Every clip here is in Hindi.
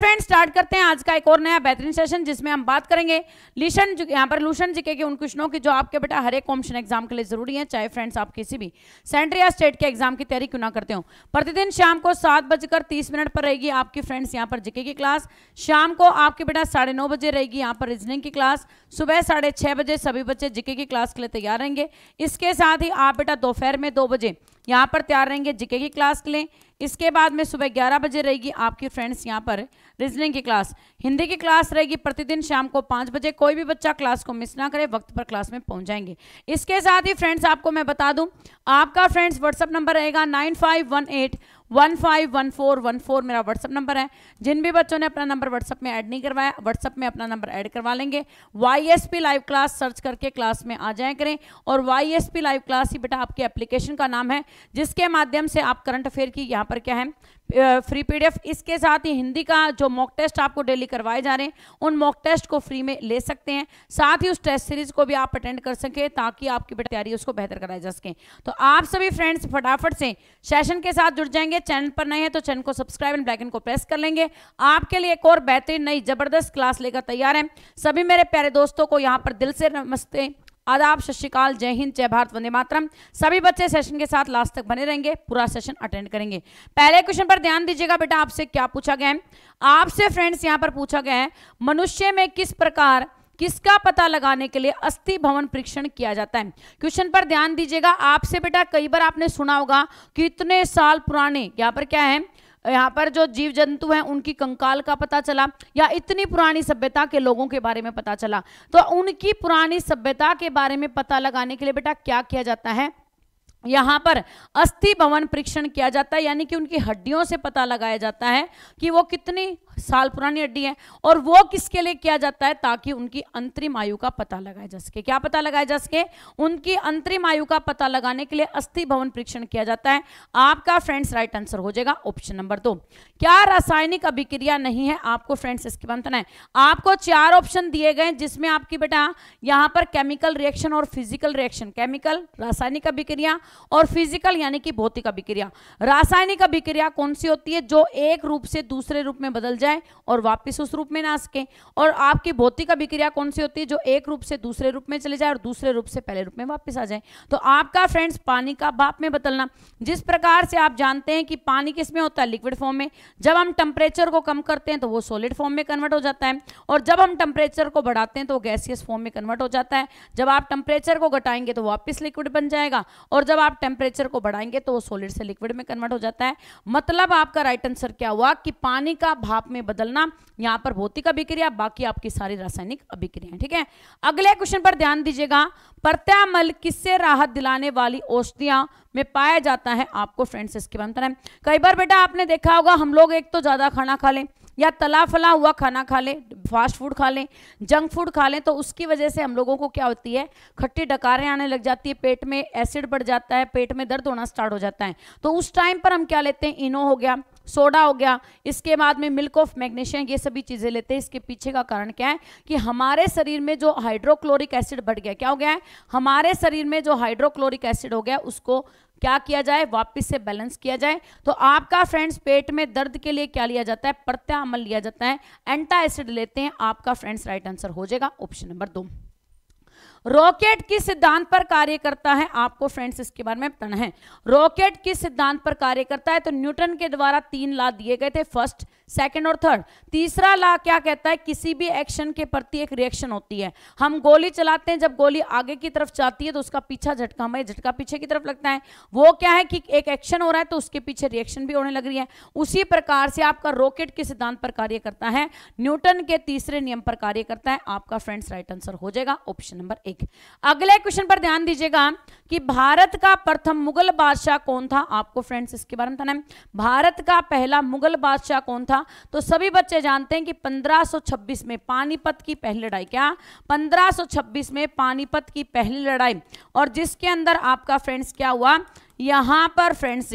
फ्रेंड स्टार्ट करते हैं आज का एक और नया बेहतरीन सेशन जिसमें हम बात करेंगे लिशन यहाँ पर लूशन जीके के उन क्वेश्चनों की जो आपके बेटा हर एक एग्जाम के लिए जरूरी है चाहे फ्रेंड्स आप किसी भी सेंट्री या स्टेट के एग्जाम की तैयारी क्यों ना करते हो प्रतिदिन शाम को सात बजकर तीस मिनट पर रहेगी आपकी फ्रेंड्स यहाँ पर जीके की क्लास शाम को आपके बेटा साढ़े नौ बजे रहेगी यहाँ पर रीजनिंग की क्लास सुबह साढ़े बजे सभी बच्चे जीके की क्लास के लिए तैयार रहेंगे इसके साथ ही आप बेटा दोपहर में दो बजे यहाँ पर तैयार रहेंगे जीके की क्लास के लिए इसके बाद में सुबह ग्यारह बजे रहेगी आपकी फ्रेंड्स यहाँ पर रीजनिंग की क्लास हिंदी की क्लास रहेगी प्रतिदिन शाम को पाँच बजे कोई भी बच्चा क्लास को मिस ना करे वक्त पर क्लास में पहुँच जाएंगे इसके साथ ही फ्रेंड्स आपको मैं बता दूँ आपका फ्रेंड्स व्हाट्सअप नंबर रहेगा nine five one eight one five one four one four मेरा व्हाट्सअप नंबर है जिन भी बच्चों ने अपना नंबर व्हाट्सअप में ऐड नहीं करवाया व्हाट्सअप में अपना नंबर ऐड करवा लेंगे Y S P live class search करके क्लास में आ जाए करें और Y S P live class ही बेटा आपके एप्लीकेशन का नाम है जिसके माध्यम से आप करंट अफेयर की यहाँ पर क्या है फ्री पीडीएफ इसके साथ ही हिंदी का जो मॉक टेस्ट आपको डेली करवाए जा रहे हैं उन मॉक टेस्ट को फ्री में ले सकते हैं साथ ही उस टेस्ट सीरीज को भी आप अटेंड कर सकें ताकि आपकी तैयारी उसको बेहतर कराई जा सके तो आप सभी फ्रेंड्स फटाफट से सेशन के साथ जुड़ जाएंगे चैनल पर नए हैं तो चैनल को सब्सक्राइब एंड ब्लैकन को प्रेस कर लेंगे आपके लिए एक और बेहतरीन नई जबरदस्त क्लास लेकर तैयार है सभी मेरे प्यारे दोस्तों को यहाँ पर दिल से नमस्ते आदाब सत्यकाल जय हिंद जय भारत वंदे मातरम सभी बच्चे सेशन के साथ लास्ट तक बने रहेंगे पूरा सेशन अटेंड करेंगे पहले क्वेश्चन पर ध्यान दीजिएगा बेटा आपसे क्या पूछा गया है आपसे फ्रेंड्स यहाँ पर पूछा गया है मनुष्य में किस प्रकार किसका पता लगाने के लिए अस्थि भवन परीक्षण किया जाता है क्वेश्चन पर ध्यान दीजिएगा आपसे बेटा कई बार आपने सुना होगा कि इतने साल पुराने यहाँ पर क्या है यहाँ पर जो जीव जंतु हैं उनकी कंकाल का पता चला या इतनी पुरानी सभ्यता के लोगों के बारे में पता चला तो उनकी पुरानी सभ्यता के बारे में पता लगाने के लिए बेटा क्या किया जाता है यहाँ पर अस्थि भवन परीक्षण किया जाता है यानी कि उनकी हड्डियों से पता लगाया जाता है कि वो कितनी साल पुरानी हड्डी है और वो किसके लिए किया जाता है ताकि उनकी अंतरिम आयु का पता लगाया जा सके क्या पता लगाया जा सके उनकी अंतरिम आयु का पता लगाने के लिए अस्थि भवन परीक्षण किया जाता है आपका फ्रेंड्स राइट आंसर हो जाएगा ऑप्शन नंबर दो क्या रासायनिक अभिक्रिया नहीं है आपको फ्रेंड्स इसके बंधन है आपको चार ऑप्शन दिए गए जिसमें आपकी बेटा यहाँ पर केमिकल रिएक्शन और फिजिकल रिएक्शन केमिकल रासायनिक अभिक्रिया और फिजिकल यानी कि भौतिक अभिक्रिया रासायनिक अभिक्रिया कौन सी होती है जो एक रूप से दूसरे रूप में बदल जाए और वापस उस रूप में ना सके और आपकी भौतिक अभिक्रिया कौन सी होती है जो एक रूप से दूसरे रूप में चले जाए और दूसरे रूप से पहले रूप में वापस आ जाए तो आपका फ्रेंड्स पानी का बाप में बदलना जिस प्रकार से आप जानते हैं कि पानी किसमें होता है लिक्विड फॉर्म में जब हम टेम्परेचर को कम करते हैं तो वो सॉलिड फॉर्म में कन्वर्ट हो जाता है और जब हम टेम्परेचर को बढ़ाते हैं तो गैसियस फॉर्म में कन्वर्ट हो जाता है जब आप टेम्परेचर को घटाएंगे तो वापिस लिक्विड बन जाएगा और जब जब आप टेम्परेचर को बढ़ाएंगे तो वो सोलिड से लिक्विड में कन्वर्ट हो जाता है मतलब आपका राइट आंसर क्या हुआ कि पानी का भाप में बदलना यहाँ पर भौतिक अभिक्रिया बाकी आपकी सारी रासायनिक अभिक्रियाएं ठीक है अगले क्वेश्चन पर ध्यान दीजिएगा प्रत्यामल किससे राहत दिलाने वाली औषधियां में पाया जाता है आपको फ्रेंड्स इसके बारे में कई बार बेटा आपने देखा होगा हम लोग एक तो ज्यादा खाना खा लें या तला फला हुआ खाना खा लें फास्ट फूड खा लें जंक फूड खा लें तो उसकी वजह से हम लोगों को क्या होती है खट्टी डकारें आने लग जाती है पेट में एसिड बढ़ जाता है पेट में दर्द होना स्टार्ट हो जाता है तो उस टाइम पर हम क्या लेते हैं इनो हो गया सोडा हो गया इसके बाद में मिल्क ऑफ मैग्नीशियम ये सभी चीज़ें लेते हैं इसके पीछे का कारण क्या है कि हमारे शरीर में जो हाइड्रोक्लोरिक एसिड बढ़ गया क्या हो गया है हमारे शरीर में जो हाइड्रोक्लोरिक एसिड हो गया उसको क्या किया जाए वापस से बैलेंस किया जाए तो आपका फ्रेंड्स पेट में दर्द के लिए क्या लिया जाता है प्रत्यामल लिया जाता है एंटा एसिड लेते हैं आपका फ्रेंड्स राइट आंसर हो जाएगा ऑप्शन नंबर दो रॉकेट किस सिद्धांत पर कार्य करता है आपको फ्रेंड्स इसके बारे में पता है रॉकेट किस सिद्धांत पर कार्य करता है तो न्यूटन के द्वारा तीन ला दिए गए थे फर्स्ट सेकंड और थर्ड तीसरा ला क्या कहता है किसी भी एक्शन के प्रति एक रिएक्शन होती है हम गोली चलाते हैं जब गोली आगे की तरफ जाती है तो उसका पीछा झटका हमें झटका पीछे की तरफ लगता है वो क्या है कि एक एक्शन हो रहा है तो उसके पीछे रिएक्शन भी होने लग रही है उसी प्रकार से आपका रॉकेट के सिद्धांत पर कार्य करता है न्यूटन के तीसरे नियम पर कार्य करता है आपका फ्रेंड्स राइट आंसर हो जाएगा ऑप्शन नंबर एक अगले क्वेश्चन पर ध्यान दीजिएगा कि भारत का प्रथम मुगल बादशाह कौन था आपको फ्रेंड्स इसके बारे में भारत का पहला मुगल बादशाह कौन था था तो सभी बच्चे जानते हैं कि 1526 में पानीपत की पहली लड़ाई क्या 1526 में पानीपत की पहली लड़ाई और जिसके अंदर आपका फ्रेंड्स क्या हुआ यहाँ पर फ्रेंड्स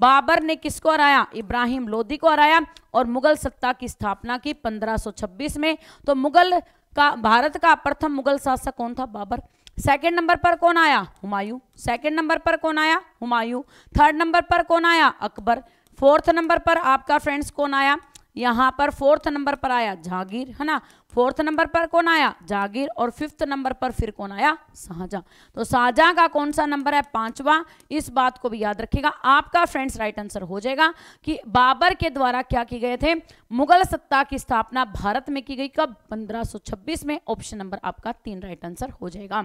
बाबर ने किसको हराया इब्राहिम लोधी को हराया और मुगल सत्ता की स्थापना की 1526 में तो मुगल का भारत का प्रथम मुगल शासक कौन था बाबर सेकेंड नंबर पर कौन आया हुमायूं सेकेंड नंबर पर कौन आया हुमायूं थर्ड नंबर पर कौन आया अकबर फोर्थ नंबर पर आपका फ्रेंड्स कौन आया यहाँ पर फोर्थ नंबर पर आया जागीर है ना फोर्थ नंबर पर कौन आया जागीर और फिफ्थ नंबर पर फिर कौन आया शाहजहां तो शाहजहां का कौन सा नंबर है पांचवा इस बात को भी याद रखिएगा आपका फ्रेंड्स राइट आंसर हो जाएगा कि बाबर के द्वारा क्या किए गए थे मुगल सत्ता की स्थापना भारत में की गई कब 1526 में ऑप्शन नंबर आपका तीन राइट आंसर हो जाएगा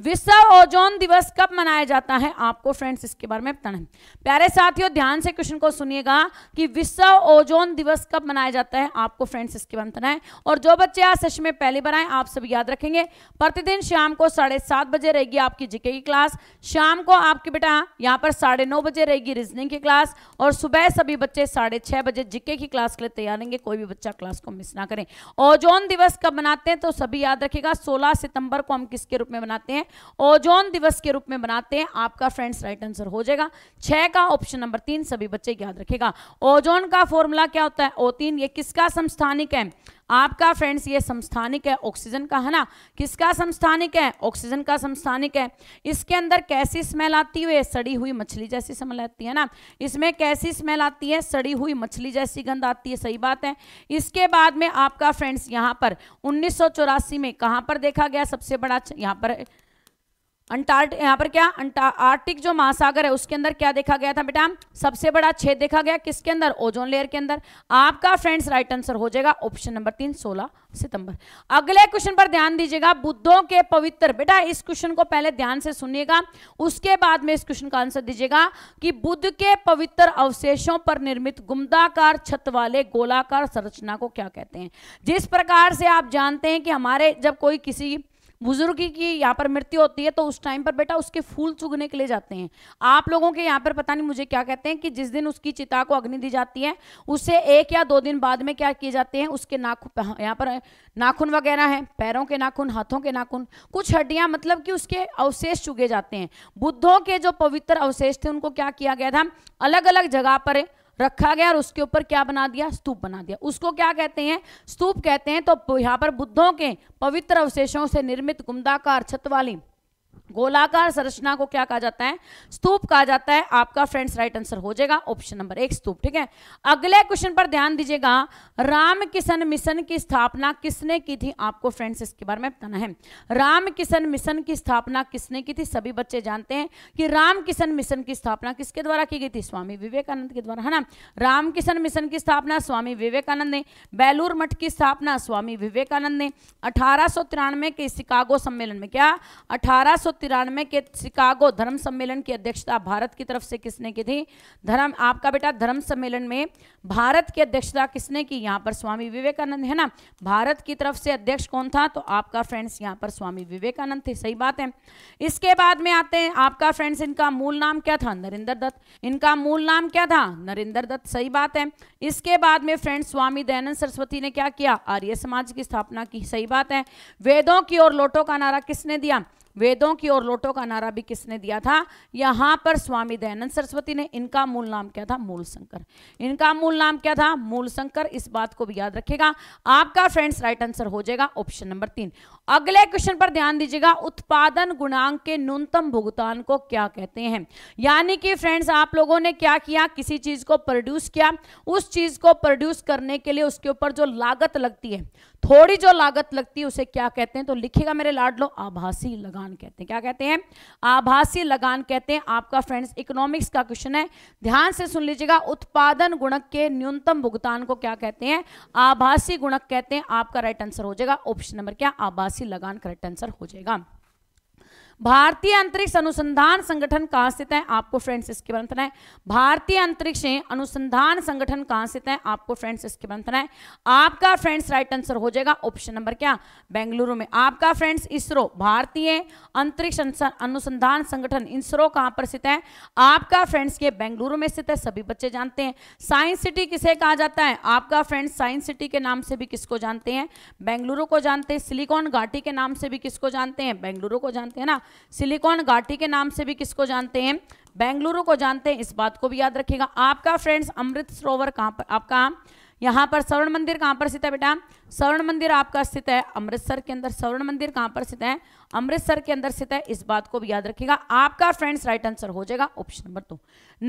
विश्व ओजोन दिवस कब मनाया जाता है आपको फ्रेंड्स इसके बारे में बताना प्यारे साथियों ध्यान से क्वेश्चन को सुनिएगा कि विश्व ओजोन दिवस कब मनाया जाता है आपको फ्रेंड्स इसके बारे में बताना है और जो बच्चे आज सेशन में पहली बार आए आप सब याद रखेंगे प्रतिदिन शाम को साढ़े सात बजे रहेगी आपकी जीके की क्लास शाम को आपके बेटा यहाँ पर साढ़े नौ बजे रहेगी रीजनिंग की क्लास और सुबह सभी बच्चे साढ़े छह बजे जीके की क्लास के लिए तैयार रहेंगे कोई भी बच्चा क्लास को मिस ना करें ओजोन दिवस कब मनाते हैं तो सभी याद रखेगा सोलह सितंबर को हम किसके रूप में मनाते हैं हैं ओजोन दिवस के रूप में मनाते हैं आपका फ्रेंड्स राइट आंसर हो जाएगा छह का ऑप्शन नंबर तीन सभी बच्चे याद रखेगा ओजोन का फॉर्मूला क्या होता है ओ तीन ये किसका संस्थानिक है आपका फ्रेंड्स ये संस्थानिक है ऑक्सीजन का है ना किसका संस्थानिक है ऑक्सीजन का संस्थानिक है इसके अंदर कैसी स्मेल आती है सड़ी हुई मछली जैसी स्मेल आती है ना इसमें कैसी स्मेल आती है सड़ी हुई मछली जैसी गंध आती है सही बात है इसके बाद में आपका फ्रेंड्स यहाँ पर उन्नीस में कहाँ पर देखा गया सबसे बड़ा यहाँ पर अंटार्ट यहाँ पर क्या आर्टिक जो महासागर है उसके अंदर क्या देखा गया था बेटा सबसे बड़ा छेद देखा गया किसके अंदर ओजोन लेयर के अंदर आपका फ्रेंड्स राइट आंसर हो जाएगा ऑप्शन नंबर तीन सोलह सितंबर अगले क्वेश्चन पर ध्यान दीजिएगा बुद्धों के पवित्र बेटा इस क्वेश्चन को पहले ध्यान से सुनिएगा उसके बाद में इस क्वेश्चन का आंसर दीजिएगा कि बुद्ध के पवित्र अवशेषों पर निर्मित गुमदाकार छत वाले गोलाकार संरचना को क्या कहते हैं जिस प्रकार से आप जानते हैं कि हमारे जब कोई किसी बुजुर्ग की यहाँ पर मृत्यु होती है तो उस टाइम पर बेटा उसके फूल चुगने के लिए जाते हैं आप लोगों के यहाँ पर पता नहीं मुझे क्या कहते हैं कि जिस दिन उसकी चिता को अग्नि दी जाती है उसे एक या दो दिन बाद में क्या किए जाते हैं उसके नाखून हाँ, यहाँ पर नाखून वगैरह हैं पैरों के नाखून हाथों के नाखून कुछ हड्डियाँ मतलब कि उसके अवशेष चुगे जाते हैं बुद्धों के जो पवित्र अवशेष थे उनको क्या किया गया था अलग अलग जगह पर रखा गया और उसके ऊपर क्या बना दिया स्तूप बना दिया उसको क्या कहते हैं स्तूप कहते हैं तो यहाँ पर बुद्धों के पवित्र अवशेषों से निर्मित गुमदाकार छत वाली गोलाकार संरचना को क्या कहा जाता है स्तूप कहा जाता है आपका फ्रेंड्स राइट आंसर हो जाएगा ऑप्शन नंबर एक स्तूप ठीक है अगले क्वेश्चन पर ध्यान दीजिएगा राम किशन मिशन की स्थापना किसने की थी आपको फ्रेंड्स इसके बारे में बताना है राम किशन मिशन की स्थापना किसने की थी सभी बच्चे जानते हैं कि राम किशन मिशन की स्थापना किसके द्वारा की गई थी स्वामी विवेकानंद के द्वारा है ना राम किशन मिशन की स्थापना स्वामी विवेकानंद ने बैलूर मठ की स्थापना स्वामी विवेकानंद ने अठारह के शिकागो सम्मेलन में क्या अठारह तिरानवे के शिकागो धर्म सम्मेलन की अध्यक्षता भारत की तरफ से किसने की थी धर्म आपका बेटा धर्म सम्मेलन में भारत की अध्यक्षता किसने की यहाँ पर स्वामी विवेकानंद है ना भारत की तरफ से अध्यक्ष कौन था तो आपका फ्रेंड्स यहाँ पर स्वामी विवेकानंद थे सही बात है इसके बाद में आते हैं आपका फ्रेंड्स इनका मूल नाम क्या था नरेंद्र दत्त इनका मूल नाम क्या था नरेंद्र दत्त सही बात है इसके बाद में फ्रेंड्स स्वामी दयानंद सरस्वती ने क्या किया आर्य समाज की स्थापना की सही बात है वेदों की ओर लोटो का नारा किसने दिया वेदों की ओर लोटो का नारा भी किसने दिया था यहाँ पर स्वामी दयानंद सरस्वती ने इनका मूल नाम क्या था मूल शंकर इनका मूल नाम क्या था मूल शंकर इस बात को भी याद रखेगा आपका फ्रेंड्स राइट आंसर हो जाएगा ऑप्शन नंबर तीन अगले क्वेश्चन पर ध्यान दीजिएगा उत्पादन गुणांक के न्यूनतम भुगतान को क्या कहते हैं यानी कि फ्रेंड्स आप लोगों ने क्या किया किसी चीज को प्रोड्यूस किया उस चीज को प्रोड्यूस करने के लिए उसके ऊपर जो लागत लगती है थोड़ी जो लागत लगती है उसे क्या कहते हैं तो लिखेगा मेरे लाड लो आभासी लगान कहते हैं क्या कहते हैं आभासी लगान कहते हैं आपका फ्रेंड्स इकोनॉमिक्स का क्वेश्चन है ध्यान से सुन लीजिएगा उत्पादन गुणक के न्यूनतम भुगतान को क्या कहते हैं आभासी गुणक कहते हैं आपका राइट आंसर हो जाएगा ऑप्शन नंबर क्या आभासी लगान करेक्ट आंसर हो जाएगा भारतीय अंतरिक्ष अनुसंधान संगठन कहां स्थित है आपको फ्रेंड्स इसके बारे है भारतीय अंतरिक्ष अनुसंधान संगठन कहां स्थित है आपको फ्रेंड्स इसके बारे है आपका फ्रेंड्स राइट आंसर हो जाएगा ऑप्शन नंबर क्या बेंगलुरु में आपका फ्रेंड्स इसरो भारतीय अंतरिक्ष अनुसंधान संगठन इसरो कहां पर स्थित है आपका फ्रेंड्स ये बेंगलुरु में स्थित है सभी बच्चे जानते हैं साइंस सिटी किसे कहा जाता है आपका फ्रेंड्स साइंस सिटी के नाम से भी किसको जानते हैं बेंगलुरु को जानते हैं सिलिकॉन घाटी के नाम से भी किसको जानते हैं बेंगलुरु को जानते हैं ना सिलिकॉन घाटी के नाम से भी किसको जानते हैं बेंगलुरु को जानते हैं इस बात को भी याद रखिएगा आपका फ्रेंड्स अमृत सरोवर कहाँ पर आपका यहाँ पर स्वर्ण मंदिर कहाँ पर स्थित है बेटा स्वर्ण मंदिर आपका स्थित है अमृतसर के अंदर स्वर्ण मंदिर कहाँ पर स्थित है अमृतसर के अंदर स्थित है इस बात को भी याद रखिएगा आपका फ्रेंड्स राइट आंसर हो जाएगा ऑप्शन नंबर दो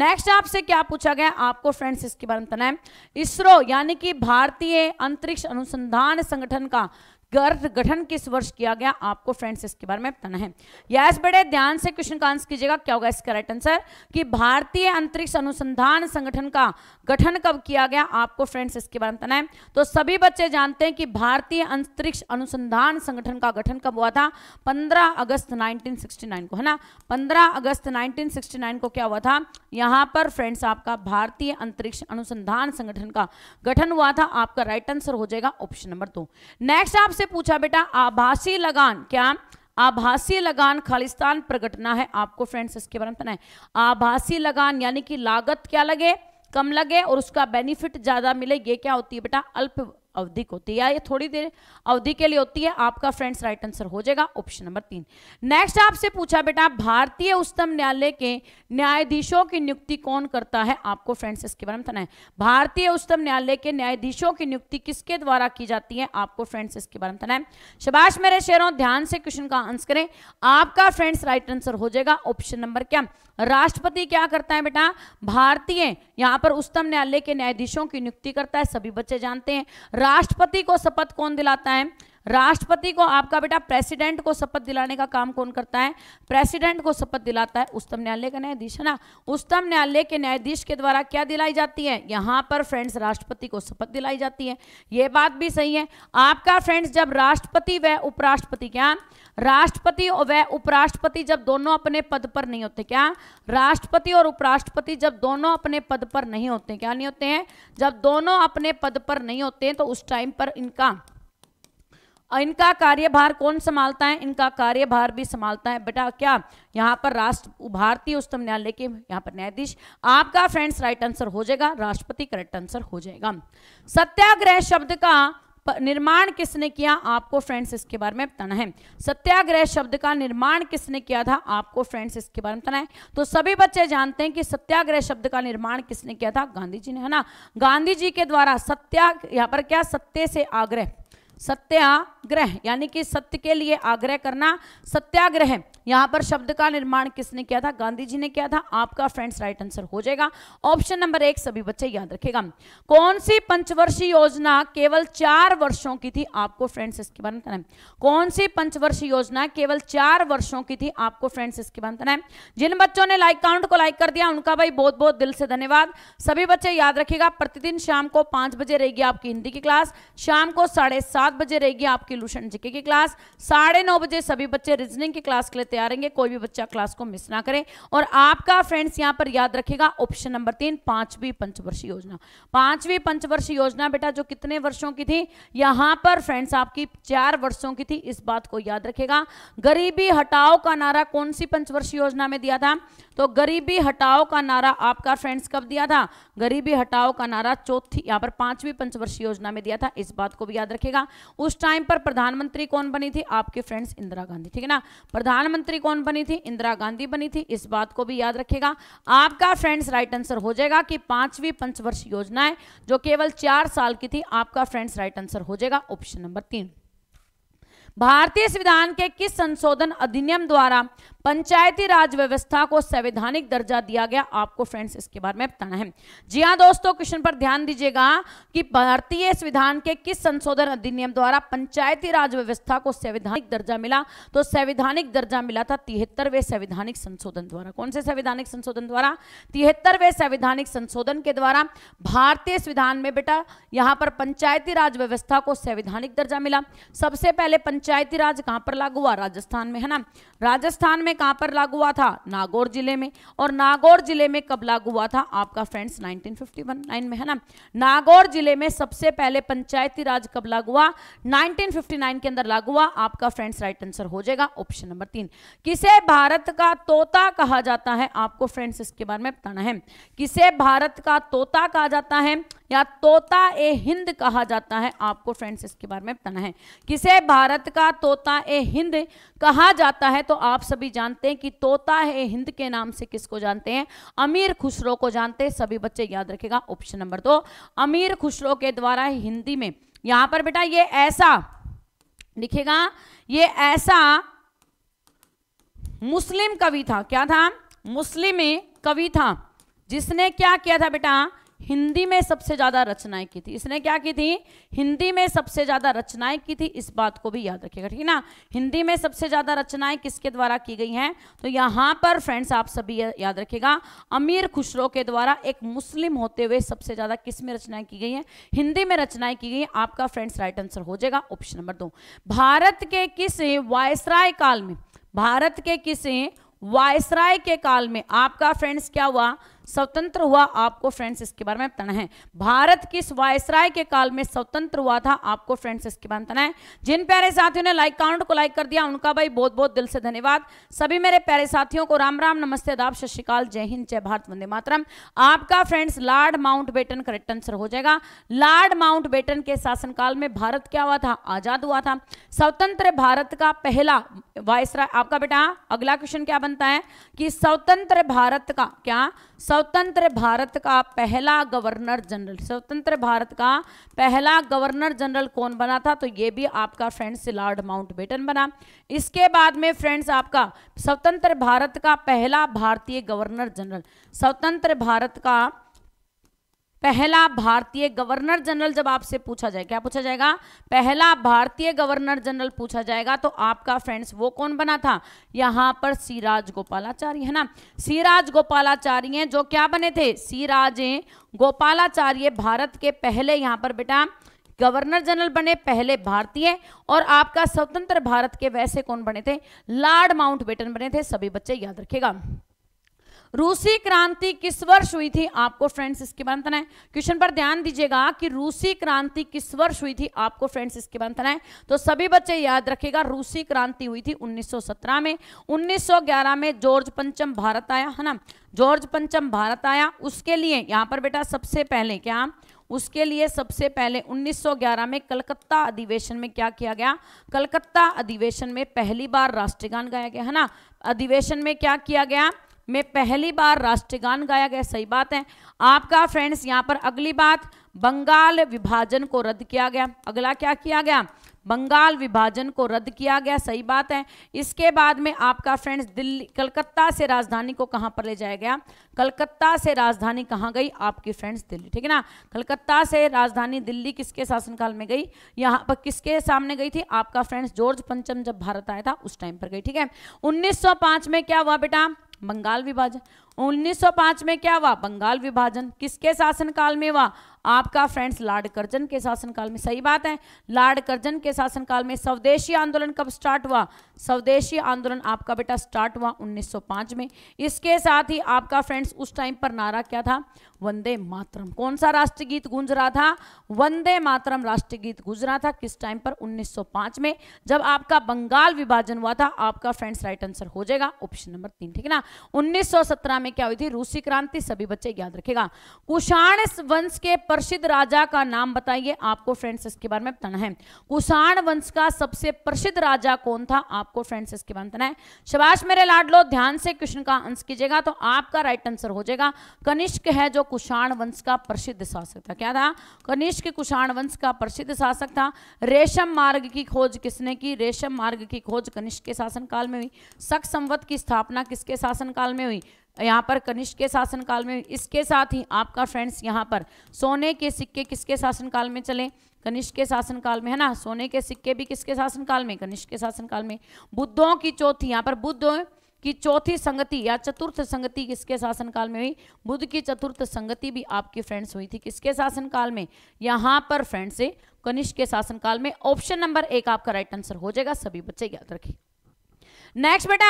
नेक्स्ट आपसे क्या पूछा गया आपको फ्रेंड्स इसके बारे में बताना है इसरो यानी कि भारतीय अंतरिक्ष अनुसंधान संगठन का गर्भ गठन किस वर्ष किया गया आपको फ्रेंड्स इसके बारे में बताना है यस बड़े ध्यान से क्वेश्चन का आंसर कीजिएगा क्या होगा इसका राइट आंसर कि भारतीय अंतरिक्ष अनुसंधान संगठन का गठन कब किया गया आपको फ्रेंड्स इसके बारे में बताना है तो सभी बच्चे जानते हैं कि भारतीय अंतरिक्ष अनुसंधान संगठन का गठन कब हुआ था पंद्रह अगस्त नाइनटीन को है ना पंद्रह अगस्त नाइनटीन को क्या हुआ था यहाँ पर फ्रेंड्स आपका भारतीय अंतरिक्ष अनुसंधान संगठन का गठन हुआ था आपका राइट आंसर हो जाएगा ऑप्शन नंबर दो नेक्स्ट आपसे आपसे पूछा बेटा आभासी लगान क्या आभासी लगान खालिस्तान प्रकटना है आपको फ्रेंड्स इसके बारे में पता है आभासी लगान यानी कि लागत क्या लगे कम लगे और उसका बेनिफिट ज्यादा मिले ये क्या होती है बेटा अल्प अवधि को होती है या ये थोड़ी देर अवधि के लिए होती है आपका फ्रेंड्स राइट आंसर हो जाएगा ऑप्शन नंबर तीन नेक्स्ट आपसे पूछा बेटा भारतीय उच्चतम न्यायालय के न्यायाधीशों की नियुक्ति कौन करता है आपको फ्रेंड्स इसके बारे में बताना है भारतीय उच्चतम न्यायालय के न्यायाधीशों की नियुक्ति किसके द्वारा की जाती है आपको फ्रेंड्स इसके बारे में बताना है शबाश मेरे शेरों ध्यान से क्वेश्चन का आंसर करें आपका फ्रेंड्स राइट आंसर हो जाएगा ऑप्शन नंबर क्या राष्ट्रपति क्या करता है बेटा भारतीय यहां पर उच्चतम न्यायालय के न्यायाधीशों की नियुक्ति करता है सभी बच्चे जानते हैं राष्ट्रपति को शपथ कौन दिलाता है राष्ट्रपति को आपका बेटा प्रेसिडेंट को शपथ दिलाने का काम कौन करता है प्रेसिडेंट को शपथ दिलाता है उच्चतम न्यायालय का न्यायाधीश है ना उच्चतम न्यायालय के न्यायाधीश के द्वारा क्या दिलाई जाती है यहां पर फ्रेंड्स राष्ट्रपति को शपथ दिलाई जाती है ये बात भी सही है आपका फ्रेंड्स जब राष्ट्रपति व उपराष्ट्रपति क्या राष्ट्रपति और वह उपराष्ट्रपति जब दोनों अपने पद पर नहीं होते क्या राष्ट्रपति और उपराष्ट्रपति जब दोनों अपने पद पर नहीं होते क्या नहीं होते हैं जब दोनों अपने पद पर नहीं होते तो उस टाइम पर इनका इनका कार्यभार कौन संभालता है इनका कार्यभार भी संभालता है बेटा क्या यहाँ पर राष्ट्र भारतीय उच्चतम न्यायालय के यहाँ पर न्यायाधीश आपका फ्रेंड्स राइट आंसर हो जाएगा राष्ट्रपति करेक्ट आंसर हो जाएगा सत्याग्रह शब्द का निर्माण किसने किया आपको फ्रेंड्स इसके बारे में बताना है सत्याग्रह शब्द का निर्माण किसने किया था आपको फ्रेंड्स इसके बारे में बताना है तो सभी बच्चे जानते हैं कि सत्याग्रह शब्द का निर्माण किसने किया था गांधी जी ने है ना गांधी जी के द्वारा सत्या यहाँ पर क्या सत्य से आग्रह सत्याग्रह यानी कि सत्य के लिए आग्रह करना सत्याग्रह यहाँ पर शब्द का निर्माण किसने किया था गांधी जी ने किया था आपका फ्रेंड्स राइट आंसर हो जाएगा ऑप्शन नंबर एक सभी बच्चे याद रखेगा कौन सी पंचवर्षीय योजना केवल चार वर्षों की थी आपको फ्रेंड्स इसके बारे में कौन सी पंचवर्षीय योजना केवल चार वर्षों की थी आपको फ्रेंड्स इसके बारे में जिन बच्चों ने लाइक काउंट को लाइक कर दिया उनका भाई बहुत बहुत दिल से धन्यवाद सभी बच्चे याद रखेगा प्रतिदिन शाम को पांच बजे रहेगी आपकी हिंदी की क्लास शाम को साढ़े सात सात बजे रहेगी आपकी लूशन जीके की क्लास साढ़े नौ बजे सभी बच्चे रीजनिंग की क्लास के लिए तैयार रहेंगे कोई भी बच्चा क्लास को मिस ना करे और आपका फ्रेंड्स यहाँ पर याद रखेगा ऑप्शन नंबर तीन पांचवी पंचवर्षीय योजना पांचवी पंचवर्षीय योजना बेटा जो कितने वर्षों की थी यहाँ पर फ्रेंड्स आपकी चार वर्षों की थी इस बात को याद रखेगा गरीबी हटाओ का नारा कौन सी पंचवर्षीय योजना में दिया था तो गरीबी हटाओ का नारा आपका फ्रेंड्स कब दिया था गरीबी हटाओ का नारा चौथी यहाँ पर पांचवी पंचवर्षीय योजना में दिया था इस बात को भी याद रखेगा उस टाइम पर प्रधानमंत्री कौन बनी थी आपके फ्रेंड्स इंदिरा गांधी ठीक है ना प्रधानमंत्री कौन बनी थी इंदिरा गांधी बनी थी इस बात को भी याद रखेगा आपका फ्रेंड्स राइट आंसर हो जाएगा कि पांचवी पंचवर्ष योजना है जो केवल चार साल की थी आपका फ्रेंड्स राइट आंसर हो जाएगा ऑप्शन नंबर तीन भारतीय संविधान के किस संशोधन अधिनियम द्वारा पंचायती राज व्यवस्था को संवैधानिक दर्जा दिया गया आपको फ्रेंड्स इसके बारे में बताना है जी हाँ दोस्तों क्वेश्चन पर ध्यान दीजिएगा कि भारतीय संविधान के किस संशोधन अधिनियम द्वारा पंचायती राज व्यवस्था को संवैधानिक दर्जा मिला तो संवैधानिक दर्जा मिला था तिहत्तरवे संवैधानिक संशोधन द्वारा कौन से संवैधानिक संशोधन द्वारा तिहत्तरवे संवैधानिक संशोधन के द्वारा भारतीय संविधान में बेटा यहाँ पर पंचायती राज व्यवस्था को संवैधानिक दर्जा मिला सबसे पहले पंचायती राज कहाँ पर लागू हुआ राजस्थान में है ना राजस्थान में में कहां पर लागू हुआ था नागौर जिले में और नागौर जिले में कब लागू हुआ था आपका फ्रेंड्स 1951 में है ना नागौर जिले में सबसे पहले पंचायती राज कब लागू हुआ 1959 के अंदर लागू हुआ आपका फ्रेंड्स राइट आंसर हो जाएगा ऑप्शन नंबर तीन किसे भारत का तोता कहा जाता है आपको फ्रेंड्स इसके बारे में बताना है किसे भारत का तोता कहा जाता है या तोता ए हिंद कहा जाता है आपको फ्रेंड्स इसके बारे में बताना है किसे भारत का तोता ए हिंद कहा जाता है तो आप सभी जान जानते हैं कि तोता है हिंद के नाम से किसको जानते हैं अमीर खुसरो को जानते हैं सभी बच्चे याद रखेगा ऑप्शन नंबर दो अमीर खुसरो के द्वारा हिंदी में यहां पर बेटा ये ऐसा लिखेगा ये ऐसा मुस्लिम कवि था क्या था मुस्लिम कवि था जिसने क्या किया था बेटा हिंदी में सबसे ज़्यादा रचनाएं की थी इसने क्या की थी हिंदी में सबसे ज़्यादा रचनाएं की थी इस बात को भी याद रखिएगा ठीक है ना हिंदी में सबसे ज़्यादा रचनाएं किसके द्वारा की गई हैं तो यहाँ पर फ्रेंड्स आप सभी याद रखिएगा अमीर खुशरो के द्वारा एक मुस्लिम होते हुए सबसे ज़्यादा किस में रचनाएं की गई है हिंदी में रचनाएं की गई आपका फ्रेंड्स राइट आंसर हो जाएगा ऑप्शन नंबर दो भारत के किस वायसराय काल में भारत के किस वायसराय के काल में आपका फ्रेंड्स क्या हुआ स्वतंत्र हुआ आपको फ्रेंड्स इसके बारे में बताना है भारत किस वायसराय के काल में स्वतंत्र हुआ था आपको फ्रेंड्स इसके बारे में बताना है जिन प्यारे साथियों ने लाइक काउंट को लाइक कर दिया उनका भाई बहुत बहुत दिल से धन्यवाद सभी मेरे प्यारे साथियों को राम राम नमस्ते आदाब सत श्रीकाल जय हिंद जय भारत वंदे मातरम आपका friends Lord Mountbatten correct answer हो जाएगा लॉर्ड माउंट बेटन के शासनकाल में भारत क्या हुआ था आजाद हुआ था स्वतंत्र भारत का पहला वायसराय आपका बेटा अगला क्वेश्चन क्या बनता है कि स्वतंत्र भारत का क्या स्वतंत्र भारत का पहला गवर्नर जनरल स्वतंत्र भारत का पहला गवर्नर जनरल कौन बना था तो ये भी आपका फ्रेंड्स लॉर्ड माउंटबेटन बना इसके बाद में फ्रेंड्स आपका स्वतंत्र भारत का पहला भारतीय गवर्नर जनरल स्वतंत्र भारत का पहला भारतीय गवर्नर जनरल जब आपसे पूछा जाए क्या पूछा जाएगा पहला भारतीय गवर्नर जनरल पूछा जाएगा तो आपका फ्रेंड्स वो कौन बना था यहां पर सिराज गोपालाचार्य है ना सिराज गोपालाचार्य जो क्या बने थे सिराज गोपालाचार्य भारत के पहले यहां पर बेटा गवर्नर जनरल बने पहले भारतीय और आपका स्वतंत्र भारत के वैसे कौन बने थे लॉर्ड माउंट बेटन बने थे सभी बच्चे याद रखेगा रूसी क्रांति किस वर्ष हुई थी आपको फ्रेंड्स इसके बंधन है क्वेश्चन पर ध्यान दीजिएगा कि रूसी क्रांति किस वर्ष हुई थी आपको फ्रेंड्स इसके बंधन है तो सभी बच्चे याद रखेगा रूसी क्रांति हुई थी 1917 में 1911 में जॉर्ज पंचम भारत आया है ना जॉर्ज पंचम भारत आया उसके लिए यहाँ पर बेटा सबसे पहले क्या उसके लिए सबसे पहले 1911 में कलकत्ता अधिवेशन में क्या किया गया कलकत्ता अधिवेशन में पहली बार राष्ट्रगान गाया गया है ना अधिवेशन में क्या किया गया में पहली बार राष्ट्रगान गाया गया सही बात है आपका फ्रेंड्स यहाँ पर अगली बात बंगाल विभाजन को रद्द किया गया अगला क्या किया गया बंगाल विभाजन को रद्द किया गया सही बात है इसके बाद में आपका फ्रेंड्स दिल्ली कलकत्ता से राजधानी को कहाँ पर ले जाया गया कलकत्ता से राजधानी कहाँ गई आपकी फ्रेंड्स दिल्ली ठीक है ना कलकत्ता से राजधानी दिल्ली किसके शासनकाल में गई यहाँ पर किसके सामने गई थी आपका फ्रेंड्स जॉर्ज पंचम जब भारत आया था उस टाइम पर गई ठीक है उन्नीस में क्या हुआ बेटा बंगाल विभाजन 1905 में क्या हुआ बंगाल विभाजन किसके शासनकाल में हुआ आपका फ्रेंड्स लॉर्ड कर्जन के शासनकाल में सही बात है लॉर्ड कर्जन के शासनकाल में स्वदेशी आंदोलन कब स्टार्ट हुआ स्वदेशी आंदोलन आपका बेटा स्टार्ट हुआ 1905 में इसके साथ ही आपका फ्रेंड्स उस टाइम पर नारा क्या था वंदे मातरम कौन सा राष्ट्रगीत गूंज रहा था वंदे मातरम राष्ट्रगीत गूंज रहा था किस टाइम पर 1905 में जब आपका बंगाल विभाजन हुआ था आपका फ्रेंड्स राइट आंसर हो जाएगा ऑप्शन नंबर तीन ठीक है ना 1917 में क्या हुई थी रूसी क्रांति सभी बच्चे याद रखेगा कुशाण वंश के प्रसिद्ध राजा का नाम बताइए आपको फ्रेंड्स इसके बारे में बताना है कुषाण वंश का सबसे प्रसिद्ध राजा कौन था आपको फ्रेंड्स इसके बारे में बताना है शबाश मेरे लाडलो ध्यान से क्वेश्चन का आंसर कीजिएगा तो आपका राइट आंसर हो जाएगा कनिष्क है जो कुषाण वंश का प्रसिद्ध शासक था क्या था कनिष्क कुषाण वंश का प्रसिद्ध शासक था रेशम मार्ग की खोज किसने की रेशम मार्ग की खोज कनिष्क के शासनकाल में हुई सख संवत की स्थापना किसके शासनकाल में हुई यहाँ पर कनिष्क के शासनकाल में इसके साथ ही आपका फ्रेंड्स यहाँ पर सोने के सिक्के किसके शासनकाल में चले कनिष्क के शासनकाल में है ना सोने के सिक्के भी किसके शासनकाल में कनिष्क के शासनकाल में बुद्धों की चौथी यहाँ पर बुद्ध की चौथी संगति या चतुर्थ संगति किसके शासनकाल में हुई बुद्ध की चतुर्थ संगति भी आपकी फ्रेंड्स हुई थी किसके शासनकाल में यहाँ पर फ्रेंड्स से कनिष्क के शासनकाल में ऑप्शन नंबर एक आपका राइट आंसर हो जाएगा सभी बच्चे याद रखिए नेक्स्ट बेटा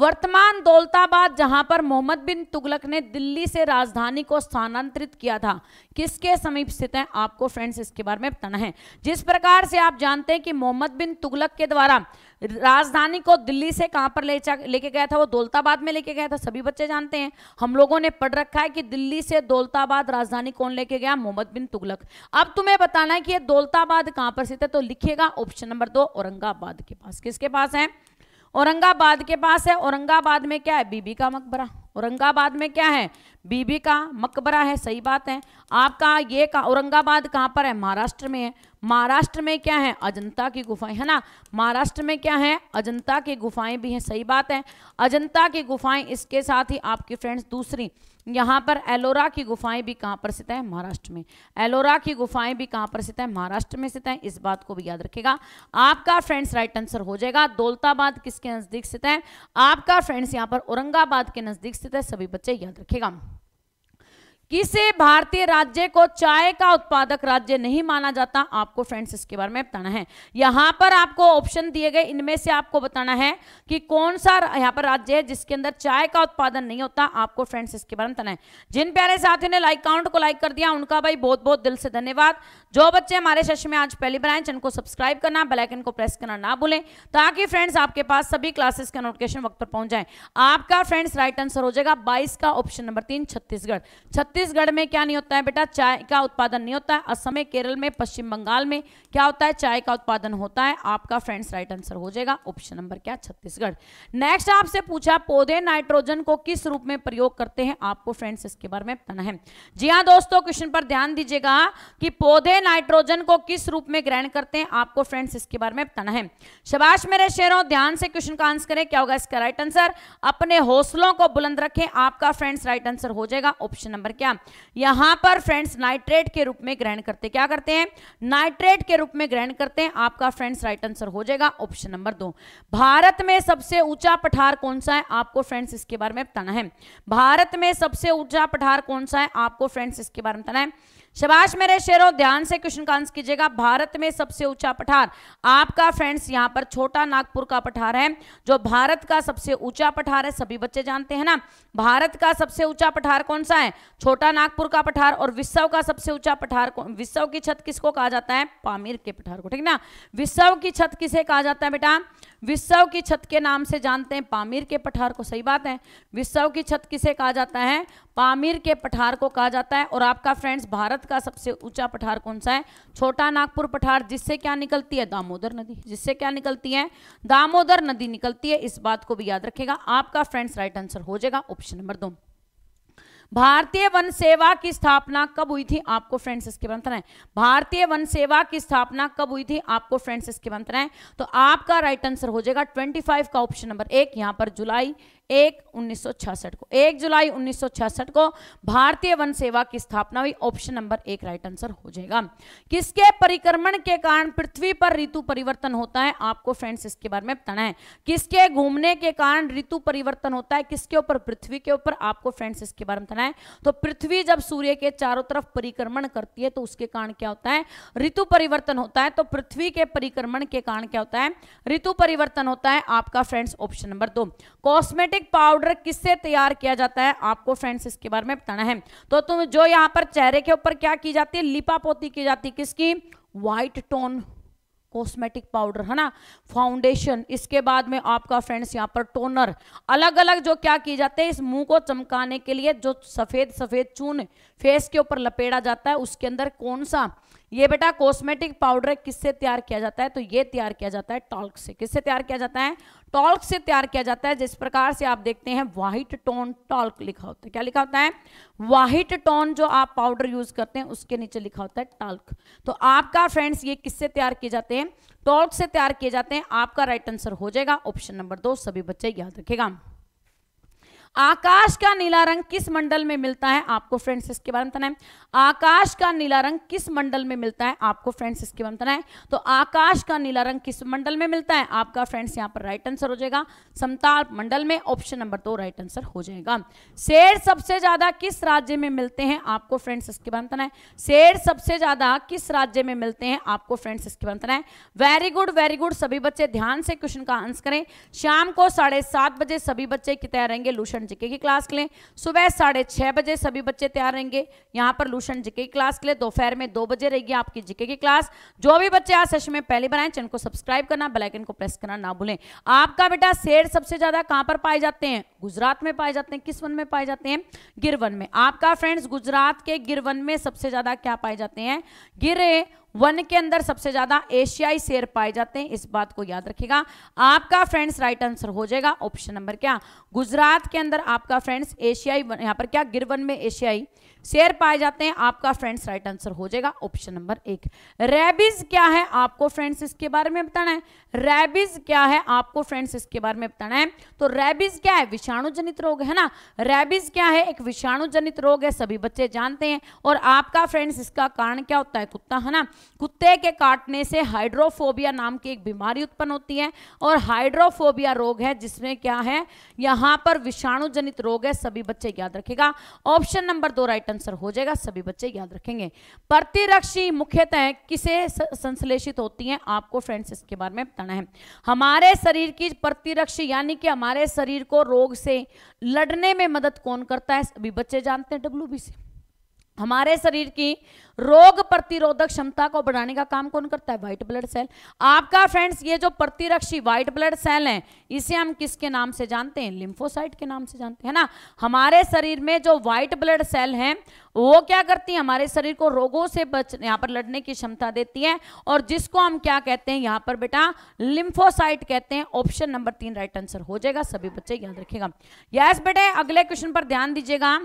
वर्तमान दौलताबाद जहां पर मोहम्मद बिन तुगलक ने दिल्ली से राजधानी को स्थानांतरित किया था किसके समीप स्थित है आपको फ्रेंड्स इसके बारे में बताना है जिस प्रकार से आप जानते हैं कि मोहम्मद बिन तुगलक के द्वारा राजधानी को दिल्ली से कहां पर ले लेके गया था वो दौलताबाद में लेके गया था सभी बच्चे जानते हैं हम लोगों ने पढ़ रखा है कि दिल्ली से दौलताबाद राजधानी कौन लेके गया मोहम्मद बिन तुगलक अब तुम्हें बताना है कि ये दौलताबाद कहां पर स्थित है तो लिखेगा ऑप्शन नंबर दो औरंगाबाद के पास किसके पास है औरंगाबाद के पास है औरंगाबाद में क्या है बीबी का मकबरा औरंगाबाद में क्या है बीबी का मकबरा है सही बात है आपका ये का औरंगाबाद कहाँ पर है महाराष्ट्र में है महाराष्ट्र में क्या है अजंता की गुफाएं है ना महाराष्ट्र में क्या है अजंता की गुफाएं भी हैं सही बात है अजंता की गुफाएं इसके साथ ही आपकी फ्रेंड्स दूसरी यहाँ पर एलोरा की गुफाएं भी कहाँ पर स्थित है महाराष्ट्र में एलोरा की गुफाएं भी कहाँ पर स्थित है महाराष्ट्र में स्थित है इस बात को भी याद रखेगा आपका फ्रेंड्स राइट आंसर हो जाएगा दौलताबाद किसके नज़दीक स्थित है आपका फ्रेंड्स यहाँ पर औरंगाबाद के नज़दीक स्थित है सभी बच्चे याद रखेगा किसे भारतीय राज्य को चाय का उत्पादक राज्य नहीं माना जाता आपको फ्रेंड्स इसके बारे में बताना है यहाँ पर आपको ऑप्शन दिए गए इनमें से आपको बताना है कि कौन सा यहाँ पर राज्य है जिसके अंदर चाय का उत्पादन नहीं होता आपको फ्रेंड्स इसके बारे में बताना है जिन प्यारे साथियों ने लाइक काउंट को लाइक कर दिया उनका भाई बहुत बहुत दिल से धन्यवाद जो बच्चे हमारे सेशन में आज पहली बार आए चैनल को सब्सक्राइब करना बेलाइकन को प्रेस करना ना भूलें ताकि फ्रेंड्स आपके पास सभी क्लासेस का नोटिफिकेशन वक्त पर पहुंच जाए आपका फ्रेंड्स राइट आंसर हो जाएगा बाईस का ऑप्शन नंबर तीन छत्तीसगढ़ छत्तीसगढ़ में क्या नहीं होता है बेटा चाय का उत्पादन नहीं होता है असम में केरल में पश्चिम बंगाल में क्या होता है चाय का उत्पादन होता है आपका फ्रेंड्स राइट आंसर हो जाएगा ऑप्शन नंबर क्या छत्तीसगढ़ नेक्स्ट आपसे पूछा पौधे नाइट्रोजन को किस रूप में प्रयोग करते हैं आपको फ्रेंड्स इसके बारे में पता है जी हाँ दोस्तों क्वेश्चन पर ध्यान दीजिएगा कि पौधे नाइट्रोजन को किस रूप में ग्रहण करते हैं आपको फ्रेंड्स इसके बारे में बताना है शबाश मेरे शेरों ध्यान से क्वेश्चन का आंसर करें क्या होगा इसका राइट आंसर अपने हौसलों को बुलंद रखें आपका फ्रेंड्स राइट आंसर हो जाएगा ऑप्शन नंबर क्या यहां पर फ्रेंड्स नाइट्रेट के रूप में ग्रहण करते क्या करते हैं नाइट्रेट के रूप में ग्रहण करते हैं आपका फ्रेंड्स राइट आंसर हो जाएगा ऑप्शन नंबर दो भारत में सबसे ऊंचा पठार कौन सा है आपको फ्रेंड्स इसके बारे में बताना है भारत में सबसे ऊंचा पठार कौन सा है आपको फ्रेंड्स इसके बारे में बताना है शबाश मेरे शेरों ध्यान से क्वेश्चन का आंसर कीजिएगा भारत में सबसे ऊंचा पठार आपका फ्रेंड्स यहाँ पर छोटा नागपुर का पठार है जो भारत का सबसे ऊंचा पठार है सभी बच्चे जानते हैं ना भारत का सबसे ऊंचा पठार कौन सा है छोटा नागपुर का पठार और विश्व का सबसे ऊंचा पठार विश्व की छत किसको कहा जाता है पामीर के पठार को ठीक ना विश्व की छत किसे कहा जाता है बेटा विश्व की छत के नाम से जानते हैं पामीर के पठार को सही बात है विश्व की छत किसे कहा जाता है पामीर के पठार को कहा जाता है और आपका फ्रेंड्स भारत का सबसे ऊंचा पठार कौन सा है छोटा नागपुर पठार जिससे क्या निकलती है दामोदर नदी जिससे क्या निकलती है दामोदर नदी निकलती है इस बात को भी याद रखेगा आपका फ्रेंड्स राइट आंसर हो जाएगा ऑप्शन नंबर दो भारतीय वन सेवा की स्थापना कब हुई थी आपको फ्रेंड्स इसके बनता है भारतीय वन सेवा की स्थापना कब हुई थी आपको फ्रेंड्स इसके बनता है तो आपका राइट आंसर हो जाएगा ट्वेंटी फाइव का ऑप्शन नंबर एक यहां पर जुलाई एक 1966 को एक जुलाई 1966 को भारतीय वन सेवा की स्थापना हुई ऑप्शन नंबर एक राइट आंसर हो जाएगा किसके परिक्रमण के कारण पृथ्वी पर ऋतु परिवर्तन होता है आपको फ्रेंड्स इसके बारे में बताना है किसके घूमने के कारण ऋतु परिवर्तन होता है किसके ऊपर पृथ्वी के ऊपर आपको फ्रेंड्स इसके बारे में बताना है तो पृथ्वी जब सूर्य के चारों तरफ परिक्रमण करती है तो उसके कारण क्या होता है ऋतु परिवर्तन होता है तो पृथ्वी के परिक्रमण के कारण क्या होता है ऋतु परिवर्तन होता है आपका फ्रेंड्स ऑप्शन नंबर दो कॉस्मेटिक कॉस्मेटिक पाउडर किससे तैयार किया जाता है आपको फ्रेंड्स इसके बारे में बताना है तो तुम जो यहां पर चेहरे के ऊपर क्या की जाती है लिपापोती की जाती है किसकी व्हाइट टोन कॉस्मेटिक पाउडर है ना फाउंडेशन इसके बाद में आपका फ्रेंड्स यहाँ पर टोनर अलग अलग जो क्या की जाते हैं इस मुंह को चमकाने के लिए जो सफ़ेद सफ़ेद चून फेस के ऊपर लपेड़ा जाता है उसके अंदर कौन सा ये बेटा कॉस्मेटिक पाउडर किससे तैयार किया जाता है तो ये तैयार किया जाता है टॉल्क से किससे तैयार किया जाता है टॉल्क से तैयार किया जाता है जिस प्रकार से आप देखते हैं व्हाइट टोन टॉल्क लिखा होता है क्या लिखा होता है व्हाइट टोन जो आप पाउडर यूज करते हैं उसके नीचे लिखा होता है टॉल्क तो आपका फ्रेंड्स ये किससे तैयार किए जाते हैं टॉल्क से तैयार किए जाते हैं आपका राइट आंसर हो जाएगा ऑप्शन नंबर दो सभी बच्चे याद रखेगा आकाश का नीला रंग किस मंडल में मिलता है आपको फ्रेंड्स इसके बारे में बताना है आकाश का नीला रंग किस मंडल में मिलता है आपको फ्रेंड्स इसके बारे में बताना है तो आकाश का नीला रंग किस मंडल में मिलता है आपका फ्रेंड्स यहाँ पर राइट आंसर हो जाएगा समताल मंडल में ऑप्शन नंबर दो राइट आंसर हो जाएगा शेर सबसे ज्यादा किस राज्य में मिलते हैं आपको फ्रेंड्स इसके बारे में बताना है शेर सबसे ज्यादा किस राज्य में मिलते हैं आपको फ्रेंड्स इसके बारे में बताना है वेरी गुड वेरी गुड सभी बच्चे ध्यान से क्वेश्चन का आंसर करें शाम को साढ़े बजे सभी बच्चे कितने रहेंगे लूशन जेके की क्लास के लिए सुबह साढ़े छः बजे सभी बच्चे तैयार रहेंगे यहाँ पर लूशन जेके की क्लास के लिए दोपहर में दो बजे रहेगी आपकी जेके की क्लास जो भी बच्चे आज सेशन में पहले बनाए चैनल को सब्सक्राइब करना बेलाइकन को प्रेस करना ना भूलें आपका बेटा शेर सबसे ज़्यादा कहाँ पर पाए जाते हैं गुजरात में पाए जाते हैं किस वन में पाए जाते हैं गिरवन में आपका फ्रेंड्स गुजरात के गिरवन में सबसे ज़्यादा क्या पाए जाते हैं गिरे वन के अंदर सबसे ज्यादा एशियाई शेर पाए जाते हैं इस बात को याद रखेगा आपका फ्रेंड्स राइट आंसर हो जाएगा ऑप्शन नंबर क्या गुजरात के अंदर आपका फ्रेंड्स एशियाई यहाँ पर क्या गिरवन में एशियाई शेयर पाए जाते हैं आपका फ्रेंड्स राइट आंसर हो जाएगा ऑप्शन नंबर एक रेबिज क्या है आपको फ्रेंड्स इसके बारे में बताना है रेबिज क्या है आपको फ्रेंड्स इसके बारे में बताना है तो रेबिज क्या है विषाणु जनित रोग है ना रेबिज क्या है एक विषाणु जनित रोग है सभी बच्चे जानते हैं और आपका फ्रेंड्स इसका कारण क्या होता है कुत्ता है ना कुत्ते के काटने से हाइड्रोफोबिया नाम की एक बीमारी उत्पन्न होती है और हाइड्रोफोबिया रोग है जिसमें क्या है यहां पर विषाणु जनित रोग है सभी बच्चे याद रखेगा ऑप्शन नंबर दो राइट आंसर हो जाएगा सभी बच्चे याद रखेंगे प्रतिरक्षी मुख्यतः किसे संश्लेषित होती हैं आपको फ्रेंड्स इसके बारे में बताना है हमारे शरीर की प्रतिरक्षी यानी कि हमारे शरीर को रोग से लड़ने में मदद कौन करता है सभी बच्चे जानते हैं डब्ल्यू से हमारे शरीर की रोग प्रतिरोधक क्षमता को बढ़ाने का काम कौन करता है व्हाइट ब्लड सेल आपका फ्रेंड्स ये जो प्रतिरक्षी व्हाइट ब्लड सेल है इसे हम किसके नाम से जानते हैं लिम्फोसाइट के नाम से जानते हैं ना हमारे शरीर में जो व्हाइट ब्लड सेल है वो क्या करती है हमारे शरीर को रोगों से बच यहाँ पर लड़ने की क्षमता देती है और जिसको हम क्या कहते हैं यहाँ पर बेटा लिम्फोसाइट कहते हैं ऑप्शन नंबर तीन राइट आंसर हो जाएगा सभी बच्चे याद रखेगा यस बेटे अगले क्वेश्चन पर ध्यान दीजिएगा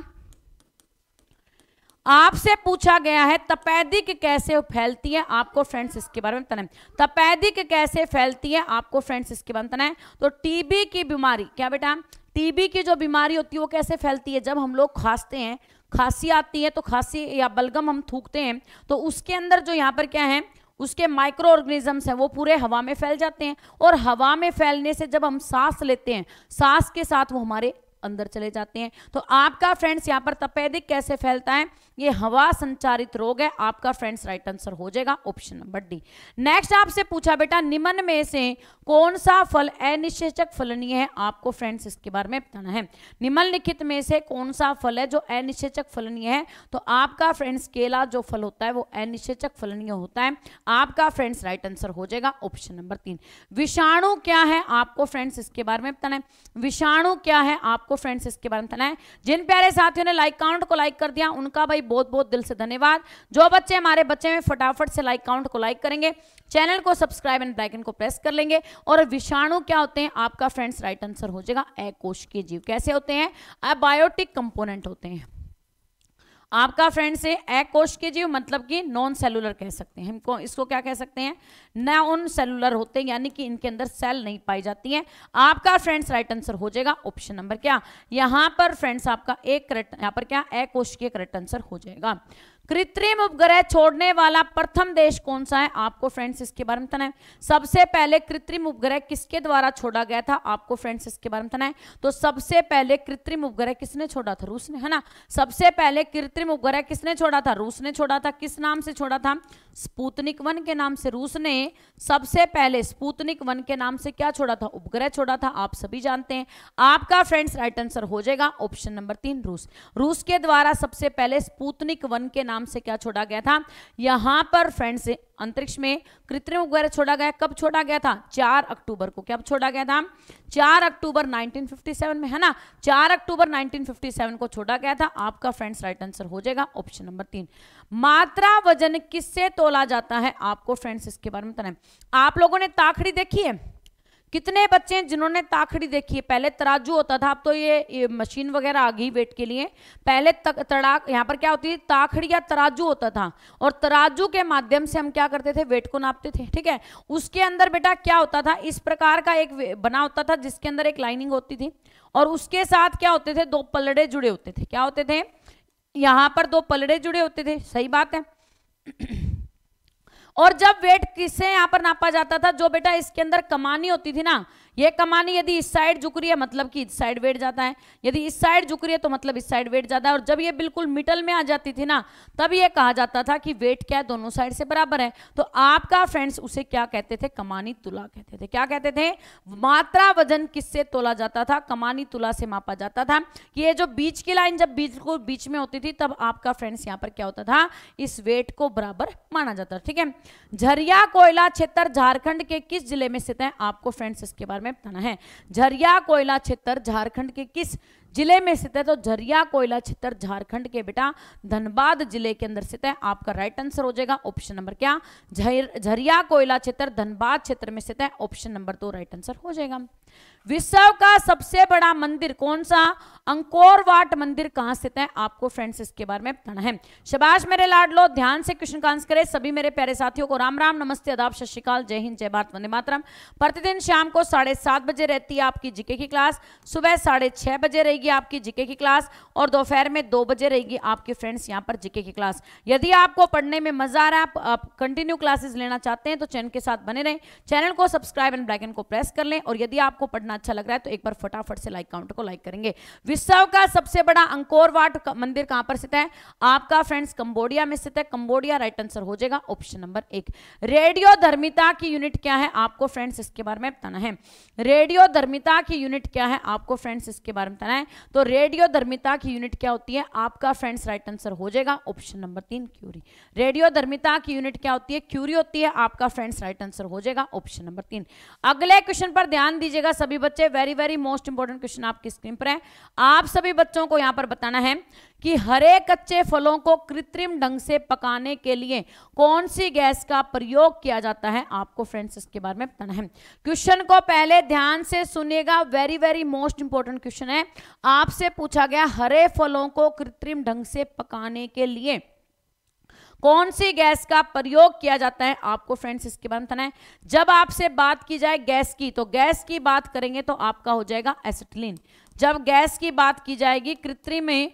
आपसे पूछा गया है तपैदिक कैसे फैलती है आपको फ्रेंड्स इसके बारे में बताना है तपैदिक कैसे फैलती है आपको फ्रेंड्स इसके बारे में बताना है तो टीबी की बीमारी क्या बेटा टीबी की जो बीमारी होती है वो कैसे फैलती है जब हम लोग खांसते हैं खांसी आती है तो खांसी या बलगम हम थूकते हैं तो उसके अंदर जो यहाँ पर क्या है उसके माइक्रो ऑर्गेनिजम्स हैं वो पूरे हवा में फैल जाते हैं और हवा में फैलने से जब हम सांस लेते हैं सांस के साथ वो हमारे अंदर चले जाते हैं तो आपका फ्रेंड्स यहाँ पर तपेदिक कैसे फैलता है ये हवा संचारित रोग है आपका फ्रेंड्स राइट आंसर हो जाएगा ऑप्शन नंबर डी नेक्स्ट आपसे पूछा बेटा निम्न में से कौन सा फल अनिश्चेचक फलनीय है आपको फ्रेंड्स इसके बारे में बताना है निम्नलिखित में से कौन सा फल है जो अनिश्चेचक फलनीय है तो आपका फ्रेंड्स केला जो फल होता है वो अनिश्चेचक फलनीय होता है आपका फ्रेंड्स राइट आंसर हो जाएगा ऑप्शन नंबर तीन विषाणु क्या है आपको फ्रेंड्स इसके बारे में बताना है विषाणु क्या है आपको आपको फ्रेंड्स इसके बारे में बताना है जिन प्यारे साथियों ने लाइक काउंट को लाइक कर दिया उनका भाई बहुत बहुत दिल से धन्यवाद जो बच्चे हमारे बच्चे में फटाफट से लाइक काउंट को लाइक करेंगे चैनल को सब्सक्राइब एंड बैकन को प्रेस कर लेंगे और विषाणु क्या होते हैं आपका फ्रेंड्स राइट आंसर हो जाएगा ए कोश के जीव कैसे होते हैं अबायोटिक कंपोनेंट होते हैं आपका फ्रेंड से एकोश के जीव मतलब कि नॉन सेलुलर कह सकते हैं हमको इसको क्या कह सकते हैं नॉन सेलुलर होते हैं यानी कि इनके अंदर सेल नहीं पाई जाती हैं आपका फ्रेंड्स राइट आंसर हो जाएगा ऑप्शन नंबर क्या यहाँ पर फ्रेंड्स आपका एक करेक्ट यहाँ पर क्या एकोश के करेक्ट आंसर हो जाएगा कृत्रिम उपग्रह छोड़ने वाला प्रथम देश कौन सा है आपको फ्रेंड्स इसके बारे में बताना है सबसे पहले कृत्रिम उपग्रह किसके द्वारा छोड़ा गया था आपको फ्रेंड्स इसके बारे में बताना है तो सबसे पहले कृत्रिम उपग्रह किसने छोड़ा था रूस ने है ना सबसे पहले कृत्रिम उपग्रह किसने छोड़ा था रूस ने छोड़ा था किस नाम से छोड़ा था स्पूतनिक वन के नाम से रूस ने सबसे पहले स्पूतनिक वन के नाम से क्या छोड़ा था उपग्रह छोड़ा था आप सभी जानते हैं आपका फ्रेंड्स राइट आंसर हो जाएगा ऑप्शन नंबर तीन रूस रूस के द्वारा सबसे पहले स्पूतनिक वन के नाम नाम से क्या छोड़ा गया था यहां पर फ्रेंड्स अंतरिक्ष में कृत्रिम उपग्रह छोड़ा गया कब छोड़ा गया था चार अक्टूबर को क्या छोड़ा गया था चार अक्टूबर 1957 में है ना चार अक्टूबर 1957 को छोड़ा गया था आपका फ्रेंड्स राइट आंसर हो जाएगा ऑप्शन नंबर तीन मात्रा वजन किससे तोला जाता है आपको फ्रेंड्स इसके बारे में बताना आप लोगों ने ताखड़ी देखी है कितने बच्चे हैं जिन्होंने ताखड़ी देखी है पहले तराजू होता था अब तो ये, ये मशीन वगैरह आ गई वेट के लिए पहले तक तड़ाक यहाँ पर क्या होती थी ताखड़ी या तराजू होता था और तराजू के माध्यम से हम क्या करते थे वेट को नापते थे ठीक है उसके अंदर बेटा क्या होता था इस प्रकार का एक बना होता था जिसके अंदर एक लाइनिंग होती थी और उसके साथ क्या होते थे दो पलड़े जुड़े होते थे क्या होते थे यहाँ पर दो पलड़े जुड़े होते थे सही बात है और जब वेट किसे यहाँ पर नापा जाता था जो बेटा इसके अंदर कमानी होती थी ना ये कमानी यदि इस साइड झुक रही है मतलब कि इस साइड वेट जाता है यदि इस साइड झुक रही है तो मतलब इस साइड वेट जाता है और जब ये बिल्कुल मिडल में आ जाती थी ना तब ये कहा जाता था कि वेट क्या है दोनों साइड से बराबर है तो आपका फ्रेंड्स उसे क्या कहते थे कमानी तुला कहते थे क्या कहते थे मात्रा वजन किससे तोला जाता था कमानी तुला से मापा जाता था कि ये जो बीच की लाइन जब बीच को बीच में होती थी तब आपका फ्रेंड्स यहाँ पर क्या होता था इस वेट को बराबर माना जाता ठीक है झरिया कोयला क्षेत्र झारखंड के किस जिले में स्थित है आपको फ्रेंड्स इसके बारे में में बताना है झरिया कोयला क्षेत्र झारखंड के किस जिले में स्थित है तो झरिया कोयला क्षेत्र झारखंड के बेटा धनबाद जिले के अंदर स्थित है आपका राइट आंसर हो जाएगा ऑप्शन नंबर क्या झरिया कोयला क्षेत्र धनबाद क्षेत्र में स्थित है ऑप्शन नंबर दो राइट आंसर हो जाएगा विश्व का सबसे बड़ा मंदिर कौन सा अंकोर वाट मंदिर कहाँ स्थित है आपको फ्रेंड्स इसके बारे में पढ़ना है शबाश मेरे लाडलो ध्यान से क्वेश्चन का आंसर करें सभी मेरे प्यारे साथियों को राम राम नमस्ते अदाब सत जय हिंद जय भारत वंदे मातरम प्रतिदिन शाम को साढ़े सात बजे रहती है आपकी जीके की क्लास सुबह साढ़े छह बजे रहेगी आपकी जीके की क्लास और दोपहर में दो बजे रहेगी आपकी फ्रेंड्स यहाँ पर जीके की क्लास यदि आपको पढ़ने में मजा आ रहा है आप कंटिन्यू क्लासेस लेना चाहते हैं तो चैनल के साथ बने रहें चैनल को सब्सक्राइब एंड ब्लैकन को प्रेस कर लें और यदि आपको पढ़ना गाना अच्छा लग रहा है तो एक बार फटाफट से लाइक काउंटर को लाइक करेंगे विश्व का सबसे बड़ा अंकोर वाट मंदिर कहां पर स्थित है आपका फ्रेंड्स कंबोडिया में स्थित है कंबोडिया राइट आंसर हो जाएगा ऑप्शन नंबर एक रेडियो धर्मिता की यूनिट क्या है आपको फ्रेंड्स इसके बारे में बताना है रेडियो धर्मिता की यूनिट क्या है आपको फ्रेंड्स इसके बारे में बताना है तो रेडियो धर्मिता की यूनिट क्या होती है आपका फ्रेंड्स राइट आंसर हो जाएगा ऑप्शन नंबर तीन क्यूरी रेडियो धर्मिता की यूनिट क्या होती है क्यूरी होती है आपका फ्रेंड्स राइट आंसर हो जाएगा ऑप्शन नंबर तीन अगले क्वेश्चन पर ध्यान दीजिएगा सभी बच्चे very very most important question आपकी स्क्रीन पर है आप सभी बच्चों को यहाँ पर बताना है कि हरे कच्चे फलों को कृत्रिम ढंग से पकाने के लिए कौन सी गैस का प्रयोग किया जाता है आपको फ्रेंड्स इसके बारे में बताना है क्वेश्चन को पहले ध्यान से सुनिएगा very very most important question है आपसे पूछा गया हरे फलों को कृत्रिम ढंग से पकाने के लिए कौन सी गैस का प्रयोग किया जाता है आपको फ्रेंड्स इसके बारे में बताना है जब आपसे बात की जाए गैस की तो गैस की बात करेंगे तो आपका हो जाएगा एसिटिलीन जब गैस की बात की जाएगी कृत्रिम में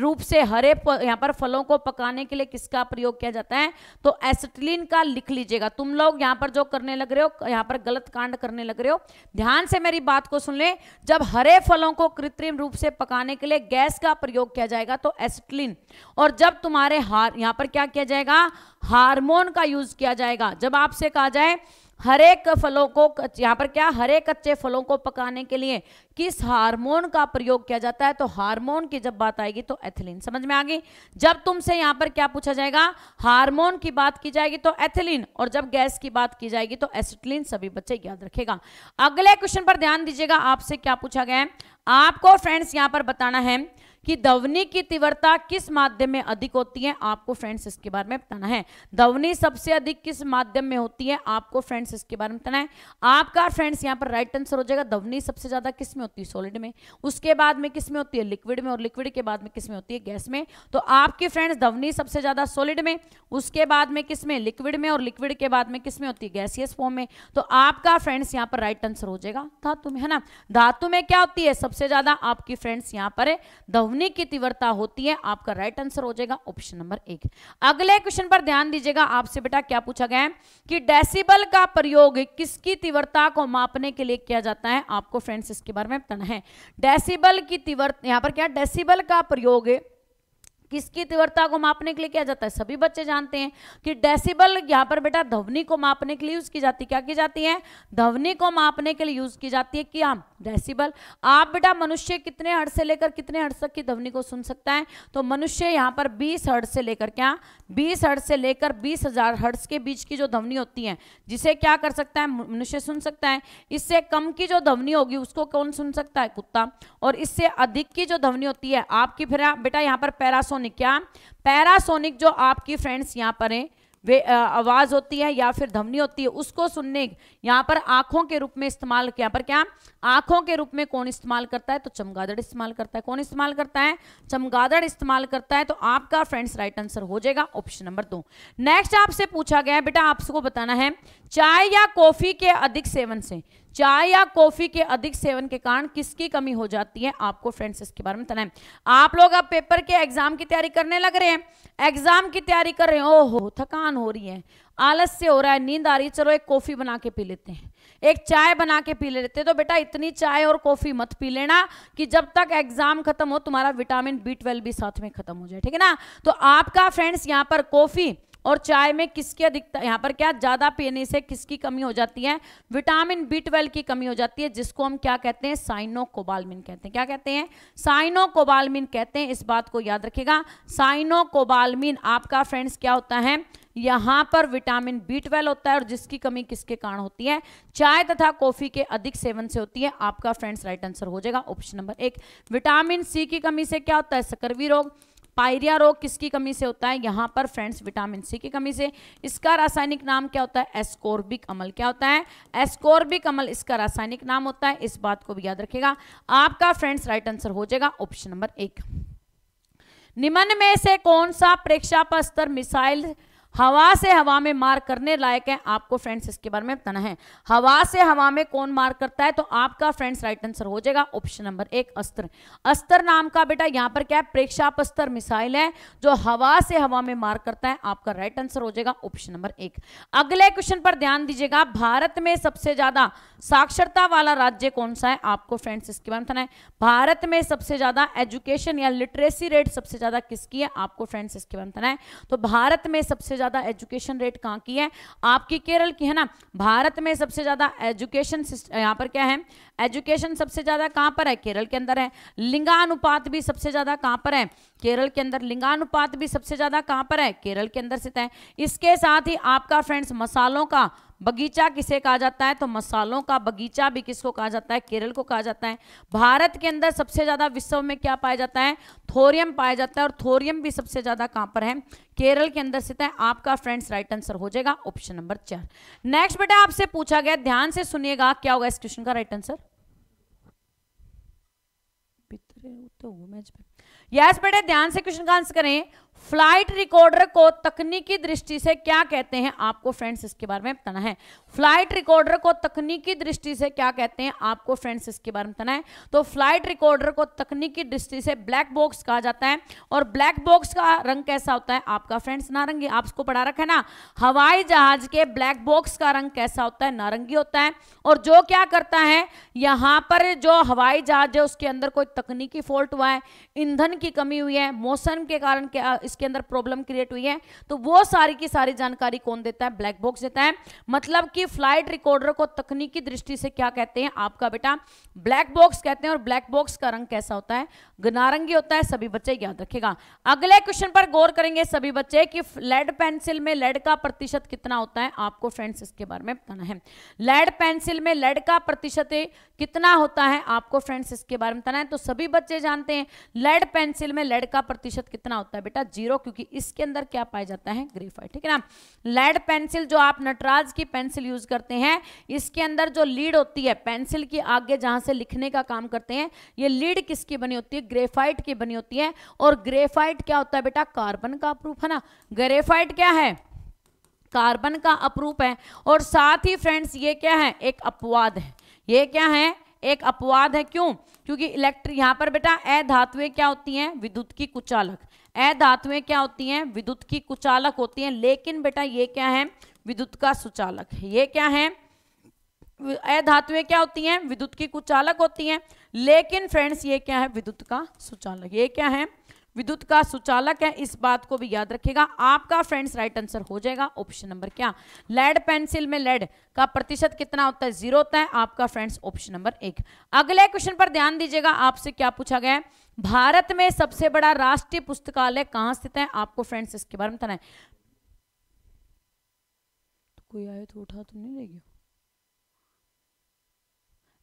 रूप से हरे यहाँ पर फलों को पकाने के लिए किसका प्रयोग किया जाता है तो एसिटिलीन का लिख लीजिएगा तुम लोग यहाँ पर जो करने लग रहे हो यहाँ पर गलत कांड करने लग रहे हो ध्यान से मेरी बात को सुन ले जब हरे फलों को कृत्रिम रूप से पकाने के लिए गैस का प्रयोग किया जाएगा तो एसिटिलीन और जब तुम्हारे हार यहाँ पर क्या किया जाएगा हारमोन का यूज किया जाएगा जब आपसे कहा जाए हरे फलों को यहाँ पर क्या हरे कच्चे फलों को पकाने के लिए किस हार्मोन का प्रयोग किया जाता है तो हार्मोन की जब बात आएगी तो एथिलीन समझ में आ गई जब तुमसे यहाँ पर क्या पूछा जाएगा हार्मोन की बात की जाएगी तो एथिलीन और जब गैस की बात की जाएगी तो एसिटिलीन सभी बच्चे याद रखेगा अगले क्वेश्चन पर ध्यान दीजिएगा आपसे क्या पूछा गया है आपको फ्रेंड्स यहाँ पर बताना है कि दवनी की तीव्रता किस माध्यम में अधिक होती है आपको फ्रेंड्स इसके बारे में बताना है दवनी सबसे अधिक किस माध्यम में होती है आपको फ्रेंड्स इसके बारे में बताना है आपका फ्रेंड्स यहाँ पर राइट आंसर हो जाएगा दवनी सबसे ज्यादा किस में होती है सॉलिड में उसके बाद में किस में होती है लिक्विड में और लिक्विड के बाद में किस में होती है गैस में तो आपकी फ्रेंड्स दवनी सबसे ज्यादा सॉलिड में उसके बाद में किस में लिक्विड में और लिक्विड के बाद में किस में होती है गैसियस फॉर्म में तो आपका फ्रेंड्स यहाँ पर राइट आंसर हो जाएगा धातु में है ना धातु में क्या होती है सबसे ज्यादा आपकी फ्रेंड्स यहाँ पर दवनी ध्वनि की तीव्रता होती है आपका राइट आंसर हो जाएगा ऑप्शन नंबर एक अगले क्वेश्चन पर ध्यान दीजिएगा आपसे बेटा क्या पूछा गया है कि डेसिबल का प्रयोग किसकी तीव्रता को मापने के लिए किया जाता है आपको फ्रेंड्स इसके बारे में बताना है डेसिबल की तीव्रता यहां पर क्या डेसिबल का प्रयोग किसकी तीव्रता को मापने के लिए किया जाता है सभी बच्चे जानते हैं कि डेसिबल यहाँ पर बेटा ध्वनि को मापने के लिए यूज की जाती है क्या की जाती है ध्वनि को मापने के लिए यूज की जाती है कि हम डेसिबल आप बेटा मनुष्य कितने हर्ट से लेकर कितने हर्ट तक की ध्वनि को सुन सकता है तो मनुष्य यहाँ पर बीस हर्ट से लेकर क्या बीस हर्ट से लेकर बीस हजार हर्ट्स के बीच की जो ध्वनि होती है जिसे क्या कर सकता है मनुष्य सुन सकता है इससे कम की जो ध्वनि होगी उसको कौन सुन सकता है कुत्ता और इससे अधिक की जो ध्वनि होती है आपकी फिर बेटा यहाँ पर पैरासोन पैरासोनिक क्या पैरासोनिक जो आपकी फ्रेंड्स यहाँ पर है वे आवाज़ होती है या फिर ध्वनि होती है उसको सुनने यहाँ पर आंखों के रूप में इस्तेमाल यहाँ पर क्या आंखों के रूप में कौन इस्तेमाल करता है तो चमगादड़ इस्तेमाल करता है कौन इस्तेमाल करता है चमगादड़ इस्तेमाल करता है तो आपका फ्रेंड्स राइट आंसर हो जाएगा ऑप्शन नंबर दो नेक्स्ट आपसे पूछा गया है बेटा आपको बताना है चाय या कॉफ़ी के अधिक सेवन से चाय या कॉफी के अधिक सेवन के कारण किसकी कमी हो जाती है आपको फ्रेंड्स इसके बारे में बताना है आप लोग अब पेपर के एग्जाम की तैयारी करने लग रहे हैं एग्जाम की तैयारी कर रहे हैं ओहो थकान हो रही है आलस्य हो रहा है नींद आ रही है चलो एक कॉफी बना के पी लेते हैं एक चाय बना के पी लेते हैं तो बेटा इतनी चाय और कॉफी मत पी लेना कि जब तक एग्जाम खत्म हो तुम्हारा विटामिन बी ट्वेल्व भी साथ में खत्म हो जाए ठीक है ना तो आपका फ्रेंड्स यहाँ पर कॉफी और चाय में किसकी अधिकता यहाँ पर क्या ज़्यादा पीने से किसकी कमी हो जाती है विटामिन बी ट्वेल्व की कमी हो जाती है जिसको हम क्या कहते हैं साइनोकोबालमिन कहते हैं क्या कहते हैं साइनोकोबालमिन कहते हैं इस बात को याद रखेगा साइनोकोबालमिन आपका फ्रेंड्स क्या होता है यहाँ पर विटामिन बी ट्वेल्व होता है और जिसकी कमी किसके कारण होती है चाय तथा कॉफी के अधिक सेवन से होती है आपका फ्रेंड्स राइट आंसर हो जाएगा ऑप्शन नंबर एक विटामिन सी की कमी से क्या होता है सकरवी रोग पायरिया रोग किसकी कमी से होता है यहाँ पर फ्रेंड्स विटामिन सी की कमी से इसका रासायनिक नाम क्या होता है एस्कोर्बिक अमल क्या होता है एस्कोर्बिक अमल इसका रासायनिक नाम होता है इस बात को भी याद रखेगा आपका फ्रेंड्स राइट आंसर हो जाएगा ऑप्शन नंबर एक निम्न में से कौन सा प्रेक्षापस्तर मिसाइल हवा से हवा में मार करने लायक है आपको फ्रेंड्स इसके बारे में बताना है हवा से हवा में कौन मार करता है तो आपका फ्रेंड्स राइट आंसर हो जाएगा ऑप्शन नंबर एक अस्त्र अस्त्र नाम का बेटा यहां पर क्या है प्रेक्षापस्तर मिसाइल है जो हवा से हवा में मार करता है आपका राइट आंसर हो जाएगा ऑप्शन नंबर एक अगले क्वेश्चन पर ध्यान दीजिएगा भारत में सबसे ज्यादा साक्षरता वाला राज्य कौन सा है आपको फ्रेंड्स इसके बारे में बताना है भारत में सबसे ज्यादा एजुकेशन या लिटरेसी रेट सबसे ज्यादा किसकी है आपको फ्रेंड्स इसके बारे में बताना है तो भारत में सबसे ज़्यादा एजुकेशन रेट कहाँ की है आपकी केरल की है ना भारत में सबसे ज़्यादा एजुकेशन यहाँ पर क्या है एजुकेशन सबसे ज़्यादा कहाँ पर है केरल के अंदर है लिंगानुपात भी सबसे ज़्यादा कहाँ पर है केरल के अंदर लिंगानुपात भी सबसे ज़्यादा कहाँ पर है केरल के अंदर स्थित है इसके साथ ही आपका फ्रेंड्स मसालों का बगीचा किसे कहा जाता है तो मसालों का बगीचा भी किसको कहा जाता है केरल को कहा जाता है भारत के अंदर सबसे ज़्यादा विश्व में क्या पाया जाता है थोरियम पाया जाता है और थोरियम भी सबसे ज़्यादा कहां पर है केरल के अंदर स्थित है आपका फ्रेंड्स राइट आंसर हो जाएगा ऑप्शन नंबर चार नेक्स्ट बेटा आपसे पूछा गया ध्यान से सुनिएगा क्या होगा इस क्वेश्चन का राइट आंसर तो यस बेटे ध्यान से क्वेश्चन का आंसर करें फ्लाइट रिकॉर्डर को तकनीकी दृष्टि से क्या कहते हैं आपको फ्रेंड्स इसके बारे में बताना है फ्लाइट रिकॉर्डर को तकनीकी दृष्टि से क्या कहते हैं आपको फ्रेंड्स इसके बारे में बताना है तो फ्लाइट रिकॉर्डर को तकनीकी दृष्टि से ब्लैक बॉक्स कहा जाता है और ब्लैक बॉक्स का रंग कैसा होता है आपका फ्रेंड्स नारंगी आपको पढ़ा रखा है ना हवाई जहाज के ब्लैक बॉक्स का रंग कैसा होता है नारंगी होता है और जो क्या करता है यहाँ पर जो हवाई जहाज है उसके अंदर कोई तकनीकी फॉल्ट हुआ है ईंधन की कमी हुई है मौसम के कारण इसके अंदर प्रॉब्लम क्रिएट हुई है तो वो सारी की सारी जानकारी कौन देता है ब्लैक बॉक्स देता है मतलब कि फ्लाइट रिकॉर्डर को तकनीकी दृष्टि से क्या कहते हैं आपका बेटा ब्लैक बॉक्स कहते हैं और ब्लैक बॉक्स का रंग कैसा होता है गनारंगी होता है सभी बच्चे याद रखेगा अगले क्वेश्चन पर गौर करेंगे सभी बच्चे कि लेड पेंसिल में लेड का प्रतिशत कितना होता है आपको फ्रेंड्स इसके बारे में बताना है लेड पेंसिल में लेड का प्रतिशत कितना होता है आपको फ्रेंड्स इसके बारे में बताना है तो सभी बच्चे जानते हैं लेड पेंसिल में लेड का प्रतिशत कितना होता है बेटा 0.5 जीरो क्योंकि इसके अंदर क्या पाया जाता है ग्रेफाइट ठीक है ना लेड पेंसिल जो आप नटराज की पेंसिल यूज करते हैं इसके अंदर जो लीड होती है पेंसिल की आगे जहां से लिखने का काम करते हैं ये लीड किसकी बनी होती है ग्रेफाइट की बनी होती है और ग्रेफाइट क्या होता है बेटा कार्बन का प्रूफ है ना ग्रेफाइट क्या है कार्बन का अप्रूप है और साथ ही फ्रेंड्स ये क्या है एक अपवाद है ये क्या है एक अपवाद है क्यों क्योंकि इलेक्ट्रिक यहां पर बेटा ए धातुएं क्या होती हैं विद्युत की कुचालक धातुएं क्या होती हैं विद्युत की कुचालक होती हैं लेकिन बेटा ये क्या है विद्युत का सुचालक ये क्या है अधातुएं क्या होती हैं विद्युत की कुचालक होती हैं लेकिन फ्रेंड्स ये क्या है विद्युत का सुचालक ये क्या है विद्युत का सुचालक है इस बात को भी याद रखेगा आपका फ्रेंड्स राइट आंसर हो जाएगा ऑप्शन नंबर क्या लेड पेंसिल में लेड का प्रतिशत कितना होता है जीरो होता है आपका फ्रेंड्स ऑप्शन नंबर एक अगले क्वेश्चन पर ध्यान दीजिएगा आपसे क्या पूछा गया है भारत में सबसे बड़ा राष्ट्रीय पुस्तकालय कहां स्थित है आपको फ्रेंड्स इसके बारे में बताना है तो कोई आए तो उठा तो नहीं लेगी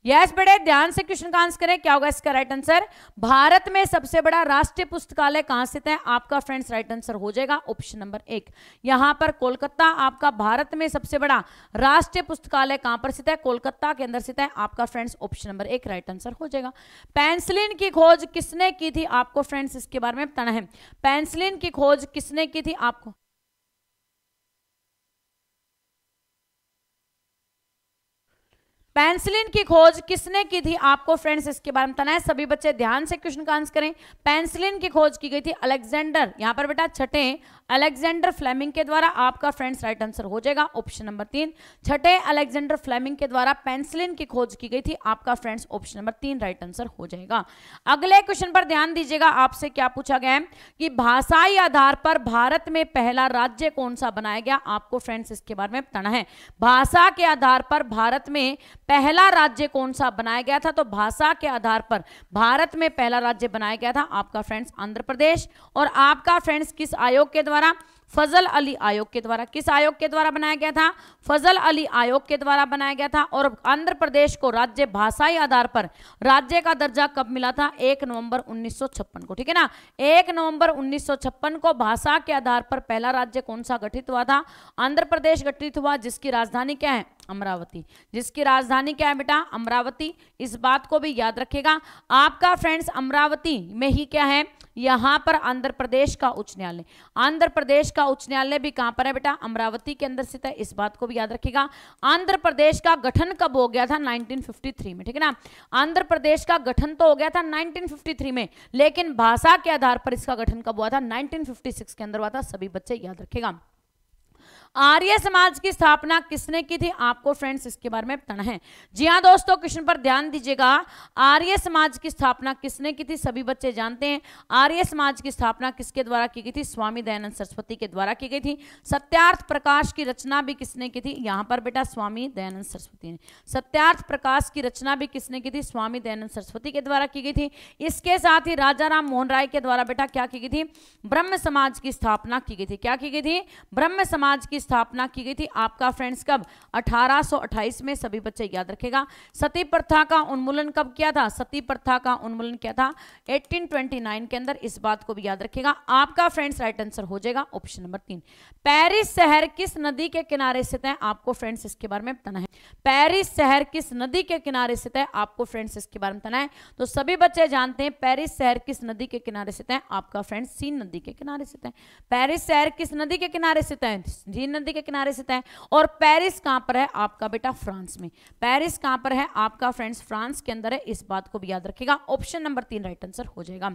यस बड़े ध्यान से क्वेश्चन का आंसर करें क्या होगा इसका राइट आंसर भारत में सबसे बड़ा राष्ट्रीय पुस्तकालय कहां स्थित है आपका फ्रेंड्स राइट आंसर हो जाएगा ऑप्शन नंबर एक यहां पर कोलकाता आपका भारत में सबसे बड़ा राष्ट्रीय पुस्तकालय कहां पर स्थित है कोलकाता के अंदर स्थित है आपका फ्रेंड्स ऑप्शन नंबर एक राइट आंसर हो जाएगा पेंसिलिन की खोज किसने की थी आपको फ्रेंड्स इसके बारे में बताना है पेंसिलिन की खोज किसने की थी आपको पेंसिलिन की खोज किसने की थी आपको फ्रेंड्स इसके बारे में बताना है सभी बच्चे ध्यान से क्वेश्चन का आंसर करें पेंसिलिन की खोज की गई थी अलेक्जेंडर यहां पर बेटा छठे अलेक्जेंडर फ्लेमिंग के द्वारा आपका फ्रेंड्स राइट आंसर हो जाएगा ऑप्शन नंबर तीन छठे अलेक्जेंडर फ्लेमिंग के द्वारा पेंसिलिन की खोज की गई थी आपका फ्रेंड्स ऑप्शन नंबर तीन राइट आंसर हो जाएगा अगले क्वेश्चन पर ध्यान दीजिएगा आपसे क्या पूछा गया है कि भाषाई आधार पर भारत में पहला राज्य कौन सा बनाया गया आपको फ्रेंड्स इसके बारे में बताना है भाषा के आधार पर भारत में पहला राज्य कौन सा बनाया गया था तो भाषा के आधार पर भारत में पहला राज्य बनाया गया था आपका फ्रेंड्स आंध्र प्रदेश और आपका फ्रेंड्स किस आयोग के द्वारा द्वारा फजल अली आयोग के द्वारा किस आयोग के द्वारा बनाया गया था फजल अली आयोग के द्वारा बनाया गया था और आंध्र प्रदेश को राज्य भाषाई आधार पर राज्य का दर्जा कब मिला था एक नवंबर 1956 को ठीक है ना एक नवंबर 1956 को भाषा के आधार पर पहला राज्य कौन सा गठित हुआ था आंध्र प्रदेश गठित हुआ जिसकी राजधानी क्या है अमरावती जिसकी राजधानी क्या है बेटा अमरावती इस बात को भी याद रखेगा आपका फ्रेंड्स अमरावती में ही क्या है यहाँ पर आंध्र प्रदेश का उच्च न्यायालय आंध्र प्रदेश का उच्च न्यायालय भी कहाँ पर है बेटा अमरावती के अंदर स्थित है इस बात को भी याद रखेगा आंध्र प्रदेश का गठन कब हो गया था 1953 में ठीक है ना आंध्र प्रदेश का गठन तो हो गया था 1953 में लेकिन भाषा के आधार पर इसका गठन कब हुआ था 1956 के अंदर हुआ था सभी बच्चे याद रखेगा आर्य समाज की स्थापना किसने की थी आपको फ्रेंड्स इसके बारे में बताना है जी हाँ दोस्तों क्वेश्चन पर ध्यान दीजिएगा आर्य समाज की स्थापना किसने की थी सभी बच्चे जानते हैं आर्य समाज की स्थापना किसके द्वारा की गई थी स्वामी दयानंद सरस्वती के द्वारा की गई थी सत्यार्थ प्रकाश की रचना भी किसने की थी यहाँ पर बेटा स्वामी दयानंद सरस्वती ने सत्यार्थ प्रकाश की रचना भी किसने की थी स्वामी दयानंद सरस्वती के द्वारा की गई थी इसके साथ ही राजा राम मोहन राय के द्वारा बेटा क्या की गई थी ब्रह्म समाज की स्थापना की गई थी क्या की गई थी ब्रह्म समाज की की स्थापना की गई थी आपका फ्रेंड्स कब 1828 में सभी बच्चे याद रखेगा सती प्रथा का उन्मूलन कब किया था सती प्रथा का उन्मूलन किया था 1829 के अंदर इस बात को भी याद रखेगा आपका फ्रेंड्स राइट आंसर हो जाएगा ऑप्शन नंबर तीन पेरिस शहर किस नदी के किनारे स्थित है आपको फ्रेंड्स इसके बारे में बताना है पेरिस शहर किस नदी के किनारे स्थित है आपको फ्रेंड्स इसके बारे में बताना है तो सभी बच्चे जानते हैं पेरिस शहर किस नदी के किनारे स्थित है आपका फ्रेंड्स सीन नदी के किनारे स्थित है पेरिस शहर किस नदी के किनारे स्थित है सीन नदी के किनारे स्थित है और पेरिस कहां पर है आपका बेटा फ्रांस में पेरिस कहां पर है आपका फ्रेंड्स फ्रांस के अंदर है इस बात को भी याद रखेगा ऑप्शन नंबर तीन राइट आंसर हो जाएगा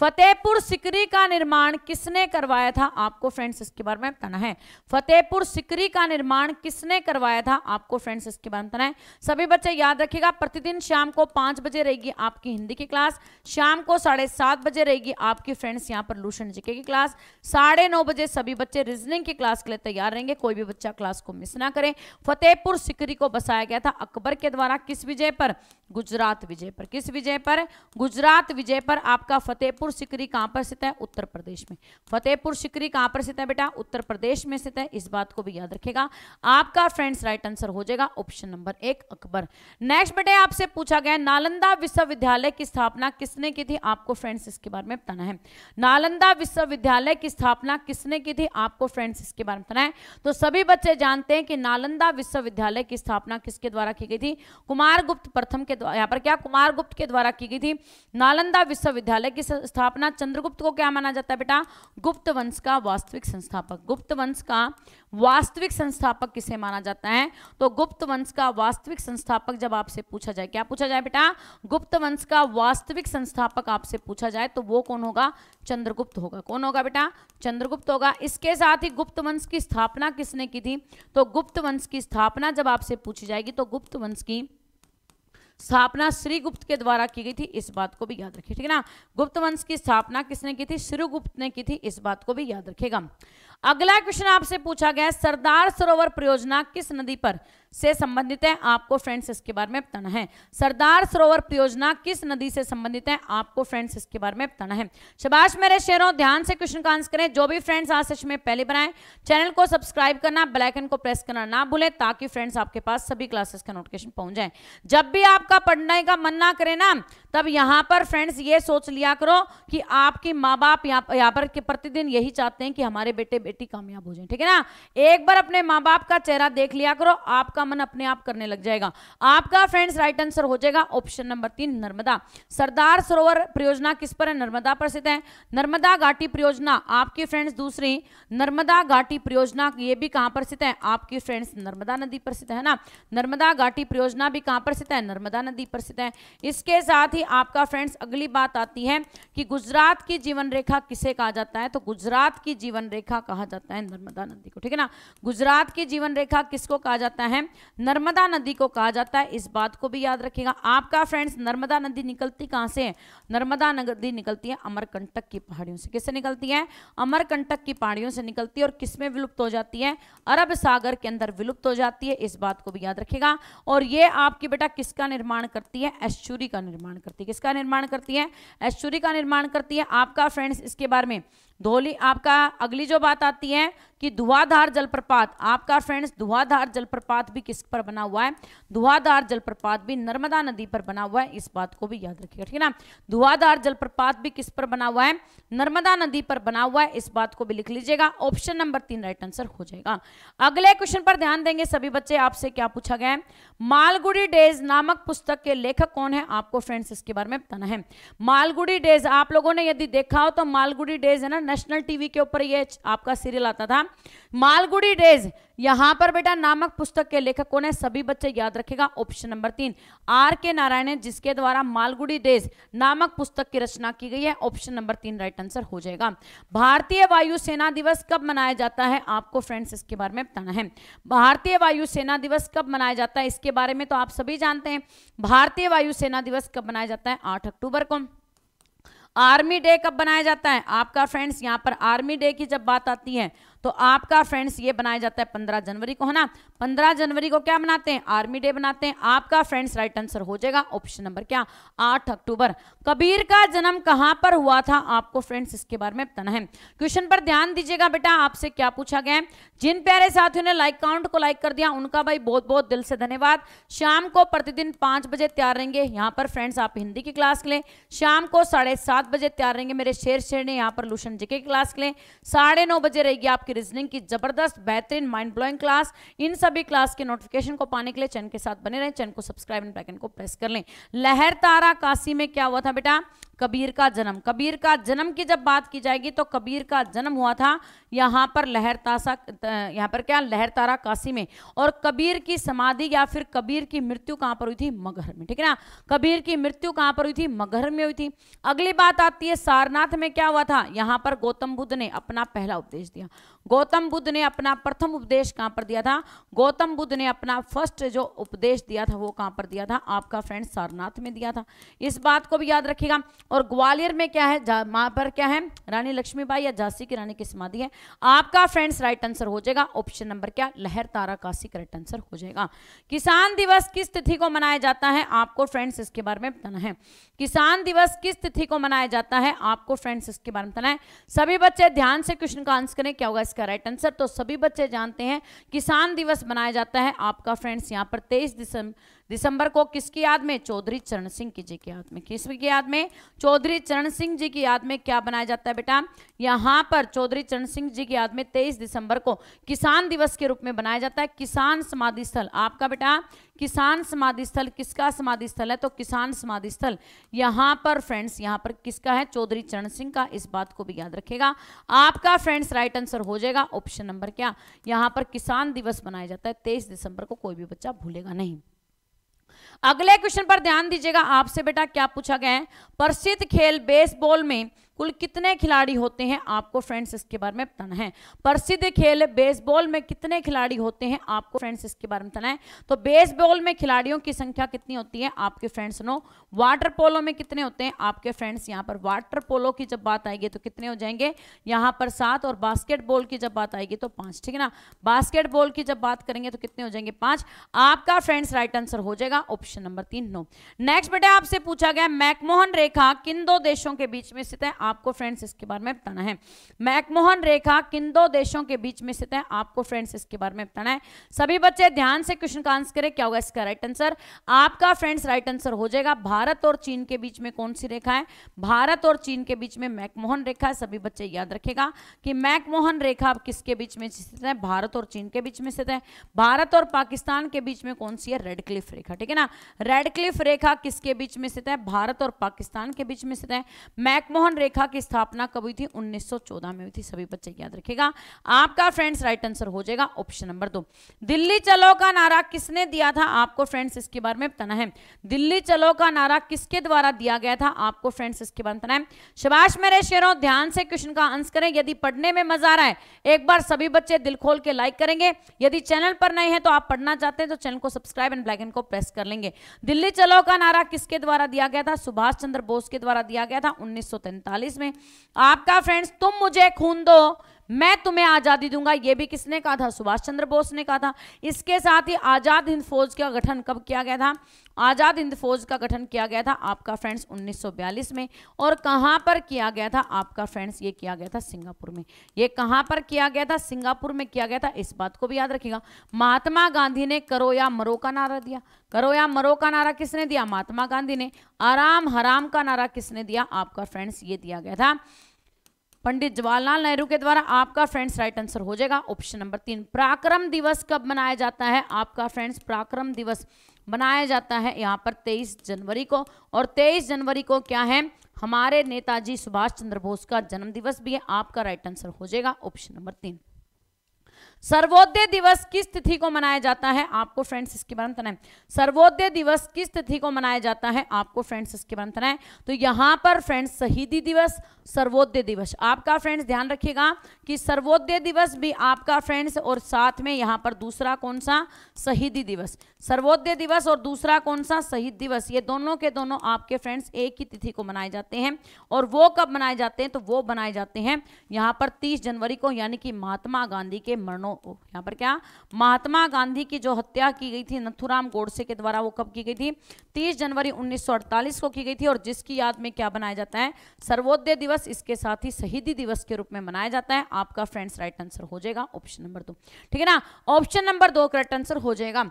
फतेहपुर सिकरी का निर्माण किसने करवाया था आपको फ्रेंड्स इसके बारे में बताना है फतेहपुर सिकरी का निर्माण किसने करवाया था आपको फ्रेंड्स इसके बारे में बताना है सभी बच्चे याद रखिएगा प्रतिदिन शाम को पांच बजे रहेगी आपकी हिंदी की क्लास शाम को साढ़े सात बजे रहेगी आपकी फ्रेंड्स यहाँ पर लूशन जीके की क्लास साढ़े नौ बजे सभी बच्चे रीजनिंग की क्लास के लिए तैयार रहेंगे कोई भी बच्चा क्लास को मिस ना करें फतेहपुर सिकरी को बसाया गया था अकबर के द्वारा किस विजय पर गुजरात विजय पर किस विजय पर गुजरात विजय पर आपका फतेहपुर फतेहपुर सिकरी कहाँ पर स्थित है उत्तर प्रदेश में फतेहपुर सिकरी कहाँ पर स्थित है बेटा उत्तर प्रदेश में स्थित है इस बात को भी याद रखेगा आपका फ्रेंड्स राइट आंसर हो जाएगा ऑप्शन नंबर एक अकबर नेक्स्ट बेटे आपसे पूछा गया नालंदा विश्वविद्यालय की स्थापना किसने की थी आपको फ्रेंड्स इसके बारे में बताना है नालंदा विश्वविद्यालय की स्थापना किसने की थी आपको फ्रेंड्स इसके बारे में बताना है तो सभी बच्चे जानते हैं कि नालंदा विश्वविद्यालय की स्थापना किसके द्वारा की गई थी कुमार गुप्त प्रथम के द्वारा यहाँ पर क्या कुमार गुप्त के द्वारा की गई थी नालंदा विश्वविद्यालय की स्थापना चंद्रगुप्त को क्या माना जाता है बेटा गुप्त वंश का वास्तविक संस्थापक गुप्त वंश का वास्तविक संस्थापक किसे माना जाता है तो गुप्त वंश का वास्तविक संस्थापक जब आपसे पूछा जाए क्या पूछा जाए बेटा गुप्त वंश का वास्तविक संस्थापक आपसे पूछा जाए तो वो कौन होगा चंद्रगुप्त होगा कौन होगा बेटा चंद्रगुप्त होगा इसके साथ ही गुप्त वंश की स्थापना किसने की थी तो गुप्त वंश की स्थापना जब आपसे पूछी जाएगी तो गुप्त वंश की स्थापना श्री गुप्त के द्वारा की गई थी इस बात को भी याद रखिए ठीक है ना गुप्त वंश की स्थापना किसने की थी श्रीगुप्त ने की थी इस बात को भी याद रखेगा अगला क्वेश्चन आपसे पूछा गया सरदार सरोवर परियोजना किस नदी पर से संबंधित है आपको फ्रेंड्स इसके बारे में बताना है सरदार सरोवर परियोजना किस नदी से संबंधित है आपको फ्रेंड्स इसके बारे में बताना है शबाश मेरे शेरों ध्यान से क्वेश्चन का आंसर करें जो भी फ्रेंड्स आज सच में पहले बनाए चैनल को सब्सक्राइब करना बेलाइकन को प्रेस करना ना भूलें ताकि फ्रेंड्स आपके पास सभी क्लासेस का नोटिफिकेशन पहुंच जाए जब भी आपका पढ़ने का मन ना करे ना तब यहाँ पर फ्रेंड्स ये सोच लिया करो कि आपके माँ बाप यहाँ पर प्रतिदिन यही चाहते हैं कि हमारे बेटे बेटी कामयाब हो जाए ठीक है ना एक बार अपने माँ बाप का चेहरा देख लिया करो आपका मन अपने आप करने लग जाएगा आपका फ्रेंड्स राइट आंसर हो जाएगा ऑप्शन नंबर तीन नर्मदा सरदार सरोवर परियोजना किस पर है नर्मदा पर स्थित है नर्मदा घाटी परियोजना आपकी फ्रेंड्स दूसरी नर्मदा घाटी परियोजना ये भी कहां पर स्थित है आपकी फ्रेंड्स नर्मदा नदी पर स्थित है ना नर्मदा घाटी परियोजना भी कहां पर स्थित है नर्मदा नदी पर स्थित है इसके साथ ही आपका फ्रेंड्स अगली बात आती है कि गुजरात की जीवन रेखा किसे कहा जाता है तो गुजरात की जीवन रेखा कहा जाता है नर्मदा नदी को ठीक है ना गुजरात की जीवन रेखा किसको कहा जाता है नर्मदा नदी को कहा जाता है इस बात को भी याद रखिएगा आपका फ्रेंड्स नर्मदा नदी निकलती कहाँ से नर्मदा नदी निकलती है अमरकंटक की पहाड़ियों से किससे निकलती है अमरकंटक की पहाड़ियों से निकलती है और किस में विलुप्त हो जाती है अरब सागर के अंदर विलुप्त हो जाती है इस बात को भी याद रखेगा और ये आपकी बेटा किसका निर्माण करती है एश्चूरी का निर्माण करती है किसका निर्माण करती है एश्चूरी का निर्माण करती है आपका फ्रेंड्स इसके बारे में धोली आपका अगली जो बात आती है कि धुआधार जलप्रपात आपका फ्रेंड्स धुआधार जलप्रपात भी किस पर बना हुआ है धुआधार जलप्रपात भी नर्मदा नदी पर बना हुआ है इस बात को भी याद रखिएगा ठीक है ना धुआधार जलप्रपात भी किस पर बना हुआ है नर्मदा नदी पर बना हुआ है इस बात को भी लिख लीजिएगा ऑप्शन नंबर तीन राइट आंसर हो जाएगा अगले क्वेश्चन पर ध्यान देंगे सभी बच्चे आपसे क्या पूछा गया है मालगुड़ी डेज नामक पुस्तक के लेखक कौन है आपको फ्रेंड्स इसके बारे में बताना है मालगुड़ी डेज आप लोगों ने यदि देखा हो तो मालगुड़ी डेज है ना नेशनल टीवी के ऊपर ये आपका सीरियल आता था मालगुड़ी डेज यहां पर बेटा नामक पुस्तक के लेखक कौन है सभी बच्चे याद रखेगा ऑप्शन नंबर तीन आर के नारायण जिसके द्वारा मालगुड़ी डेज नामक पुस्तक की रचना की गई है ऑप्शन नंबर तीन राइट आंसर हो जाएगा भारतीय वायुसेना दिवस कब मनाया जाता है आपको फ्रेंड्स इसके बारे में बताना है भारतीय वायुसेना दिवस कब मनाया जाता है इसके बारे में तो आप सभी जानते हैं भारतीय वायुसेना दिवस कब मनाया जाता है आठ अक्टूबर को आर्मी डे कब बनाया जाता है आपका फ्रेंड्स यहाँ पर आर्मी डे की जब बात आती है तो आपका फ्रेंड्स ये बनाया जाता है पंद्रह जनवरी को है ना पंद्रह जनवरी को क्या बनाते हैं आर्मी डे बनाते हैं आपका फ्रेंड्स राइट आंसर हो जाएगा ऑप्शन नंबर क्या आठ अक्टूबर कबीर का जन्म कहां पर हुआ था आपको फ्रेंड्स इसके बारे में बताना है क्वेश्चन पर ध्यान दीजिएगा बेटा आपसे क्या पूछा गया है जिन प्यारे साथियों ने लाइक काउंट को लाइक कर दिया उनका भाई बहुत बहुत दिल से धन्यवाद शाम को प्रतिदिन पांच बजे तैयार रहेंगे यहाँ पर फ्रेंड्स आप हिंदी की क्लास लें शाम को साढ़े सात बजे तैयार रहेंगे मेरे शेर शेर ने यहाँ पर लूशन जी की क्लास लें साढ़े नौ बजे रहेगी आप आपकी रीजनिंग की जबरदस्त बेहतरीन माइंड ब्लोइंग क्लास इन सभी क्लास के नोटिफिकेशन को पाने के लिए चैन के साथ बने रहें चैन को सब्सक्राइब एंड बैकन को प्रेस कर लें लहर तारा काशी में क्या हुआ था बेटा कबीर का जन्म कबीर का जन्म की जब बात की जाएगी तो कबीर का जन्म हुआ था यहाँ पर लहरतासा यहाँ पर क्या लहर तारा काशी में और कबीर की समाधि या फिर कबीर की मृत्यु कहाँ पर हुई थी मगहर में ठीक है ना कबीर की मृत्यु कहाँ पर हुई थी मगहर में हुई थी अगली बात आती है सारनाथ में क्या हुआ था यहाँ पर गौतम बुद्ध ने अपना पहला उपदेश दिया गौतम बुद्ध ने अपना प्रथम उपदेश कहाँ पर दिया था गौतम बुद्ध ने अपना फर्स्ट जो उपदेश दिया था वो कहाँ पर दिया था आपका फ्रेंड सारनाथ में दिया था इस बात को भी याद रखिएगा और ग्वालियर में क्या है वहां पर क्या है रानी लक्ष्मीबाई या झांसी की रानी की समाधि है आपका फ्रेंड्स राइट आंसर हो जाएगा ऑप्शन नंबर क्या लहर तारा काशी करेक्ट आंसर हो जाएगा किसान दिवस किस तिथि को मनाया जाता है आपको फ्रेंड्स इसके बारे में बताना है किसान दिवस किस तिथि को मनाया जाता है आपको फ्रेंड्स इसके बारे में बताना है सभी बच्चे ध्यान से क्वेश्चन का आंसर करें क्या होगा इसका राइट आंसर तो सभी बच्चे जानते हैं किसान दिवस मनाया जाता है आपका फ्रेंड्स यहाँ पर तेईस दिसंबर दिसंबर को किसकी याद में चौधरी चरण सिंह की जी की याद में किसकी याद में चौधरी चरण सिंह जी की याद में क्या बनाया जाता है बेटा यहाँ पर चौधरी चरण सिंह जी की याद में तेईस दिसंबर को किसान दिवस के रूप में बनाया जाता है किसान समाधि स्थल आपका बेटा किसान समाधि स्थल किसका समाधि स्थल है तो किसान समाधि स्थल यहाँ पर फ्रेंड्स यहाँ पर किसका है चौधरी चरण सिंह का इस बात को भी याद रखेगा आपका फ्रेंड्स राइट आंसर हो जाएगा ऑप्शन नंबर क्या यहाँ पर किसान दिवस मनाया जाता है तेईस दिसंबर को कोई भी बच्चा भूलेगा नहीं अगले क्वेश्चन पर ध्यान दीजिएगा आपसे बेटा क्या पूछा गया है प्रसिद्ध खेल बेसबॉल में कुल कितने खिलाड़ी होते हैं आपको फ्रेंड्स इसके बारे में बताना है प्रसिद्ध खेल बेसबॉल में कितने खिलाड़ी होते हैं आपको फ्रेंड्स इसके बारे में बताना है तो बेसबॉल में खिलाड़ियों की संख्या कितनी होती है आपके फ्रेंड्स नो वाटर पोलो में कितने होते हैं आपके फ्रेंड्स यहाँ पर वाटर पोलो की जब बात आएगी तो कितने हो जाएंगे यहाँ पर सात और बास्केटबॉल की जब बात आएगी तो पाँच ठीक है ना बास्केटबॉल की जब बात करेंगे तो कितने हो जाएंगे पाँच आपका फ्रेंड्स राइट आंसर हो जाएगा ऑप्शन नंबर तीन नो नेक्स्ट बेटे आपसे पूछा गया मैकमोहन रेखा किन दो देशों के बीच में स्थित है आपको फ्रेंड्स इसके बारे में बताना है मैकमोहन रेखा किन दो देशों के बीच में स्थित है आपको फ्रेंड्स इसके बारे में बताना है सभी बच्चे ध्यान से क्वेश्चन का आंसर करें क्या होगा इसका राइट आंसर आपका फ्रेंड्स राइट आंसर हो जाएगा भारत और चीन के बीच में कौन सी रेखा है भारत और चीन के बीच में मैकमोहन रेखा है सभी बच्चे याद रखेगा कि मैकमोहन रेखा किसके बीच में स्थित है भारत और चीन के बीच में स्थित है भारत और पाकिस्तान के बीच में कौन सी है रेड क्लिफ रेखा ठीक है ना रेड क्लिफ रेखा किसके बीच में स्थित है भारत और पाकिस्तान के बीच में स्थित है मैकमोहन रेखा संस्था की स्थापना कब हुई थी 1914 में हुई थी सभी बच्चे याद रखेगा आपका फ्रेंड्स राइट आंसर हो जाएगा ऑप्शन नंबर दो दिल्ली चलो का नारा किसने दिया था आपको फ्रेंड्स इसके बारे में बताना है दिल्ली चलो का नारा किसके द्वारा दिया गया था आपको फ्रेंड्स इसके बारे में बताना है शबाश मेरे शेरों ध्यान से क्वेश्चन का आंसर करें यदि पढ़ने में मजा आ रहा है एक बार सभी बच्चे दिल खोल के लाइक करेंगे यदि चैनल पर नए हैं तो आप पढ़ना चाहते हैं तो चैनल को सब्सक्राइब एंड ब्लैकन को प्रेस कर लेंगे दिल्ली चलो का नारा किसके द्वारा दिया गया था सुभाष चंद्र बोस के द्वारा दिया गया था उन्नीस में आपका फ्रेंड्स तुम मुझे खून दो मैं तुम्हें आज़ादी दूंगा यह भी किसने कहा था सुभाष चंद्र बोस ने कहा था इसके साथ ही आज़ाद हिंद फौज का गठन कब किया गया था आज़ाद हिंद फौज का गठन किया गया था आपका फ्रेंड्स 1942 में और कहाँ पर किया गया था आपका फ्रेंड्स ये किया गया था सिंगापुर में ये कहाँ पर किया गया था सिंगापुर में किया गया था इस बात को भी याद रखिएगा महात्मा गांधी ने करो या मरो का नारा दिया करो या मरो का नारा किसने दिया महात्मा गांधी ने आराम हराम का नारा किसने दिया आपका फ्रेंड्स ये दिया गया था पंडित जवाहरलाल नेहरू के द्वारा आपका फ्रेंड्स राइट आंसर हो जाएगा ऑप्शन नंबर तीन पराक्रम दिवस कब मनाया जाता है आपका फ्रेंड्स पराक्रम दिवस मनाया जाता है यहाँ पर 23 जनवरी को और 23 जनवरी को क्या है हमारे नेताजी सुभाष चंद्र बोस का जन्म दिवस भी है आपका राइट आंसर हो जाएगा ऑप्शन नंबर तीन सर्वोदय दिवस किस तिथि को मनाया जाता है आपको फ्रेंड्स इसके बारे में है सर्वोदय दिवस किस तिथि को मनाया जाता है आपको फ्रेंड्स इसके बारे में है तो यहाँ पर फ्रेंड्स शहीदी दिवस सर्वोदय दिवस आपका फ्रेंड्स ध्यान रखिएगा कि सर्वोदय दिवस भी आपका फ्रेंड्स और साथ में यहाँ पर दूसरा कौन सा शहीदी दिवस सर्वोदय दिवस और दूसरा कौन सा शहीद दिवस ये दोनों के दोनों आपके फ्रेंड्स एक ही तिथि को मनाए जाते हैं और वो कब मनाए जाते हैं तो वो बनाए जाते हैं यहाँ पर तीस जनवरी को यानी कि महात्मा गांधी के मरणों को यहाँ पर क्या महात्मा गांधी की जो हत्या की गई थी नथुराम गोडसे के द्वारा वो कब की गई थी 30 जनवरी 1948 को की गई थी और जिसकी याद में क्या बनाया जाता है सर्वोदय दिवस इसके साथ ही शहीदी दिवस के रूप में मनाया जाता है आपका फ्रेंड्स राइट आंसर हो जाएगा ऑप्शन नंबर दो ठीक है ना ऑप्शन नंबर दो करेक्ट आंसर हो जाएगा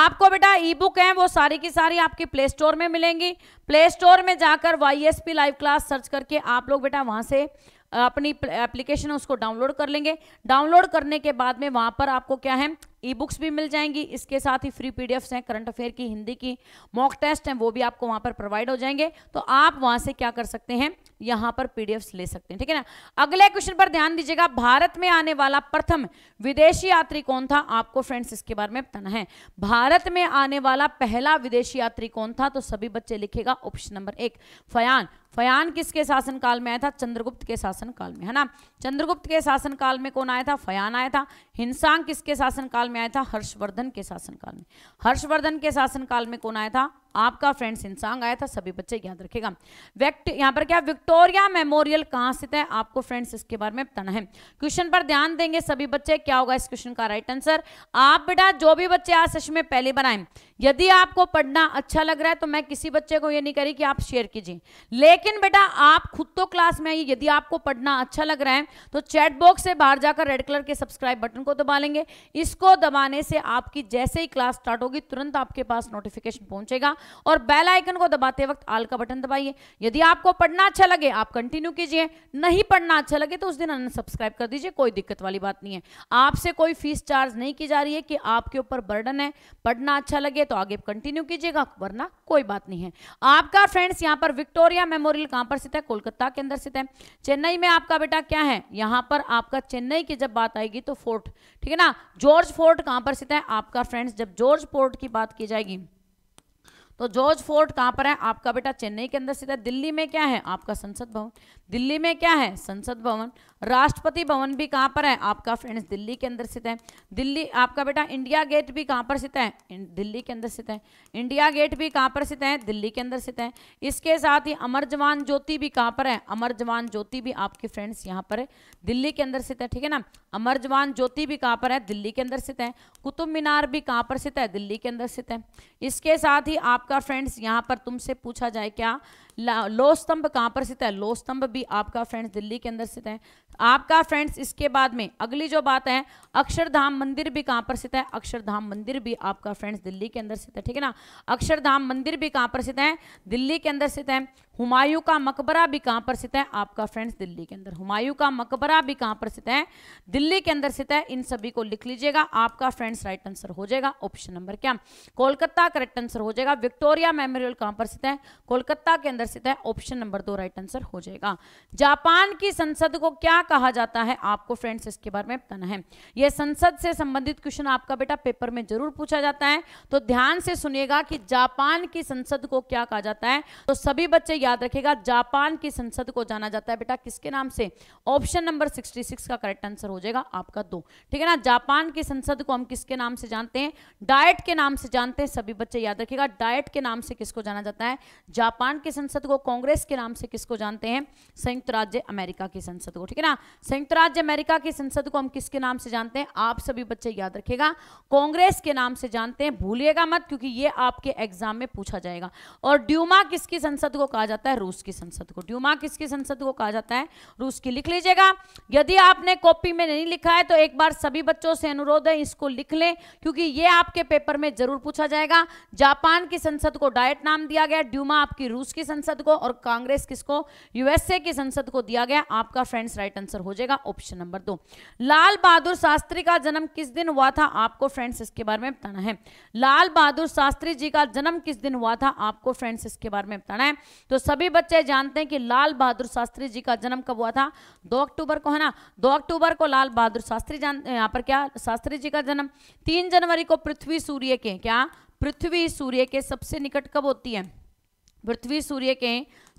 आपको बेटा ई बुक है वो सारी की सारी आपकी प्ले स्टोर में मिलेंगी प्ले स्टोर में जाकर वाई लाइव क्लास सर्च करके आप लोग बेटा वहां से अपनी एप्लीकेशन है उसको डाउनलोड कर लेंगे डाउनलोड करने के बाद में वहाँ पर आपको क्या है ई बुक्स भी मिल जाएंगी इसके साथ ही फ्री पीडीएफ्स हैं करंट अफेयर की हिंदी की मॉक टेस्ट हैं वो भी आपको वहाँ पर प्रोवाइड हो जाएंगे तो आप वहाँ से क्या कर सकते हैं यहाँ पर पीडीएफ्स ले सकते हैं ठीक है ना अगले क्वेश्चन पर ध्यान दीजिएगा भारत में आने वाला प्रथम विदेशी यात्री कौन था आपको फ्रेंड्स इसके बारे में बताना है भारत में आने वाला पहला विदेशी यात्री कौन था तो सभी बच्चे लिखेगा ऑप्शन नंबर एक फयान फयान किसके शासन काल में आया था चंद्रगुप्त के शासन काल में है ना चंद्रगुप्त के शासन काल में कौन आया था फयान आया था हिंसांग किसके शासन काल में आया था हर्षवर्धन के शासनकाल में हर्षवर्धन के शासनकाल में कौन आया था आपका फ्रेंड सिंसांग आया था सभी बच्चे याद रखेगा व्यक्ति यहाँ पर क्या विक्टोरिया मेमोरियल कहाँ स्थित है आपको फ्रेंड्स इसके बारे में बताना है क्वेश्चन पर ध्यान देंगे सभी बच्चे क्या होगा इस क्वेश्चन का राइट आंसर आप बेटा जो भी बच्चे आज सच में पहले बनाए यदि आपको पढ़ना अच्छा लग रहा है तो मैं किसी बच्चे को ये नहीं करी कि आप शेयर कीजिए लेकिन बेटा आप खुद तो क्लास में आइए यदि आपको पढ़ना अच्छा लग रहा है तो चैट बॉक्स से बाहर जाकर रेड कलर के सब्सक्राइब बटन को दबा लेंगे इसको दबाने से आपकी जैसे ही क्लास स्टार्ट होगी तुरंत आपके पास नोटिफिकेशन पहुंचेगा और बेल आइकन को दबाते वक्त आल का बटन दबाइए यदि आपको पढ़ना अच्छा लगे आप कंटिन्यू कीजिए नहीं पढ़ना अच्छा लगे तो उस दिन अनसब्सक्राइब कर दीजिए कोई दिक्कत वाली बात नहीं है आपसे कोई फीस चार्ज नहीं की जा रही है कि आपके ऊपर बर्डन है पढ़ना अच्छा लगे तो आगे कंटिन्यू कीजिएगा वरना कोई बात नहीं है आपका फ्रेंड्स यहाँ पर विक्टोरिया मेमोरियल कहाँ पर स्थित है कोलकाता के अंदर स्थित है चेन्नई में आपका बेटा क्या है यहाँ पर आपका चेन्नई की जब बात आएगी तो फोर्ट ठीक है ना जॉर्ज फोर्ट कहाँ पर स्थित है आपका फ्रेंड्स जब जॉर्ज फोर्ट की बात की जाएगी तो जॉर्ज फोर्ट कहाँ पर है आपका बेटा चेन्नई के अंदर सीधा दिल्ली में क्या है आपका संसद भवन दिल्ली में क्या है संसद भवन राष्ट्रपति भवन भी कहाँ पर है आपका फ्रेंड्स दिल्ली के अंदर स्थित है दिल्ली आपका बेटा इंडिया गेट भी कहाँ पर स्थित है दिल्ली के अंदर स्थित है इंडिया गेट भी कहाँ पर स्थित है दिल्ली के अंदर स्थित है इसके साथ ही अमर जवान ज्योति भी कहाँ पर है अमर जवान ज्योति भी आपके फ्रेंड्स यहाँ पर है दिल्ली के अंदर स्थित है ठीक है ना अमर जवान ज्योति भी कहाँ पर है दिल्ली के अंदर स्थित है कुतुब मीनार भी कहाँ पर स्थित है दिल्ली के अंदर स्थित है इसके साथ ही आपका फ्रेंड्स यहाँ पर तुमसे पूछा जाए क्या लो स्तंभ कहाँ पर स्थित है लो स्तंभ भी आपका फ्रेंड्स दिल्ली के अंदर स्थित है आपका फ्रेंड्स इसके बाद में अगली जो बात है अक्षरधाम मंदिर भी कहां पर स्थित है अक्षरधाम मंदिर भी आपका फ्रेंड्स दिल्ली के अंदर स्थित है ठीक है ना अक्षरधाम मंदिर भी कहां पर स्थित है दिल्ली के अंदर स्थित है हुमायूं का मकबरा भी कहाँ पर स्थित है आपका फ्रेंड्स दिल्ली के अंदर हुमायूं का मकबरा भी कहाँ पर स्थित है दिल्ली के अंदर स्थित है इन सभी को लिख लीजिएगा आपका फ्रेंड्स राइट आंसर हो जाएगा ऑप्शन नंबर क्या कोलकाता करेक्ट आंसर हो जाएगा विक्टोरिया मेमोरियल कहाँ पर स्थित है कोलकाता के अंदर स्थित है ऑप्शन नंबर दो राइट आंसर हो जाएगा जापान की संसद को क्या कहा जाता है आपको फ्रेंड्स इसके बारे में बताना है यह संसद से संबंधित क्वेश्चन आपका बेटा पेपर में जरूर पूछा जाता है तो ध्यान से सुनिएगा कि जापान की संसद को क्या कहा जाता है तो सभी बच्चे याद रखेगा जापान की संसद को जाना जाता है बेटा किसके नाम से ऑप्शन नंबर 66 का करेक्ट आंसर हो जाएगा आपका दो ठीक है ना जापान की संसद को हम किसके नाम से जानते हैं डाइट के नाम से जानते हैं सभी बच्चे याद रखेगा डाइट के नाम से किसको जाना जाता है जापान की संसद को कांग्रेस के नाम से किसको जानते हैं संयुक्त राज्य अमेरिका की संसद को ठीक है ना संयुक्त राज्य अमेरिका की संसद को हम किसके नाम से जानते हैं आप सभी बच्चे याद रखेगा कांग्रेस के नाम से जानते हैं भूलिएगा मत क्योंकि ये आपके एग्जाम में पूछा जाएगा और ड्यूमा किसकी संसद को कहा जाता जाता है रूस की संसद को ड्यूमा किसकी संसद को कहा जाता है रूस की लिख लीजिएगा यदि आपने कॉपी में नहीं लिखा है तो एक बार सभी बच्चों से अनुरोध है इसको लिख लें क्योंकि ये आपके पेपर में जरूर पूछा जाएगा जापान की संसद को डायट नाम दिया गया ड्यूमा आपकी रूस की संसद को और कांग्रेस किसको यूएसए की संसद को दिया गया आपका फ्रेंड्स राइट आंसर हो जाएगा ऑप्शन नंबर दो लाल बहादुर शास्त्री का जन्म किस दिन हुआ था आपको फ्रेंड्स इसके बारे में बताना है लाल बहादुर शास्त्री जी का जन्म किस दिन हुआ था आपको फ्रेंड्स इसके बारे में बताना है तो सभी बच्चे जानते हैं कि लाल बहादुर शास्त्री जी का जन्म कब हुआ था दो अक्टूबर को है ना दो अक्टूबर को लाल बहादुर शास्त्री जान यहाँ पर क्या शास्त्री जी का जन्म तीन जनवरी को पृथ्वी सूर्य के क्या पृथ्वी सूर्य के सबसे निकट कब होती है पृथ्वी सूर्य के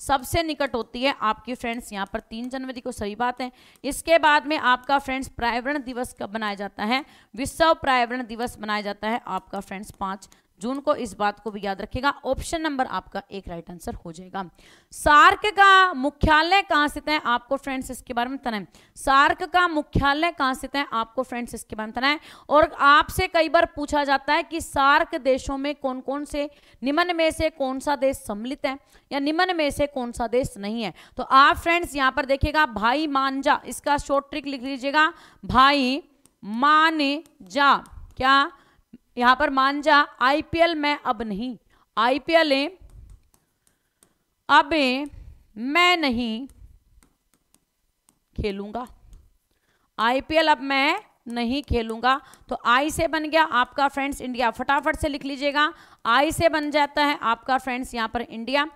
सबसे निकट होती है आपकी फ्रेंड्स यहाँ पर तीन जनवरी को सही बात है इसके बाद में आपका फ्रेंड्स पर्यावरण दिवस कब मनाया जाता है विश्व पर्यावरण दिवस मनाया जाता है आपका फ्रेंड्स पाँच जून को इस बात को भी याद रखेगा ऑप्शन नंबर आपका एक राइट आंसर हो जाएगा सार्क का मुख्यालय कहाँ स्थित है आपको फ्रेंड्स इसके बारे में बताना है सार्क का मुख्यालय कहाँ स्थित है आपको फ्रेंड्स इसके बारे में बताना है और आपसे कई बार पूछा जाता है कि सार्क देशों में कौन कौन से निम्न में से कौन सा देश सम्मिलित है या निम्न में से कौन सा देश नहीं है तो आप फ्रेंड्स यहाँ पर देखिएगा भाई मानजा इसका शॉर्ट ट्रिक लिख लीजिएगा भाई मान क्या यहां पर मान जा आईपीएल में अब नहीं आईपीएल अब मैं नहीं खेलूंगा आईपीएल अब मैं नहीं खेलूंगा तो आई से बन गया आपका फ्रेंड्स इंडिया फटाफट से लिख लीजिएगा आई से बन जाता है आपका फ्रेंड्स यहाँ पर इंडिया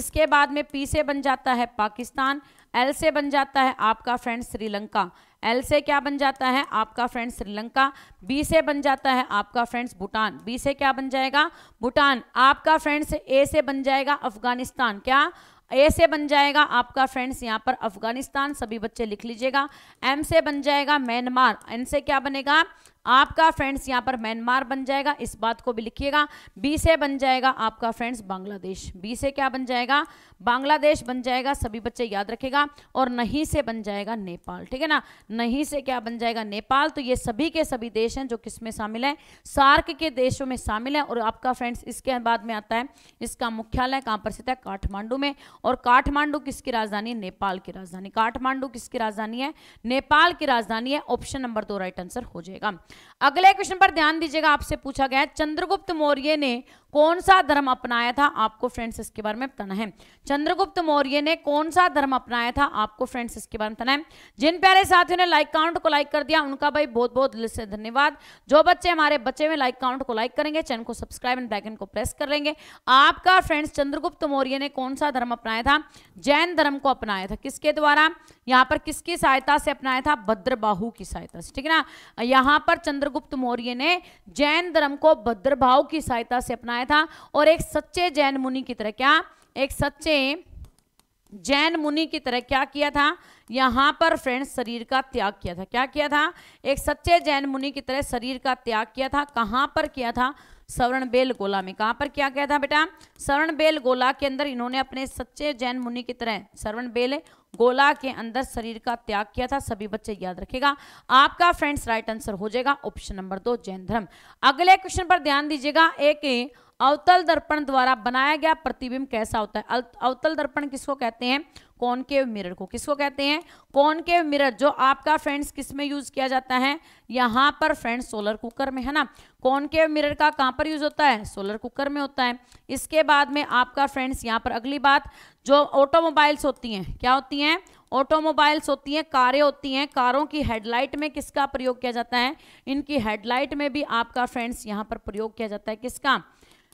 इसके बाद में पी से बन जाता है पाकिस्तान एल से बन जाता है आपका फ्रेंड श्रीलंका एल से क्या बन जाता है आपका फ्रेंड्स श्रीलंका बी से बन जाता है आपका फ्रेंड्स भूटान बी से क्या बन जाएगा भूटान आपका फ्रेंड्स ए से बन जाएगा अफगानिस्तान क्या ए से बन जाएगा आपका फ्रेंड्स यहाँ पर अफगानिस्तान सभी बच्चे लिख लीजिएगा एम से बन जाएगा म्यांमार एन से क्या बनेगा आपका फ्रेंड्स यहाँ पर म्यांमार बन जाएगा इस बात को भी लिखिएगा बी से बन जाएगा आपका फ्रेंड्स बांग्लादेश बी से क्या बन जाएगा बांग्लादेश बन जाएगा सभी बच्चे याद रखेगा और नहीं से बन जाएगा नेपाल ठीक है ना नहीं से क्या बन जाएगा नेपाल तो ये सभी के सभी देश हैं जो किस में शामिल हैं सार्क के देशों में शामिल हैं और आपका फ्रेंड्स इसके बाद में आता है इसका मुख्यालय कहाँ पर स्थित है काठमांडू में और काठमांडू किसकी राजधानी नेपाल की राजधानी काठमांडू किसकी राजधानी है नेपाल की राजधानी है ऑप्शन नंबर दो राइट आंसर हो जाएगा अगले क्वेश्चन पर ध्यान दीजिएगा आपसे पूछा गया है चंद्रगुप्त मौर्य ने कौन सा धर्म अपनाया था आपको फ्रेंड्स इसके बारे में बताना है चंद्रगुप्त मौर्य ने कौन सा धर्म अपनाया था आपको फ्रेंड्स इसके बारे में बताना है जिन प्यारे साथियों ने लाइक काउंट को लाइक कर दिया उनका भाई बहुत बहुत दिल से धन्यवाद जो बच्चे हमारे बच्चे में लाइक काउंट को लाइक करेंगे चैनल को सब्सक्राइब एंड बैकन को प्रेस कर लेंगे आपका फ्रेंड्स चंद्रगुप्त मौर्य ने कौन सा धर्म अपनाया था जैन धर्म को अपनाया था किसके द्वारा यहाँ पर किसकी सहायता से अपनाया था भद्रबाहू की सहायता से ठीक है ना यहाँ पर चंद्रगुप्त मौर्य ने जैन धर्म को भद्रभाव की सहायता से अपनाया था और एक सच्चे जैन मुनि की तरह क्या एक सच्चे जैन मुनि की तरह क्या किया था यहाँ पर फ्रेंड्स शरीर का त्याग किया था क्या किया था एक सच्चे जैन मुनि की तरह शरीर का त्याग किया था कहाँ पर किया था सवर्ण बेल गोला में कहाँ पर क्या गया था बेटा सवर्ण बेल गोला के अंदर इन्होंने अपने सच्चे जैन मुनि की तरह सवर्ण बेल गोला के अंदर शरीर का त्याग किया था सभी बच्चे याद रखेगा आपका फ्रेंड्स राइट आंसर हो जाएगा ऑप्शन नंबर दो जैन धर्म अगले क्वेश्चन पर ध्यान दीजिएगा एक अवतल दर्पण द्वारा बनाया गया प्रतिबिंब कैसा होता है अवतल दर्पण किसको कहते हैं कॉनकेव मिरर को किसको कहते हैं कॉनकेव मिरर जो आपका फ्रेंड्स किस में यूज किया जाता है यहाँ पर फ्रेंड्स सोलर कुकर में है ना कॉनकेव मिरर का कहाँ पर यूज होता है सोलर कुकर में होता है इसके बाद में आपका फ्रेंड्स यहाँ पर अगली बात जो ऑटोमोबाइल्स होती हैं क्या होती हैं ऑटोमोबाइल्स होती हैं कारें होती हैं कारों की हेडलाइट में किसका प्रयोग किया जाता है इनकी हेडलाइट में भी आपका फ्रेंड्स यहाँ पर प्रयोग किया जाता है किसका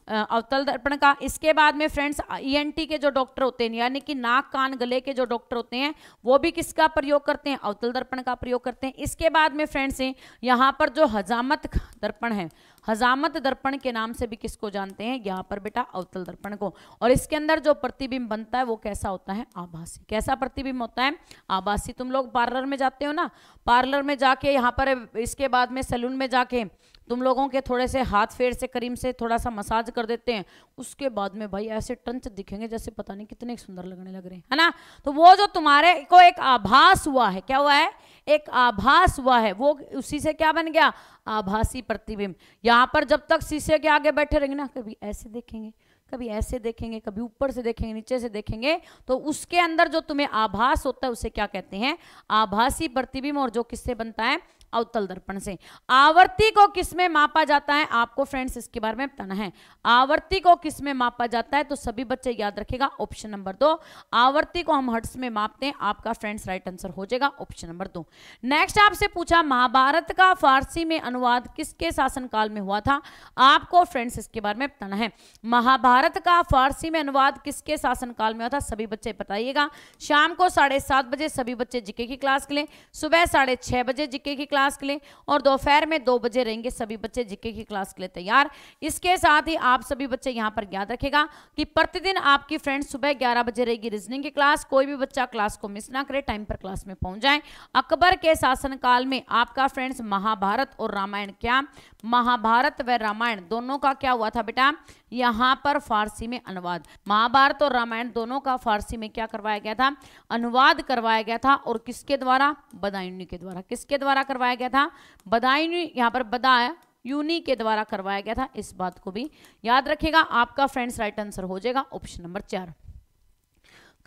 अवतल दर्पण का इसके बाद में फ्रेंड्स ईएनटी e के जो डॉक्टर होते हैं यानी कि नाक कान गले के जो डॉक्टर होते हैं वो भी किसका प्रयोग करते हैं अवतल दर्पण का प्रयोग करते हैं इसके बाद में फ्रेंड्स यहाँ पर जो हजामत दर्पण है हजामत दर्पण के नाम से भी किसको जानते हैं यहाँ पर बेटा अवतल दर्पण को और इसके अंदर जो प्रतिबिंब बनता है वो कैसा होता है आभासी कैसा प्रतिबिंब होता है आभासी तुम लोग पार्लर में जाते हो ना पार्लर में जाके यहाँ पर इसके बाद में सैलून में जाके तुम लोगों के थोड़े से हाथ फेर से करीम से थोड़ा सा मसाज कर देते हैं उसके बाद में भाई ऐसे टंच दिखेंगे जैसे पता नहीं कितने सुंदर लगने लग रहे हैं है ना तो वो जो तुम्हारे को एक आभास हुआ है क्या हुआ है एक आभास हुआ है वो उसी से क्या बन गया आभासी प्रतिबिंब यहाँ पर जब तक शीशे के आगे बैठे रहेंगे ना कभी ऐसे देखेंगे कभी ऐसे देखेंगे कभी ऊपर से देखेंगे नीचे से देखेंगे तो उसके अंदर जो तुम्हें आभास होता है उसे क्या कहते हैं आभासी प्रतिबिंब और जो किससे बनता है अवतल दर्पण से आवर्ती को किसमें मापा जाता है आपको फ्रेंड्स इसके बारे में बताना है आवर्ती को किसमें मापा जाता है तो सभी बच्चे याद रखेगा ऑप्शन नंबर दो आवर्ती को हम हर्ट्स में मापते हैं आपका फ्रेंड्स राइट आंसर हो जाएगा ऑप्शन नंबर दो नेक्स्ट आपसे पूछा महाभारत का फारसी में अनुवाद किसके शासन काल में हुआ था आपको फ्रेंड्स इसके बारे में बताना है महाभारत का फारसी में अनुवाद किसके शासन काल में हुआ था सभी बच्चे बताइएगा शाम को साढ़े बजे सभी बच्चे जीके की क्लास के लिए सुबह साढ़े बजे जीके की क्लास के लिए और दोपहर में दो बजे रहेंगे सभी बच्चे जीके की क्लास के लिए तैयार इसके साथ ही आप सभी बच्चे यहाँ पर याद रखेगा कि प्रतिदिन आपकी फ्रेंड सुबह ग्यारह बजे रहेगी रीजनिंग की क्लास कोई भी बच्चा क्लास को मिस ना करे टाइम पर क्लास में पहुंच जाए अकबर के शासनकाल में आपका फ्रेंड्स महाभारत और रामायण क्या महाभारत व रामायण दोनों का क्या हुआ था बेटा यहाँ पर फारसी में अनुवाद महाभारत और रामायण दोनों का फारसी में क्या करवाया गया था अनुवाद करवाया गया था और किसके द्वारा बदायूनी के द्वारा किसके द्वारा करवाया गया था बदायूनी यहाँ पर बदाया यूनी के द्वारा करवाया गया था इस बात को भी याद रखेगा आपका फ्रेंड्स राइट आंसर हो जाएगा ऑप्शन नंबर चार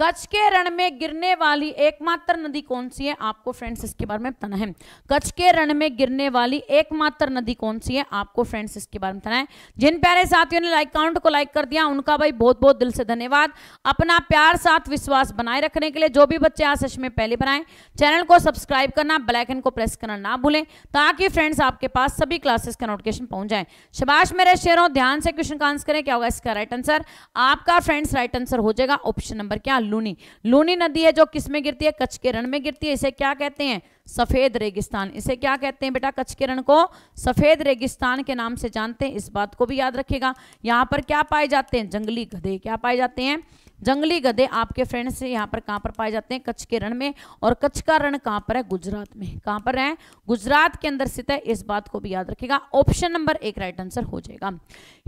कच्छ के रण में गिरने वाली एकमात्र नदी कौन सी है आपको फ्रेंड्स इसके बारे में बताना है कच्छ के रण में गिरने वाली एकमात्र नदी कौन सी है आपको फ्रेंड्स इसके बारे में बताना है जिन प्यारे साथियों ने लाइक काउंट को लाइक कर दिया उनका भाई बहुत बहुत दिल से धन्यवाद अपना प्यार साथ विश्वास बनाए रखने के लिए जो भी बच्चे आज सेशन में पहले बनाए चैनल को सब्सक्राइब करना बेलाइकन को प्रेस करना ना भूलें ताकि फ्रेंड्स आपके पास सभी क्लासेस का नोटिफिकेशन पहुंच जाए शबाश मेरे शेयरों ध्यान से क्वेश्चन का आंसर करें क्या होगा इसका राइट आंसर आपका फ्रेंड्स राइट आंसर हो जाएगा ऑप्शन नंबर क्या लूनी लूनी नदी है जो किस में गिरती है कच्छ के रण में गिरती है इसे क्या कहते हैं सफ़ेद रेगिस्तान इसे क्या कहते हैं बेटा कच्छ के रण को सफ़ेद रेगिस्तान के नाम से जानते हैं इस बात को भी याद रखेगा यहाँ पर क्या पाए जाते हैं जंगली गधे क्या पाए जाते हैं जंगली गधे आपके फ्रेंड्स यहाँ पर कहाँ पर पाए जाते हैं कच्छ के रण में और कच्छ का रण कहाँ पर है गुजरात में कहाँ पर है गुजरात के अंदर स्थित है इस बात को भी याद रखेगा ऑप्शन नंबर एक राइट आंसर हो जाएगा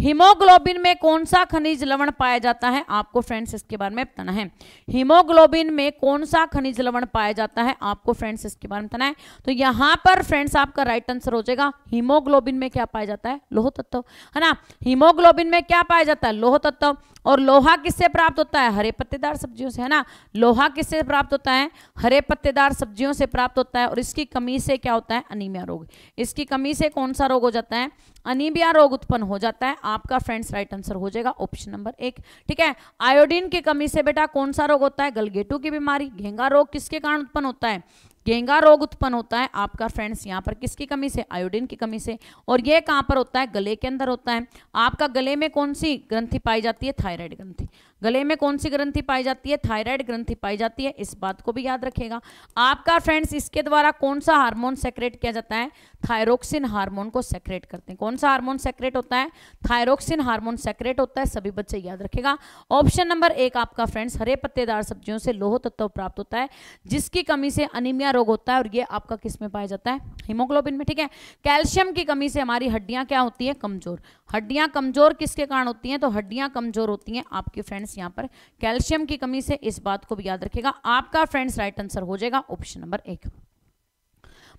हीमोग्लोबिन में कौन सा खनिज लवण पाया जाता है आपको फ्रेंड्स इसके बारे में बताना है हीमोग्लोबिन में कौन सा खनिज लवण पाया जाता है आपको फ्रेंड्स इसके बारे में बताना है तो यहाँ पर फ्रेंड्स आपका राइट आंसर हो जाएगा हीमोग्लोबिन में क्या पाया जाता है लोह तत्व है ना हीमोग्लोबिन में क्या पाया जाता है लोह तत्व और लोहा किससे प्राप्त होता है होता है हरे पत्तेदार सब्जियों से है ना लोहा किससे प्राप्त होता है हरे पत्तेदार सब्जियों से प्राप्त होता है और इसकी कमी से क्या होता है अनिमिया रोग इसकी कमी से कौन सा रोग हो जाता है अनिमिया रोग उत्पन्न हो जाता है आपका फ्रेंड्स राइट आंसर हो जाएगा ऑप्शन नंबर एक ठीक है आयोडीन की कमी से बेटा कौन सा रोग होता है गलगेटू की बीमारी घेंगा रोग किसके कारण उत्पन्न होता है गेंगा रोग उत्पन्न होता है आपका फ्रेंड्स यहाँ पर किसकी कमी से आयोडीन की कमी से और ये कहाँ पर होता है गले के अंदर होता है आपका गले में कौन सी ग्रंथि पाई जाती है थायराइड ग्रंथि गले में कौन सी ग्रंथि पाई जाती है थायराइड ग्रंथि पाई जाती है इस बात को भी याद रखेगा आपका फ्रेंड्स इसके द्वारा कौन सा हार्मोन सेक्रेट किया जाता है थायरोक्सिन हार्मोन को सेक्रेट करते हैं कौन सा हार्मोन सेक्रेट होता है थायरोक्सिन हार्मोन सेक्रेट होता है सभी बच्चे याद रखेगा ऑप्शन नंबर एक आपका फ्रेंड्स हरे पत्तेदार सब्जियों से लोह तत्व प्राप्त होता है जिसकी कमी से अनिमिया रोग होता है और ये आपका किस में पाया जाता है हिमोग्लोबिन में ठीक है कैल्शियम की कमी से हमारी हड्डियां क्या होती है कमजोर हड्डियां कमजोर किसके कारण होती हैं तो हड्डियां कमजोर होती हैं आपकी फ्रेंड्स माइनस यहाँ पर कैल्शियम की कमी से इस बात को भी याद रखेगा आपका फ्रेंड्स राइट आंसर हो जाएगा ऑप्शन नंबर एक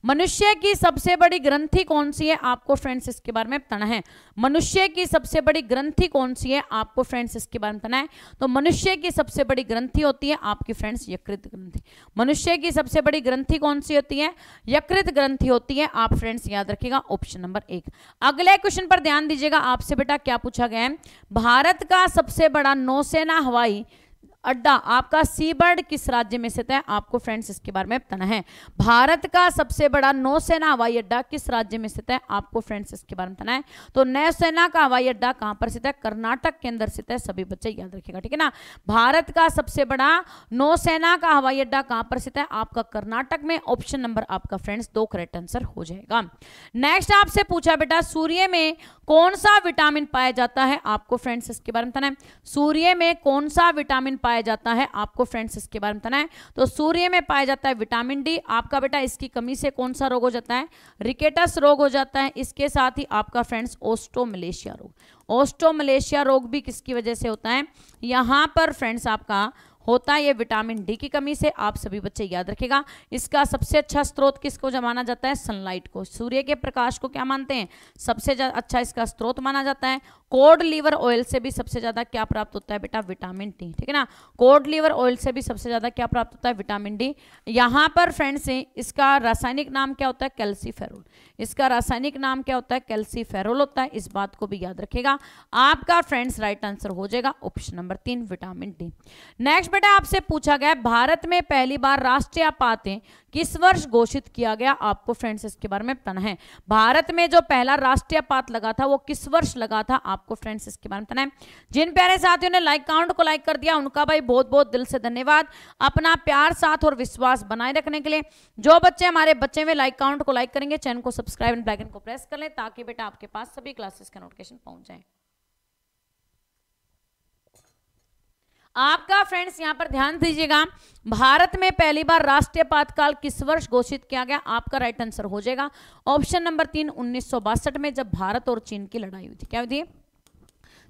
मनुष्य की सबसे बड़ी ग्रंथि कौन सी है आपको फ्रेंड्स इसके बारे में बताना है मनुष्य की सबसे बड़ी ग्रंथि कौन सी है आपको फ्रेंड्स इसके बारे में बताना है तो मनुष्य की सबसे बड़ी ग्रंथि होती है आपकी फ्रेंड्स यकृत ग्रंथि मनुष्य की सबसे बड़ी ग्रंथि कौन सी होती है यकृत ग्रंथि होती है आप फ्रेंड्स याद रखिएगा ऑप्शन नंबर एक अगले क्वेश्चन पर ध्यान दीजिएगा आपसे बेटा क्या पूछा गया है भारत का सबसे बड़ा नौसेना हवाई अड्डा आपका सीबर्ड किस राज्य में स्थित है आपको फ्रेंड्स इसके बारे में बताना है भारत का सबसे बड़ा नौसेना हवाई अड्डा किस राज्य में स्थित है आपको फ्रेंड्स इसके बारे में बताना है तो नौसेना का हवाई अड्डा कहां पर स्थित है कर्नाटक के अंदर स्थित है सभी बच्चे याद रखेगा ठीक है ना भारत का सबसे बड़ा नौसेना का हवाई अड्डा कहां पर स्थित है आपका कर्नाटक में ऑप्शन नंबर आपका फ्रेंड्स दो करेक्ट आंसर हो जाएगा नेक्स्ट आपसे पूछा बेटा सूर्य में कौन सा विटामिन पाया जाता है आपको फ्रेंड्स इसके बारे में बताना है सूर्य में कौन सा विटामिन पाया पाया जाता है आपको फ्रेंड्स इसके बारे में बताना है तो सूर्य में पाया जाता है विटामिन डी आपका बेटा इसकी कमी से कौन सा रोग हो जाता है रिकेटस रोग हो जाता है इसके साथ ही आपका फ्रेंड्स ओस्टोमलेशिया रोग ओस्टोमलेशिया रोग भी किसकी वजह से होता है यहाँ पर फ्रेंड्स आपका होता है ये विटामिन डी की कमी से आप सभी बच्चे याद रखेगा इसका सबसे अच्छा स्रोत किसको माना जाता है सनलाइट को सूर्य के प्रकाश को क्या मानते हैं सबसे अच्छा इसका स्रोत माना जाता है कोड लीवर ऑयल से भी सबसे ज्यादा क्या प्राप्त होता है बेटा विटामिन डी ठीक है ना कोड लीवर ऑयल से भी सबसे ज्यादा क्या प्राप्त होता है विटामिन डी यहाँ पर फ्रेंड्स इसका रासायनिक नाम क्या होता है कैल्सीफेरोल इसका रासायनिक नाम क्या होता है कैल्सीफेरोल होता है इस बात को भी याद रखेगा आपका फ्रेंड्स राइट आंसर हो जाएगा ऑप्शन नंबर तीन विटामिन डी नेक्स्ट बेटा आपसे पूछा गया भारत में पहली बार राष्ट्रीय आपातें किस वर्ष घोषित किया गया आपको फ्रेंड्स इसके बारे में पता है भारत में जो पहला राष्ट्रीय आपात लगा था वो किस वर्ष लगा था आपको फ्रेंड्स इसके बारे में पता है जिन प्यारे साथियों ने लाइक काउंट को लाइक कर दिया उनका भाई बहुत बहुत दिल से धन्यवाद अपना प्यार साथ और विश्वास बनाए रखने के लिए जो बच्चे हमारे बच्चे में लाइक काउंट को लाइक करेंगे चैनल को सब्सक्राइब एंड ब्लैकन को प्रेस कर लें ताकि बेटा आपके पास सभी क्लासेस का नोटिफिकेशन पहुंच जाए आपका फ्रेंड्स यहाँ पर ध्यान दीजिएगा भारत में पहली बार राष्ट्रीय आपातकाल किस वर्ष घोषित किया गया आपका राइट आंसर हो जाएगा ऑप्शन नंबर तीन उन्नीस में जब भारत और चीन की लड़ाई हुई थी क्या हुई थी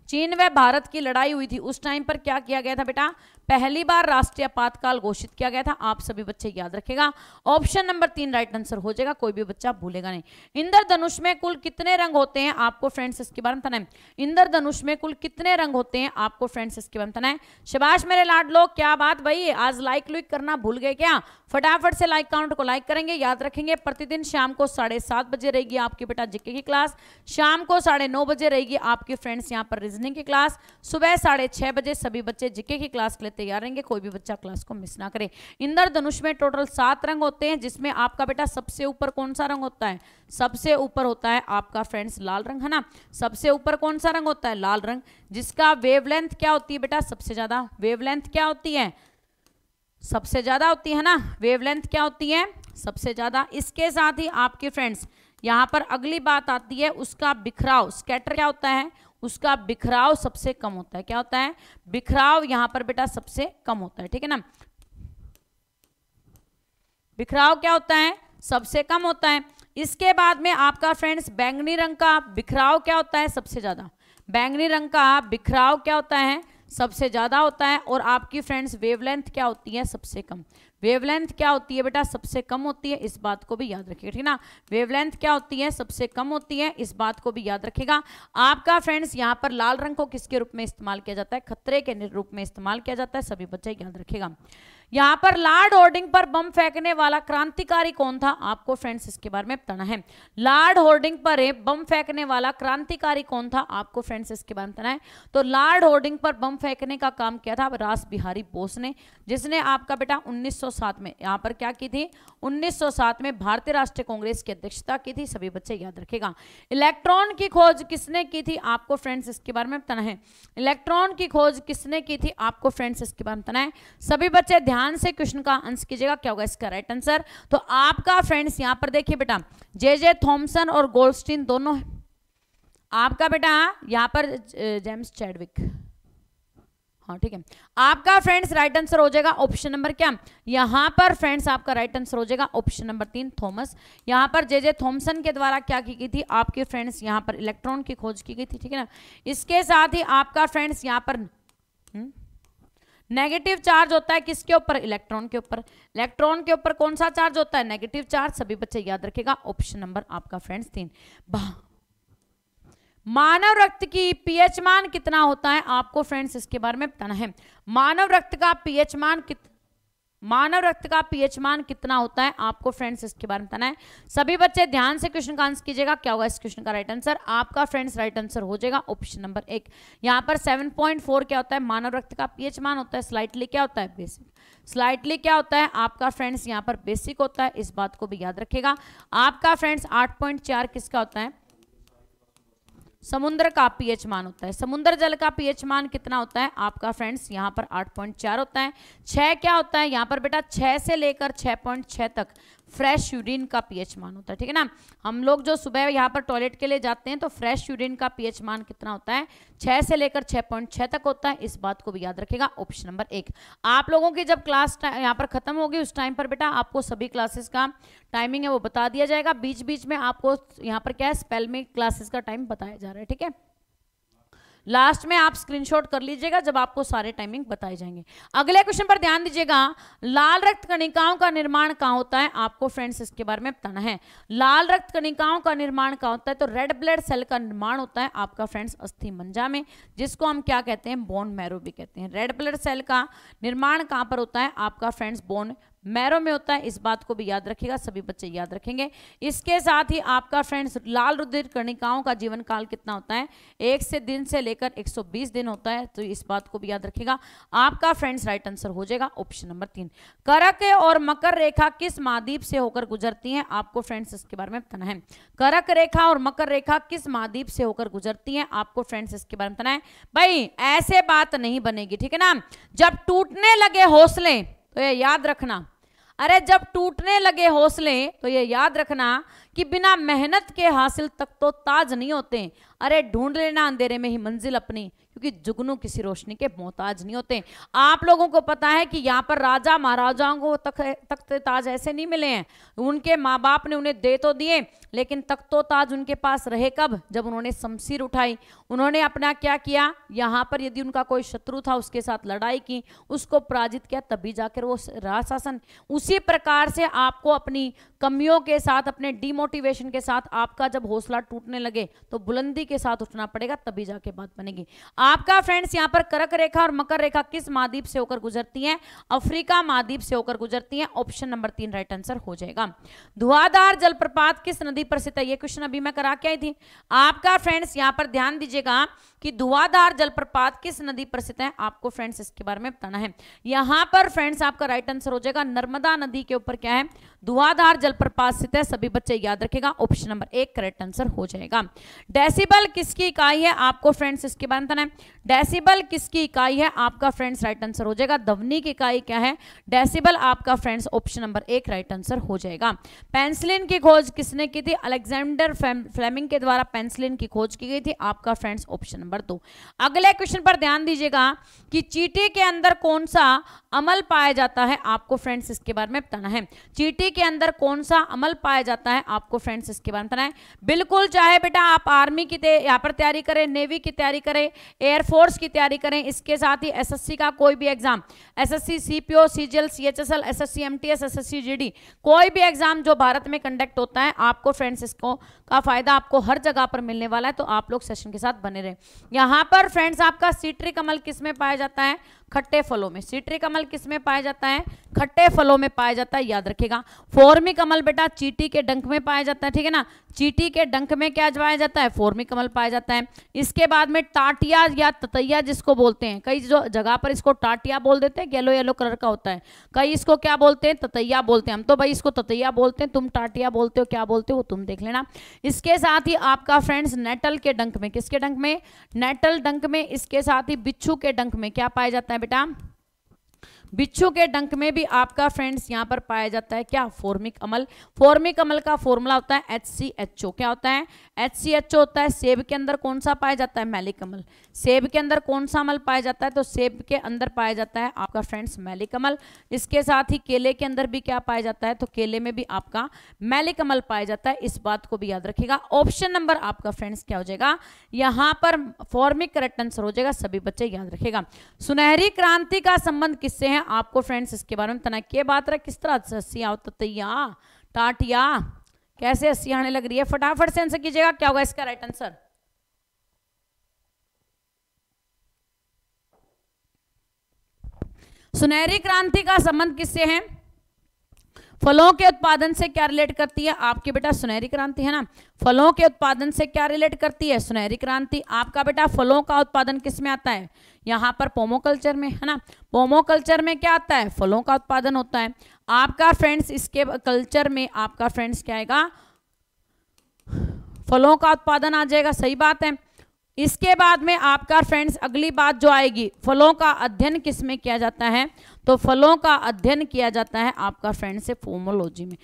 चीन व भारत की लड़ाई हुई थी उस टाइम पर क्या किया गया था बेटा पहली बार राष्ट्रीय आपातकाल घोषित किया गया था आप सभी बच्चे याद रखेगा ऑप्शन नंबर तीन राइट आंसर हो जाएगा कोई भी बच्चा भूलेगा नहीं इंद्रधनुष में कुल कितने रंग होते हैं आपको फ्रेंड्स इसके बारे में बताना है इंद्रधनुष में कुल कितने रंग होते हैं आपको फ्रेंड्स इसके बारे में बताना है शबाश मेरे लाड लोग क्या बात भाई आज लाइक लुइक करना भूल गए क्या फटाफट से लाइक काउंट को लाइक करेंगे याद रखेंगे प्रतिदिन शाम को साढ़े सात बजे रहेगी आपकी बेटा जिक्के की क्लास शाम को साढ़े नौ बजे रहेगी आपकी फ्रेंड्स यहाँ पर रीजनिंग की क्लास सुबह साढ़े छह बजे सभी बच्चे जिक्के की क्लास लेते तैयार रहेंगे कोई भी बच्चा क्लास को मिस ना करे इंदर धनुष में टोटल सात रंग होते हैं जिसमें आपका बेटा सबसे ऊपर कौन सा रंग होता है सबसे ऊपर होता है आपका फ्रेंड्स लाल रंग है ना सबसे ऊपर कौन सा रंग होता है लाल रंग जिसका वेव क्या होती है बेटा सबसे ज्यादा वेव क्या होती है सबसे ज्यादा होती है ना वेव क्या होती है सबसे ज्यादा इसके साथ ही आपके फ्रेंड्स यहाँ पर अगली बात आती है उसका बिखराव स्कैटर क्या होता है उसका बिखराव सबसे कम होता है क्या होता है बिखराव यहां पर बेटा सबसे कम होता है ठीक है ना बिखराव क्या होता है सबसे कम होता है इसके बाद में आपका फ्रेंड्स बैंगनी रंग का बिखराव क्या होता है सबसे ज़्यादा बैंगनी रंग का बिखराव क्या होता है सबसे ज़्यादा होता है और आपकी फ्रेंड्स वेवलेंथ क्या होती है सबसे कम वेवलेंथ क्या होती है बेटा सबसे कम होती है इस बात को भी याद रखिएगा ठीक ना वेवलेंथ क्या होती है सबसे कम होती है इस बात को भी याद रखेगा आपका फ्रेंड्स यहाँ पर लाल रंग को किसके रूप में इस्तेमाल किया जाता है खतरे के रूप में इस्तेमाल किया जाता है सभी बच्चे याद रखेगा यहां पर लॉर्ड होर्डिंग पर बम फेंकने वाला क्रांतिकारी कौन था आपको फ्रेंड्स इसके बारे में बताना है लॉर्ड होर्डिंग पर बम फेंकने वाला क्रांतिकारी कौन था आपको फ्रेंड्स इसके बारे में बताना है तो लॉर्ड होर्डिंग पर बम फेंकने का काम किया था रास बिहारी बोस ने जिसने आपका बेटा 1907 में यहाँ पर क्या की थी 1907 में भारतीय राष्ट्रीय कांग्रेस की अध्यक्षता की थी सभी बच्चे याद रखेगा इलेक्ट्रॉन की खोज किसने की थी आपको फ्रेंड्स इसके बारे में बताना है इलेक्ट्रॉन की खोज किसने की थी आपको फ्रेंड्स इसके बारे में बताना है सभी बच्चे ध्यान ध्यान से क्वेश्चन का आंसर कीजिएगा क्या होगा इसका राइट आंसर तो आपका फ्रेंड्स यहां पर देखिए बेटा जे जे थॉम्सन और गोल्डस्टीन दोनों है आपका बेटा यहां पर जेम्स चैडविक हाँ ठीक है आपका फ्रेंड्स राइट आंसर हो जाएगा ऑप्शन नंबर क्या यहां पर फ्रेंड्स आपका राइट आंसर हो जाएगा ऑप्शन नंबर तीन थॉमस यहां पर जे जे थॉमसन के द्वारा क्या की गई थी आपके फ्रेंड्स यहां पर इलेक्ट्रॉन की खोज की गई थी ठीक है ना इसके साथ ही आपका फ्रेंड्स यहां पर नेगेटिव चार्ज होता है किसके ऊपर इलेक्ट्रॉन के ऊपर इलेक्ट्रॉन के ऊपर कौन सा चार्ज होता है नेगेटिव चार्ज सभी बच्चे याद रखेगा ऑप्शन नंबर आपका फ्रेंड्स तीन मानव रक्त की पीएच मान कितना होता है आपको फ्रेंड्स इसके बारे में बताना है मानव रक्त का पीएच मान कितना मानव रक्त का पीएच मान कितना होता है आपको फ्रेंड्स इसके बारे में बताना है सभी बच्चे ध्यान से क्वेश्चन का आंसर कीजिएगा क्या होगा इस क्वेश्चन का राइट आंसर आपका फ्रेंड्स राइट आंसर हो जाएगा ऑप्शन नंबर एक यहाँ पर 7.4 क्या होता है मानव रक्त का पीएच मान होता है स्लाइटली क्या होता है बेसिक स्लाइटली क्या होता है आपका फ्रेंड्स यहाँ पर बेसिक होता है इस बात को भी याद रखेगा आपका फ्रेंड्स आठ किसका होता है समुद्र का पीएच मान होता है समुद्र जल का पीएच मान कितना होता है आपका फ्रेंड्स यहाँ पर 8.4 होता है छह क्या होता है यहाँ पर बेटा छह से लेकर 6.6 तक फ्रेश यूरिन का पीएच मान होता है ठीक है ना हम लोग जो सुबह यहाँ पर टॉयलेट के लिए जाते हैं तो फ्रेश यूरिन का पीएच मान कितना होता है छह से लेकर छह पॉइंट छह तक होता है इस बात को भी याद रखेगा ऑप्शन नंबर एक आप लोगों की जब क्लास यहाँ पर खत्म होगी उस टाइम पर बेटा आपको सभी क्लासेस का टाइमिंग है वो बता दिया जाएगा बीच बीच में आपको यहाँ पर क्या है स्पेल में क्लासेस का टाइम बताया जा रहा है ठीक है लास्ट में आप स्क्रीनशॉट कर लीजिएगा जब आपको सारे टाइमिंग बताए जाएंगे अगले क्वेश्चन पर ध्यान दीजिएगा लाल रक्त कणिकाओं का निर्माण कहाँ होता है आपको फ्रेंड्स इसके बारे में बताना है लाल रक्त कणिकाओं का निर्माण कहाँ होता है तो रेड ब्लड सेल का निर्माण होता है आपका फ्रेंड्स अस्थि मंजा में जिसको हम क्या कहते हैं बोन मैरो भी कहते हैं रेड ब्लड सेल का निर्माण कहाँ पर होता है आपका फ्रेंड्स बोन मैरो में होता है इस बात को भी याद रखेगा सभी बच्चे याद रखेंगे इसके साथ ही आपका फ्रेंड्स लाल रुधिर कर्णिकाओं का जीवन काल कितना होता है एक से दिन से लेकर 120 दिन होता है तो इस बात को भी याद रखेगा आपका फ्रेंड्स राइट आंसर हो जाएगा ऑप्शन नंबर तीन करक और मकर रेखा किस महाद्वीप से होकर गुजरती है आपको फ्रेंड्स इसके बारे में बताना है करक रेखा और मकर रेखा किस महाद्वीप से होकर गुजरती है आपको फ्रेंड्स इसके बारे में बताना है भाई ऐसे बात नहीं बनेगी ठीक है ना जब टूटने लगे हौसले तो ये याद रखना अरे जब टूटने लगे हौसले तो ये याद रखना कि बिना मेहनत के हासिल तक तो ताज नहीं होते अरे ढूंढ लेना अंधेरे में ही मंजिल अपनी क्योंकि जुगनू किसी रोशनी के मोहताज नहीं होते आप लोगों को पता है कि यहाँ पर राजा महाराजाओं को तक तख्त तो ताज ऐसे नहीं मिले हैं उनके माँ बाप ने उन्हें दे तो दिए लेकिन तख्तो ताज उनके पास रहे कब जब उन्होंने शमशीर उठाई उन्होंने अपना क्या किया यहाँ पर यदि उनका कोई शत्रु था उसके साथ लड़ाई की उसको पराजित किया तभी जाकर वो राजन उसी प्रकार से आपको अपनी कमियों के साथ अपने डिमो डिमोटिवेशन के साथ आपका जब हौसला टूटने लगे तो बुलंदी के साथ उठना पड़ेगा तभी जाके बात बनेगी आपका फ्रेंड्स यहाँ पर करक रेखा और मकर रेखा किस महाद्वीप से होकर गुजरती है अफ्रीका महाद्वीप से होकर गुजरती है ऑप्शन नंबर तीन राइट आंसर हो जाएगा धुआधार जलप्रपात किस नदी पर स्थित है ये क्वेश्चन अभी मैं करा के आई थी आपका फ्रेंड्स यहाँ पर ध्यान दीजिएगा कि धुआधार जलप्रपात किस नदी पर स्थित है आपको फ्रेंड्स इसके बारे में बताना है यहां पर फ्रेंड्स आपका राइट आंसर हो जाएगा नर्मदा नदी के ऊपर क्या है धुआधार जलप्रपात स्थित है सभी बच्चे याद रखेगा ऑप्शन नंबर एक करेक्ट आंसर हो जाएगा डेसिबल किसकी इकाई है आपको फ्रेंड्स इसके बनता है डेसिबल किसकी इकाई है आपका फ्रेंड्स राइट आंसर हो जाएगा धवनी की इकाई क्या है डेसिबल आपका फ्रेंड्स ऑप्शन नंबर एक राइट आंसर हो जाएगा पेंसिलिन की खोज किसने की थी अलेक्जेंडर फ्लेमिंग के द्वारा पेंसिलिन की खोज की गई थी आपका फ्रेंड्स ऑप्शन नंबर दो अगले क्वेश्चन पर ध्यान दीजिएगा कि चीटी के अंदर कौन सा अमल पाया जाता है आपको फ्रेंड्स इसके बारे में बताना है चीटी के अंदर कौन सा अमल पाया जाता है आपको फ्रेंड्स इसके बारे में बताना है बिल्कुल चाहे बेटा आप आर्मी की यहाँ पर तैयारी करें नेवी की तैयारी करें एयरफोर्स की तैयारी करें इसके साथ ही एसएससी का कोई भी exam SSC CPO CGL CHSL SSC MTS SSC GD कोई भी एग्जाम जो भारत में कंडक्ट होता है आपको फ्रेंड्स इसको का फायदा आपको हर जगह पर मिलने वाला है तो आप लोग सेशन के साथ बने रहे यहाँ पर फ्रेंड्स आपका सीट्री कमल किस में पाया जाता है खट्टे फलों में सीटरी कमल किस में पाया जाता है खट्टे फलों में पाया जाता है याद रखेगा फॉर्मिक कमल बेटा चीटी के डंक में पाया जाता है ठीक है ना चीटी के डंक में क्या पाया जाता है फोर्मी कमल पाया जाता है इसके बाद में टाटिया या ततैया जिसको बोलते हैं कई जो जगह पर इसको टाटिया बोल देते हैं येलो येलो कलर का होता है कई इसको क्या बोलते हैं ततैया बोलते हैं हम तो भाई इसको ततैया बोलते हैं तुम टाटिया बोलते हो क्या बोलते हो तुम देख लेना इसके साथ ही आपका फ्रेंड्स नेटल के डंक में किसके डंक में नेटल डंक में इसके साथ ही बिच्छू के डंक में क्या पाया जाता है बेटा बिच्छू के डंक में भी आपका फ्रेंड्स यहाँ पर पाया जाता है क्या फॉर्मिक अमल फॉर्मिक अमल का फॉर्मूला होता है एच क्या होता है एच होता है सेब के अंदर कौन सा पाया जाता है मैलिक अमल सेब के अंदर कौन सा अमल पाया जाता है तो सेब के अंदर पाया जाता है आपका फ्रेंड्स मैलिक अमल इसके साथ ही केले के अंदर भी क्या पाया जाता है तो केले में भी आपका मैलिक अमल पाया जाता है इस बात को भी याद रखिएगा ऑप्शन नंबर आपका फ्रेंड्स क्या हो जाएगा यहाँ पर फॉर्मिक करेक्ट आंसर हो जाएगा सभी बच्चे याद रखेगा सुनहरी क्रांति का संबंध किससे है आपको फ्रेंड्स इसके बारे में तना के बात रहा किस तरह सिया तैया टाटिया कैसे हंसी आने लग रही है फटाफट से आंसर कीजिएगा क्या होगा इसका राइट आंसर सुनहरी क्रांति का संबंध किससे है फलों के उत्पादन से क्या रिलेट करती है आपकी बेटा सुनहरी क्रांति है ना फलों के उत्पादन से क्या रिलेट करती है सुनहरी क्रांति आपका बेटा फलों का उत्पादन किस में आता है यहाँ पर पोमोकल्चर में है ना पोमोकल्चर में क्या आता है फलों का उत्पादन होता है आपका फ्रेंड्स इसके कल्चर में आपका फ्रेंड्स क्या आएगा फलों का उत्पादन आ जाएगा सही बात है इसके बाद में आपका फ्रेंड्स अगली बात जो आएगी फलों का अध्ययन किस में किया जाता है तो फलों का अध्ययन किया जाता है आपका फ्रेंड्स पोमोलॉजी में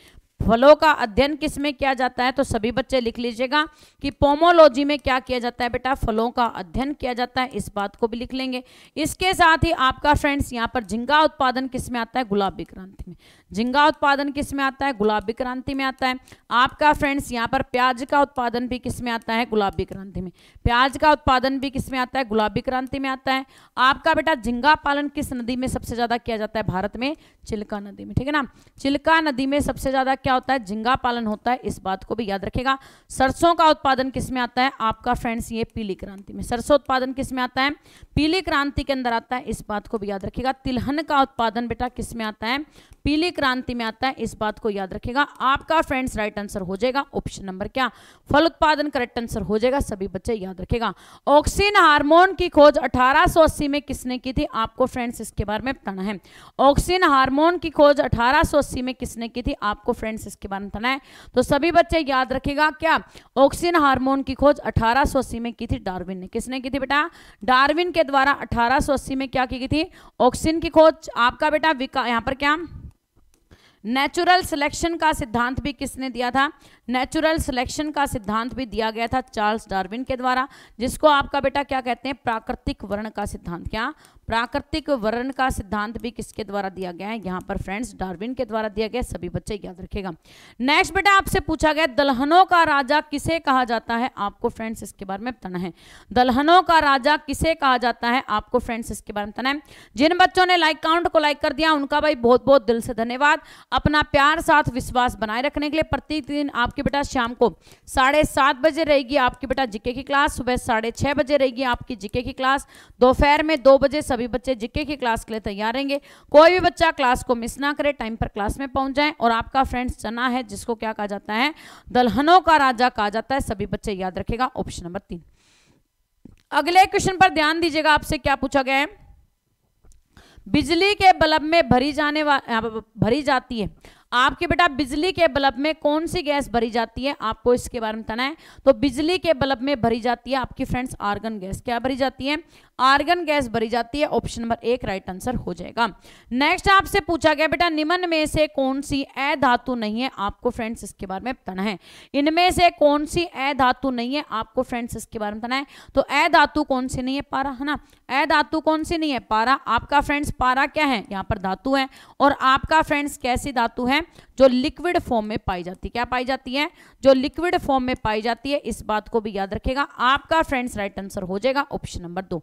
फलों का अध्ययन किस में किया जाता है तो सभी बच्चे लिख लीजिएगा कि पोमोलॉजी में क्या किया जाता है बेटा फलों का अध्ययन किया जाता है इस बात को भी लिख लेंगे इसके साथ ही आपका फ्रेंड्स यहाँ पर झिंगा उत्पादन किस में आता है गुलाबी क्रांति में झिंगा उत्पादन किस में आता है गुलाबी क्रांति में आता है आपका फ्रेंड्स यहाँ पर प्याज का उत्पादन भी किस में आता है गुलाबी क्रांति में प्याज का उत्पादन भी किस में आता है गुलाबी क्रांति में आता है आपका बेटा झिंगा पालन किस नदी में सबसे ज़्यादा किया जाता है भारत में चिल्का नदी में ठीक है ना चिल्का नदी में सबसे ज़्यादा क्या होता है झिंगा पालन होता है इस बात को भी याद रखेगा सरसों का उत्पादन किस में आता है आपका फ्रेंड्स ये पीली क्रांति में सरसों उत्पादन किस में आता है पीली क्रांति के अंदर आता है इस बात को भी याद रखेगा तिलहन का उत्पादन बेटा किस में आता है पीली क्रांति में आता है इस बात को याद रखेगा आपका फ्रेंड्स राइट आंसर हो जाएगा ऑप्शन नंबर क्या फल उत्पादन करेक्ट आंसर हो जाएगा सभी बच्चे याद रखेगा ऑक्सीन हार्मोन की खोज 1880 में किसने की थी आपको फ्रेंड्स इसके बारे में बताना है ऑक्सीन हार्मोन की खोज अठारह में किसने की थी आपको फ्रेंड्स इसके बारे में बताना है तो सभी बच्चे याद रखेगा क्या ऑक्सीन हार्मोन की खोज अठारह में की थी डार्विन ने किसने की थी बेटा डार्विन के द्वारा अठारह में क्या की थी ऑक्सीन की खोज आपका बेटा यहां पर क्या नेचुरल सिलेक्शन का सिद्धांत भी किसने दिया था नेचुरल सिलेक्शन का सिद्धांत भी दिया गया था चार्ल्स डार्विन के द्वारा जिसको आपका बेटा क्या कहते हैं प्राकृतिक वर्ण का सिद्धांत क्या प्राकृतिक वर्ण का सिद्धांत भी किसके द्वारा दिया गया है यहाँ पर फ्रेंड्स डार्विन के द्वारा दिया गया सभी बच्चे याद रखेगा नेक्स्ट बेटा आपसे पूछा गया दलहनों का राजा किसे कहा जाता है आपको फ्रेंड्स इसके बारे में बताना है दलहनों का राजा किसे कहा जाता है आपको फ्रेंड्स इसके बारे में बताना है जिन बच्चों ने लाइक काउंट को लाइक कर दिया उनका भाई बहुत बहुत दिल से धन्यवाद अपना प्यार साथ विश्वास बनाए रखने के लिए प्रतिदिन आपके बेटा शाम को साढ़े बजे रहेगी आपकी बेटा जीके की क्लास सुबह साढ़े बजे रहेगी आपकी जीके की क्लास दोपहर में दो बजे सभी बच्चे जिके की क्लास के लिए तैयार रहेंगे कोई भी बच्चा क्लास को मिस ना करे टाइम पर क्लास में पहुंच जाए और आपका फ्रेंड्स चना है जिसको क्या कहा जाता है दलहनों का राजा कहा जाता है सभी बच्चे याद रखेगा ऑप्शन नंबर तीन अगले क्वेश्चन पर ध्यान दीजिएगा आपसे क्या पूछा गया है बिजली के बल्ब में भरी जाने भरी जाती है आपके बेटा बिजली के बल्ब में कौन सी गैस भरी जाती है आपको इसके बारे में बताना है तो बिजली के बल्ब में भरी जाती है आपकी फ्रेंड्स आर्गन गैस क्या भरी जाती है आर्गन गैस भरी जाती है ऑप्शन नंबर एक राइट आंसर हो जाएगा नेक्स्ट आपसे पूछा गया बेटा निम्न में से कौन सी ए धातु नहीं है आपको फ्रेंड्स इसके बारे में बताना है इनमें से कौन सी ए धातु नहीं है आपको फ्रेंड्स इसके बारे में बताना है तो ए धातु कौन सी नहीं है पारा है ना ए धातु कौन सी नहीं है पारा आपका फ्रेंड्स पारा क्या है यहाँ पर धातु है और आपका फ्रेंड्स कैसी धातु है जो लिक्विड फॉर्म में पाई जाती है क्या पाई जाती है जो लिक्विड फॉर्म में पाई जाती है इस बात को भी याद रखेगा आपका फ्रेंड्स राइट आंसर हो जाएगा ऑप्शन नंबर दो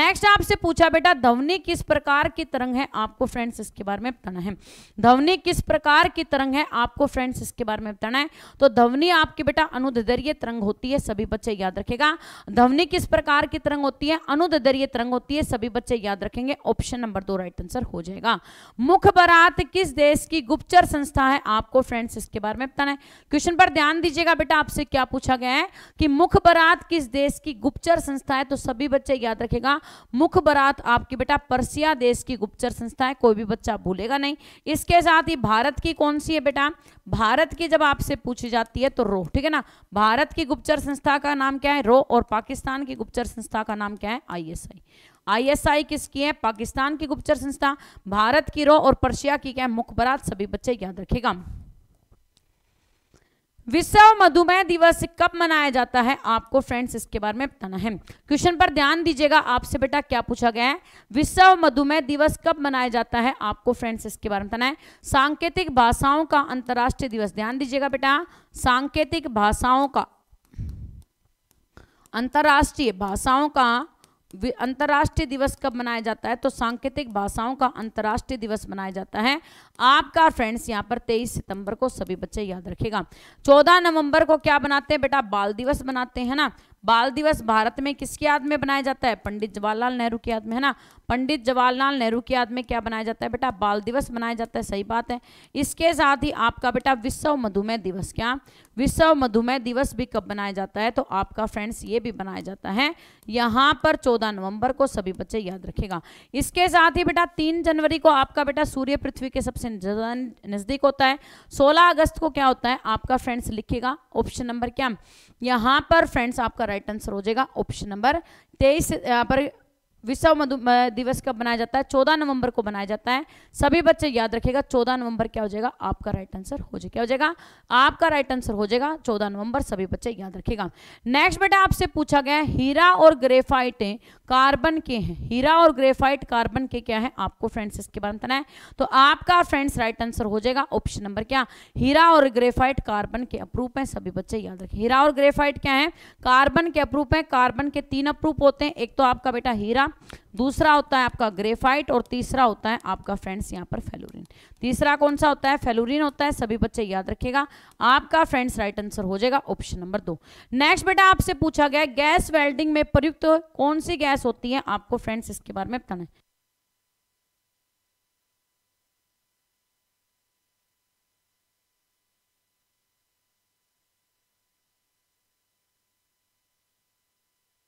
नेक्स्ट आपसे पूछा बेटा धवनी किस प्रकार की तरंग है आपको फ्रेंड्स इसके बारे में बताना है धवनी किस प्रकार की तरंग है आपको फ्रेंड्स इसके बारे में बताना है तो धवनी आपके बेटा अनुदरीय तरंग होती है सभी बच्चे याद रखेगा धवनी किस प्रकार की तरंग होती है अनुदरीय तरंग होती है सभी बच्चे याद रखेंगे ऑप्शन नंबर दो राइट आंसर हो जाएगा मुख बरात किस देश की गुप्तचर संस्था है है आपको फ्रेंड्स इसके बारे में बताना है क्वेश्चन पर ध्यान दीजिएगा बेटा आपसे क्या पूछा गया है कि मुख बरात किस देश की गुप्तचर संस्था है तो सभी बच्चे याद रखेगा मुख बरात आपकी बेटा पर्सिया देश की गुप्तचर संस्था है कोई भी बच्चा भूलेगा नहीं इसके साथ ही भारत की कौन सी है बेटा भारत की जब आपसे पूछी जाती है तो रो ठीक है ना भारत की गुप्तचर संस्था का नाम क्या है रो और पाकिस्तान की गुप्तचर संस्था का नाम क्या है आई आईएसआई किसकी है पाकिस्तान की गुप्तचर संस्था भारत की रो और पर्शिया की क्या मुखबरात सभी बच्चे याद रखेगा विश्व मधुमेह दिवस कब मनाया जाता है आपको फ्रेंड्स इसके बारे में बताना है क्वेश्चन पर ध्यान दीजिएगा आपसे बेटा क्या पूछा गया है विश्व मधुमेह दिवस कब मनाया जाता है आपको फ्रेंड्स इसके बारे में बताना है सांकेतिक भाषाओं का अंतर्राष्ट्रीय दिवस ध्यान दीजिएगा बेटा सांकेतिक भाषाओं का अंतर्राष्ट्रीय भाषाओं का अंतर्राष्ट्रीय दिवस कब मनाया जाता है तो सांकेतिक भाषाओं का अंतर्राष्ट्रीय दिवस मनाया जाता है आपका फ्रेंड्स यहाँ पर 23 सितंबर को सभी बच्चे याद रखेगा 14 नवंबर को क्या बनाते हैं बेटा बाल दिवस बनाते हैं ना बाल दिवस भारत में किसके याद में बनाया जाता है पंडित जवाहरलाल नेहरू की याद में है ना पंडित जवाहरलाल नेहरू की याद में क्या बनाया जाता है बेटा बाल दिवस मनाया जाता है सही बात है इसके साथ ही आपका बेटा विश्व मधुमेह दिवस क्या विश्व मधुमेह दिवस भी कब मनाया जाता है तो आपका फ्रेंड्स ये भी बनाया जाता है यहाँ पर 14 नवंबर को सभी बच्चे याद रखेगा इसके साथ ही बेटा 3 जनवरी को आपका बेटा सूर्य पृथ्वी के सबसे नज़दीक होता है 16 अगस्त को क्या होता है आपका फ्रेंड्स लिखेगा ऑप्शन नंबर क्या यहाँ पर फ्रेंड्स आपका राइट आंसर हो जाएगा ऑप्शन नंबर तेईस यहाँ पर विश्व मधुमेह दिवस कब मनाया जाता है चौदह नवंबर को मनाया जाता है सभी बच्चे याद रखेगा चौदह नवंबर क्या हो जाएगा आपका राइट आंसर हो जाएगा क्या हो जाएगा आपका राइट आंसर हो जाएगा चौदह नवंबर सभी बच्चे याद रखेगा नेक्स्ट बेटा आपसे पूछा गया हीरा और ग्रेफाइट कार्बन के हैं हीरा और ग्रेफाइट कार्बन के क्या है आपको फ्रेंड्स इसके बारे में बताना है तो आपका फ्रेंड्स राइट आंसर हो जाएगा ऑप्शन नंबर क्या हीरा और ग्रेफाइट कार्बन के अप्रूप है सभी बच्चे याद रखें हीरा और ग्रेफाइट क्या है कार्बन के अप्रूप है कार्बन के तीन अप्रूप होते हैं एक तो आपका बेटा हीरा दूसरा होता है आपका ग्रेफाइट और तीसरा होता है आपका फ्रेंड्स यहाँ पर फेलोरिन तीसरा कौन सा होता है फेलोरिन होता है सभी बच्चे याद रखेगा आपका फ्रेंड्स राइट आंसर हो जाएगा ऑप्शन नंबर दो नेक्स्ट बेटा आपसे पूछा गया गैस वेल्डिंग में प्रयुक्त कौन सी गैस होती है आपको फ्रेंड्स इसके बारे में बताना है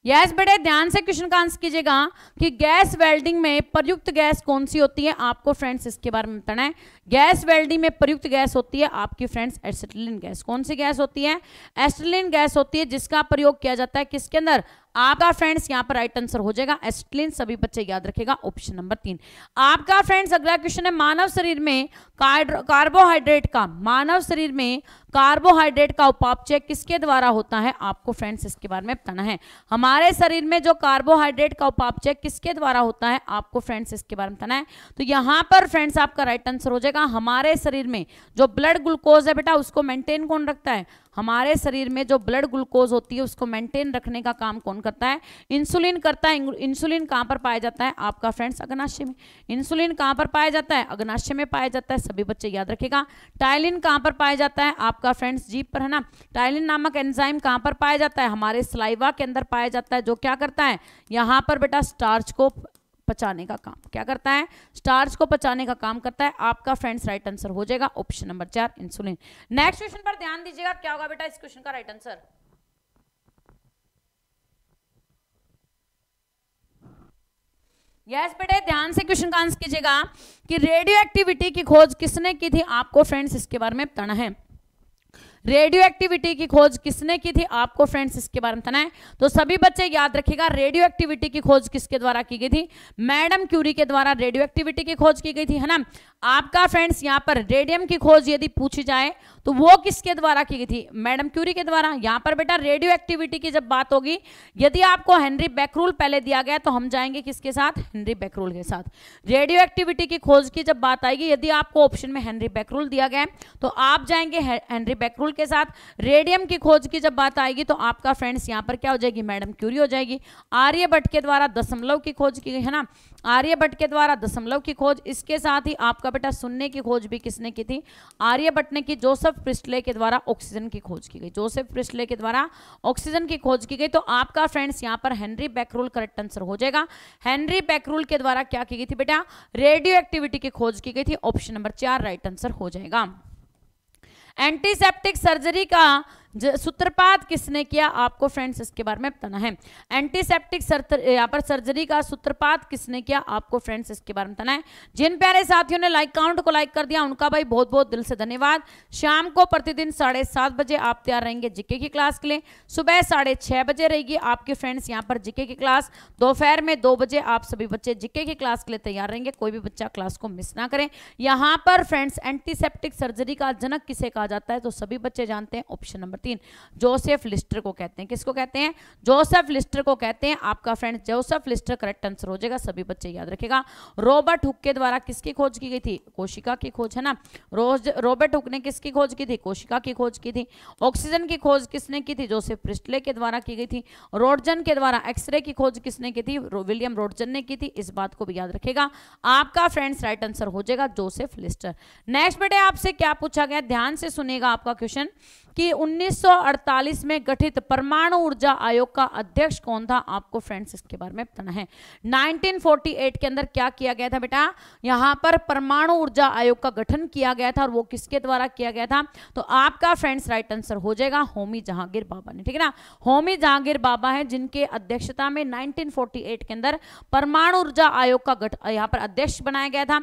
यस बेटे ध्यान से क्वेश्चन का आंसर कीजिएगा कि गैस वेल्डिंग में प्रयुक्त गैस कौन सी होती है आपको फ्रेंड्स इसके बारे में बताना है गैस वेल्डिंग में प्रयुक्त गैस होती है आपकी फ्रेंड्स एस्टलिन गैस कौन सी गैस होती है एस्ट्रलिन गैस होती है जिसका प्रयोग किया जाता है किसके अंदर आपका फ्रेंड्स यहाँ पर राइट आंसर हो जाएगा एस्टलिन सभी बच्चे याद रखेगा ऑप्शन नंबर तीन आपका फ्रेंड्स अगला क्वेश्चन है मानव शरीर में कार्बोहाइड्रेट का मानव शरीर में कार्बोहाइड्रेट का उपापचय किसके द्वारा होता है आपको फ्रेंड्स इसके बारे में बताना है हमारे शरीर में जो कार्बोहाइड्रेट का उपापचय किसके द्वारा होता है आपको फ्रेंड्स इसके बारे में बताना है तो यहां पर फ्रेंड्स आपका राइट आंसर हो जाएगा रहेगा हमारे शरीर में जो ब्लड ग्लूकोज है बेटा उसको मेंटेन कौन रखता है हमारे शरीर में जो ब्लड ग्लूकोज होती है उसको मेंटेन रखने का काम कौन करता है इंसुलिन करता है इंसुलिन कहाँ पर पाया जाता है आपका फ्रेंड्स अग्नाशय में इंसुलिन कहाँ पर पाया जाता है अग्नाशय में पाया जाता है सभी बच्चे याद रखेगा टाइलिन कहाँ पर पाया जाता है आपका फ्रेंड्स जीप पर है ना टाइलिन नामक एंजाइम कहाँ पर पाया जाता है हमारे स्लाइवा के अंदर पाया जाता है जो क्या करता है यहाँ पर बेटा स्टार्च को पचाने का काम क्या करता है स्टार्च को पचाने का काम करता है आपका फ्रेंड्स राइट आंसर हो जाएगा ऑप्शन नंबर चार इंसुलिन नेक्स्ट क्वेश्चन पर ध्यान दीजिएगा क्या होगा बेटा इस क्वेश्चन का राइट आंसर यस बेटे ध्यान से क्वेश्चन का आंसर कीजिएगा कि रेडियो एक्टिविटी की खोज किसने की थी आपको फ्रेंड्स इसके बारे में बताना है रेडियो एक्टिविटी की खोज किसने की थी आपको फ्रेंड्स इसके बारे में बताना है तो सभी बच्चे याद रखिएगा रेडियो एक्टिविटी की खोज किसके द्वारा की गई थी मैडम क्यूरी के द्वारा रेडियो एक्टिविटी की खोज की गई थी है ना आपका फ्रेंड्स यहाँ पर रेडियम की खोज यदि पूछी जाए तो वो किसके द्वारा की गई थी मैडम क्यूरी के द्वारा यहाँ पर बेटा रेडियो एक्टिविटी की जब बात होगी यदि आपको हेनरी बैकरूल पहले दिया गया तो हम जाएंगे किसके साथ हेनरी बैकरूल के साथ रेडियो एक्टिविटी की खोज की जब बात आएगी यदि आपको ऑप्शन में हेनरी बैकरूल दिया गया तो आप जाएंगे हेनरी बैकरूल के साथ रेडियम की खोज की जब बात आएगी तो आपका फ्रेंड्स यहाँ पर क्या हो जाएगी मैडम क्यूरी हो जाएगी आर्यभट्ट के द्वारा दशमलव की खोज की गई है ना आर्यभट्ट के द्वारा दशमलव की खोज इसके साथ ही आपका आपका बेटा सुनने की खोज भी किसने की थी आर्यभट्ट ने की जोसेफ प्रिस्टले के द्वारा ऑक्सीजन की खोज की गई जोसेफ प्रिस्टले के द्वारा ऑक्सीजन की खोज की गई तो आपका फ्रेंड्स यहाँ पर हेनरी बैकरूल करेक्ट आंसर हो जाएगा हेनरी बैकरूल के द्वारा क्या की गई थी बेटा रेडियो एक्टिविटी की खोज की गई थी ऑप्शन नंबर चार राइट आंसर हो जाएगा एंटीसेप्टिक सर्जरी का सूत्रपात किसने किया आपको फ्रेंड्स इसके बारे में बताना है एंटीसेप्टिक यहाँ पर सर्जरी का सूत्रपात किसने किया आपको फ्रेंड्स इसके बारे में बताना है जिन प्यारे साथियों ने लाइक काउंट को लाइक कर दिया उनका भाई बहुत बहुत दिल से धन्यवाद शाम को प्रतिदिन साढ़े सात बजे आप तैयार रहेंगे जीके की क्लास के लिए सुबह साढ़े बजे रहेगी आपके फ्रेंड्स यहाँ पर जीके की क्लास दोपहर में दो बजे आप सभी बच्चे जीके की क्लास के लिए तैयार रहेंगे कोई भी बच्चा क्लास को मिस ना करें यहाँ पर फ्रेंड्स एंटीसेप्टिक सर्जरी का जनक किसे कहा जाता है तो सभी बच्चे जानते हैं ऑप्शन नंबर नंबर तीन जोसेफ लिस्टर को कहते हैं किसको कहते हैं जोसेफ लिस्टर को कहते हैं आपका friend Joseph Lister correct answer हो जाएगा सभी बच्चे याद रखेगा रोबर्ट हुक के द्वारा किसकी खोज की गई थी कोशिका की खोज है ना रोज रोबर्ट हुक ने किसकी खोज की थी कोशिका की खोज की थी ऑक्सीजन की खोज किसने की थी जोसेफ प्रिस्टले के द्वारा की गई थी रोडजन के द्वारा एक्सरे की खोज किसने की थी विलियम रोडजन ने की थी इस बात को भी याद रखेगा आपका फ्रेंड्स राइट आंसर हो जाएगा जोसेफ लिस्टर नेक्स्ट बेटे आपसे क्या पूछा गया ध्यान से सुनेगा आपका क्वेश्चन कि 1948 में गठित परमाणु ऊर्जा आयोग का अध्यक्ष कौन था आपको फ्रेंड्स इसके बारे में बताना है 1948 के अंदर क्या किया गया था बेटा यहां पर परमाणु ऊर्जा आयोग का गठन किया गया था और वो किसके द्वारा किया गया था तो आपका फ्रेंड्स राइट आंसर हो जाएगा होमी जहांगीर बाबा ने ठीक है ना होमी जहांगीर बाबा है जिनके अध्यक्षता में नाइनटीन के अंदर परमाणु ऊर्जा आयोग का गठ यहाँ पर अध्यक्ष बनाया गया था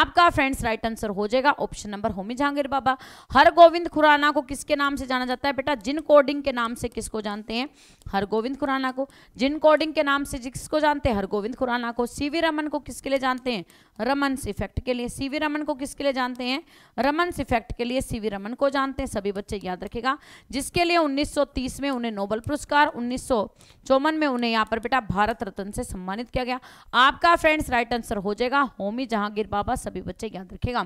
आपका फ्रेंड्स राइट आंसर हो जाएगा ऑप्शन नंबर होमी जहांगीर बाबा हर खुराना को किसके नाम नाम से जाना जाता है बेटा जिन कोडिंग के नाम से किसको जानते हैं हरगोविंद खुराना को जिन कोडिंग के नाम से किसको जानते हैं हरगोविंद खुराना को सीवी रमन को किसके लिए जानते हैं रमन इफेक्ट के लिए सीवी रमन को किसके लिए जानते हैं रमन इफेक्ट के लिए सीवी रमन को जानते हैं सभी बच्चे याद रखेगा जिसके लिए उन्नीस में उन्हें नोबल पुरस्कार उन्नीस में उन्हें यहाँ पर बेटा भारत रत्न से सम्मानित किया गया आपका फ्रेंड्स राइट आंसर हो जाएगा होमी जहांगीर बाबा सभी बच्चे याद रखेगा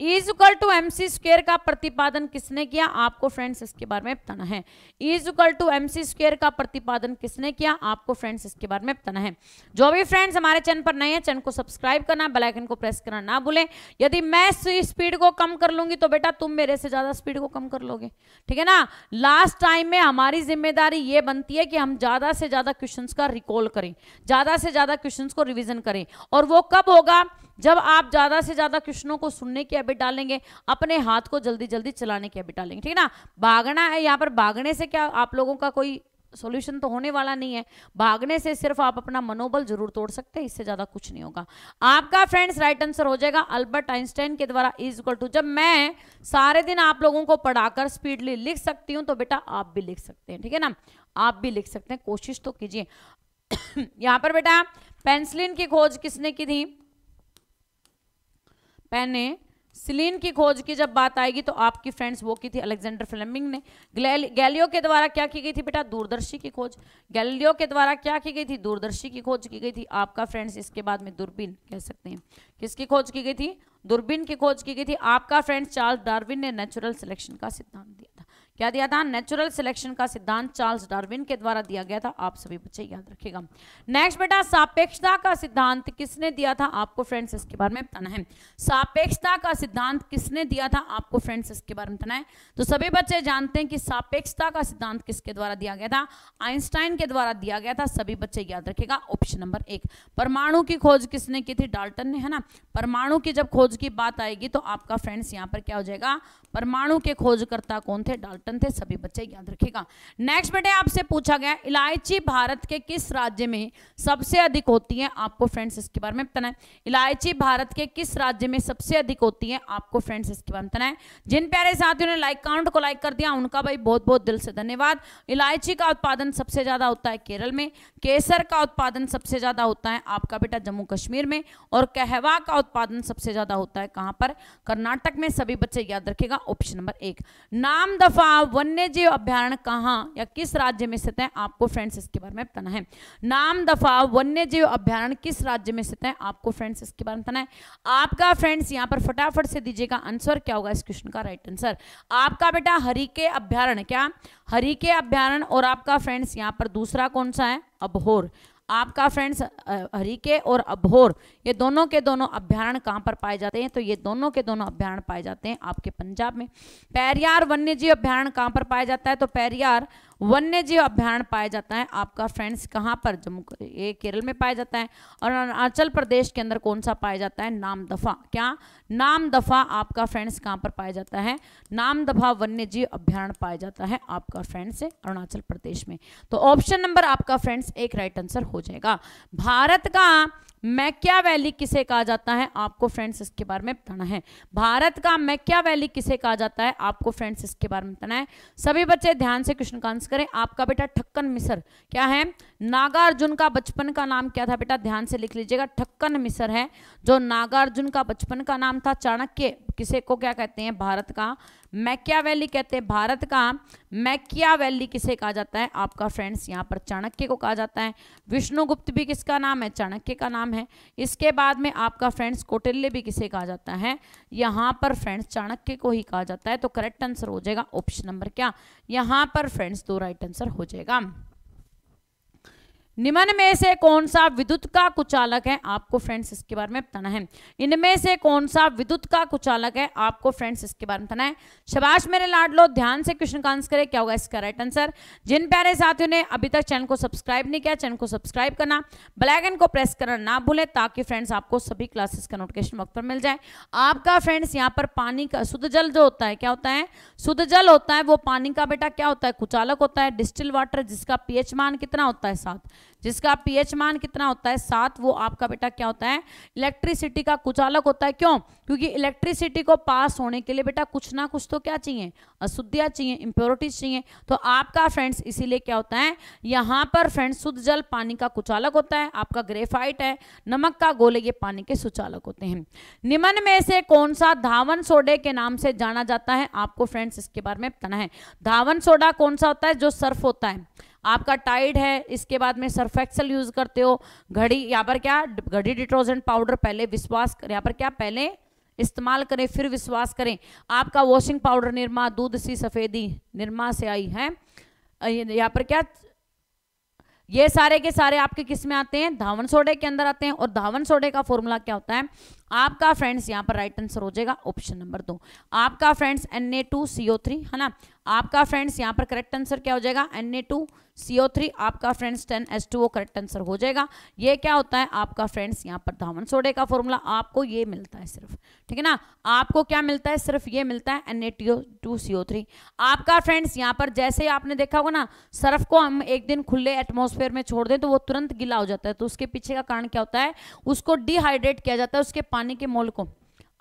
equal to M C square का प्रतिपादन किसने किया आपको फ्रेंड्स इसके बारे में बताना है equal to M C square का प्रतिपादन किसने किया आपको फ्रेंड्स इसके बारे में बताना है जो भी फ्रेंड्स हमारे चैनल पर नए हैं चैनल को सब्सक्राइब करना बेलाइकन को प्रेस करना ना भूलें यदि मैं स्पीड को कम कर लूंगी तो बेटा तुम मेरे से ज़्यादा स्पीड को कम कर लोगे ठीक है ना लास्ट टाइम में हमारी जिम्मेदारी ये बनती है कि हम ज़्यादा से ज़्यादा क्वेश्चन का रिकॉल करें ज़्यादा से ज़्यादा क्वेश्चन को रिविजन करें और वो कब होगा जब आप ज़्यादा से ज़्यादा क्वेश्चनों को सुनने की हैबिट डालेंगे अपने हाथ को जल्दी जल्दी चलाने की हैबिट डालेंगे ठीक है ना भागना है यहाँ पर भागने से क्या आप लोगों का कोई सोल्यूशन तो होने वाला नहीं है भागने से सिर्फ आप अपना मनोबल जरूर तोड़ सकते हैं इससे ज्यादा कुछ नहीं होगा आपका फ्रेंड्स राइट आंसर हो जाएगा अल्बर्ट आइंस्टाइन के द्वारा इज इक्वल टू जब मैं सारे दिन आप लोगों को पढ़ाकर स्पीडली लिख सकती हूं तो बेटा आप भी लिख सकते हैं ठीक है ना आप भी लिख सकते हैं कोशिश तो कीजिए यहां पर बेटा पेंसिलिन की खोज किसने की थी पेने सिलीन की खोज की जब बात आएगी तो आपकी फ्रेंड्स वो की थी अलेक्जेंडर फ्लेमिंग ने गैलियो के द्वारा क्या की गई थी बेटा दूरदर्शी की खोज गैलियो के द्वारा क्या की गई थी दूरदर्शी की खोज की गई थी आपका फ्रेंड्स इसके बाद में दूरबीन कह सकते हैं किसकी खोज की गई थी दूरबीन की खोज की गई थी आपका फ्रेंड्स चार्ल्स डार्विन ने नेचुरल सिलेक्शन का सिद्धांत क्या दिया था नेचुरल सिलेक्शन का सिद्धांत चार्ल्स डार्विन के द्वारा दिया गया था आप सभी बच्चे याद रखिएगा नेक्स्ट बेटा सापेक्षता का सिद्धांत किसने दिया था आपको फ्रेंड्स इसके बारे में बताना है सापेक्षता का सिद्धांत किसने दिया था आपको फ्रेंड्स इसके बारे में बताना है तो सभी बच्चे जानते हैं कि सापेक्षता का सिद्धांत किसके द्वारा दिया गया था आइंस्टाइन के द्वारा दिया गया था सभी बच्चे याद रखेगा ऑप्शन नंबर एक परमाणु की खोज किसने की थी डाल्टन ने है ना परमाणु की जब खोज की बात आएगी तो आपका फ्रेंड्स यहाँ पर क्या हो जाएगा परमाणु के खोजकर्ता कौन थे डाल्टन इंपॉर्टेंट है सभी बच्चे याद रखेगा नेक्स्ट बेटे आपसे पूछा गया इलायची भारत के किस राज्य में सबसे अधिक होती है आपको फ्रेंड्स इसके बारे में बताना है इलायची भारत के किस राज्य में सबसे अधिक होती है आपको फ्रेंड्स इसके बारे में बताना है जिन प्यारे साथियों ने लाइक काउंट को लाइक कर दिया उनका भाई बहुत बहुत दिल से धन्यवाद इलायची का उत्पादन सबसे ज्यादा होता है केरल में केसर का उत्पादन सबसे ज्यादा होता है आपका बेटा जम्मू कश्मीर में और कहवा का उत्पादन सबसे ज्यादा होता है कहां पर कर्नाटक में सभी बच्चे याद रखेगा ऑप्शन नंबर एक नाम दफा वन्य जीव अभ्यारण कहाँ या किस राज्य में स्थित है आपको फ्रेंड्स इसके बारे में बताना है नाम दफा वन्य जीव अभ्यारण किस राज्य में स्थित है आपको फ्रेंड्स इसके बारे में बताना है आपका फ्रेंड्स यहाँ पर फटाफट से दीजिएगा आंसर क्या होगा इस क्वेश्चन का राइट आंसर आपका बेटा हरि के अभ्यारण क्या हरि के अभ्यारण और आपका फ्रेंड्स यहाँ पर दूसरा कौन सा है अबहोर आपका फ्रेंड्स हरिके और अभोर ये दोनों के दोनों अभ्यारण कहाँ पर पाए जाते हैं तो ये दोनों के दोनों अभ्यारण पाए जाते हैं आपके पंजाब में पैरियार वन्यजीव अभ्यारण कहाँ पर पाया जाता है तो पैरियार वन्य जीव अभ्यारण पाया जाता है आपका फ्रेंड्स कहाँ पर जम्मू ये केरल में पाया जाता है और अरुणाचल प्रदेश के अंदर कौन सा पाया जाता है नाम दफा क्या नाम दफा आपका फ्रेंड्स कहाँ पर पाया जाता है नाम दफा वन्य जीव अभ्यारण पाया जाता है आपका फ्रेंड्स अरुणाचल प्रदेश में तो ऑप्शन नंबर आपका फ्रेंड्स एक राइट आंसर हो जाएगा भारत का मैक्या वैली किसे कहा जाता है आपको फ्रेंड्स इसके बारे में बताना है भारत का मैक्या वैली किसे कहा जाता है आपको फ्रेंड्स इसके बारे में बताना है सभी बच्चे ध्यान से क्वेश्चन का आंसर करें आपका बेटा ठक्कन मिसर क्या है नागार्जुन का बचपन का नाम क्या था बेटा ध्यान से लिख लीजिएगा ठक्कन मिसर है जो नागार्जुन का बचपन का नाम था चाणक्य किसे को क्या कहते हैं भारत का मैकिया वैली कहते हैं भारत का मैकिया वैली किसे कहा जाता है आपका फ्रेंड्स यहाँ पर चाणक्य को कहा जाता है विष्णुगुप्त भी किसका नाम है चाणक्य का नाम है इसके बाद में आपका फ्रेंड्स कौटिल्य भी किसे कहा जाता है यहाँ पर फ्रेंड्स चाणक्य को ही कहा जाता है तो करेक्ट आंसर हो जाएगा ऑप्शन नंबर क्या यहाँ पर फ्रेंड्स दो राइट आंसर हो जाएगा निम्न में से कौन सा विद्युत का कुचालक है आपको फ्रेंड्स इसके बारे में बताना है इनमें से कौन सा विद्युत का कुचालक है आपको फ्रेंड्स इसके बारे में बताना है शबाश मेरे लाड लो ध्यान से क्वेश्चन का आंसर करें क्या होगा इसका राइट आंसर जिन प्यारे साथियों ने अभी तक चैनल को सब्सक्राइब नहीं किया चैनल को सब्सक्राइब करना ब्लैकन को प्रेस करना ना भूलें ताकि फ्रेंड्स आपको सभी क्लासेस का नोटिफिकेशन वक्त पर मिल जाए आपका फ्रेंड्स यहाँ पर पानी का शुद्ध जल जो होता है क्या होता है शुद्ध जल होता है वो पानी का बेटा क्या होता है कुचालक होता है डिस्टिल वाटर जिसका पीएच मान कितना होता है साथ जिसका पीएच मान कितना होता है सात वो आपका बेटा क्या होता है इलेक्ट्रिसिटी का कुचालक होता है क्यों क्योंकि इलेक्ट्रिसिटी को पास होने के लिए बेटा कुछ ना कुछ तो क्या चाहिए अशुद्धियाँ चाहिए इम्प्योरिटीज चाहिए तो आपका फ्रेंड्स इसीलिए क्या होता है यहाँ पर फ्रेंड्स शुद्ध जल पानी का कुचालक होता है आपका ग्रेफाइट है नमक का गोले ये पानी के सुचालक होते हैं निमन में से कौन सा धावन सोडे के नाम से जाना जाता है आपको फ्रेंड्स इसके बारे में पता है धावन सोडा कौन सा होता है जो सर्फ होता है आपका टाइड है इसके बाद में सरफेक्सल यूज करते हो घड़ी यहाँ पर क्या घड़ी डिटर्जेंट पाउडर पहले विश्वास यहाँ पर क्या पहले इस्तेमाल करें फिर विश्वास करें आपका वॉशिंग पाउडर निर्मा दूध सी सफ़ेदी निर्मा से आई है यहाँ पर क्या ये सारे के सारे आपके किस में आते हैं धावन सोडे के अंदर आते हैं और धावन सोडे का फॉर्मूला क्या होता है आपका फ्रेंड्स यहाँ पर राइट आंसर हो जाएगा ऑप्शन नंबर दो आपका friends N A two C O three है ना आपका फ्रेंड्स यहाँ पर करेक्ट आंसर क्या हो जाएगा N A two C O three आपका friends ten S two O correct answer हो जाएगा ये क्या होता है आपका फ्रेंड्स यहाँ पर धावन सोडे का फॉर्मूला आपको ये मिलता है सिर्फ ठीक है ना आपको क्या मिलता है सिर्फ ये मिलता है N A T O two C O three आपका फ्रेंड्स यहाँ पर जैसे ही आपने देखा होगा ना सर्फ को हम एक दिन खुले एटमोसफेयर में छोड़ दें तो वो तुरंत गिला हो जाता है तो उसके पीछे का कारण क्या होता है उसको डिहाइड्रेट किया जाता है उसके पानी पानी के मोल को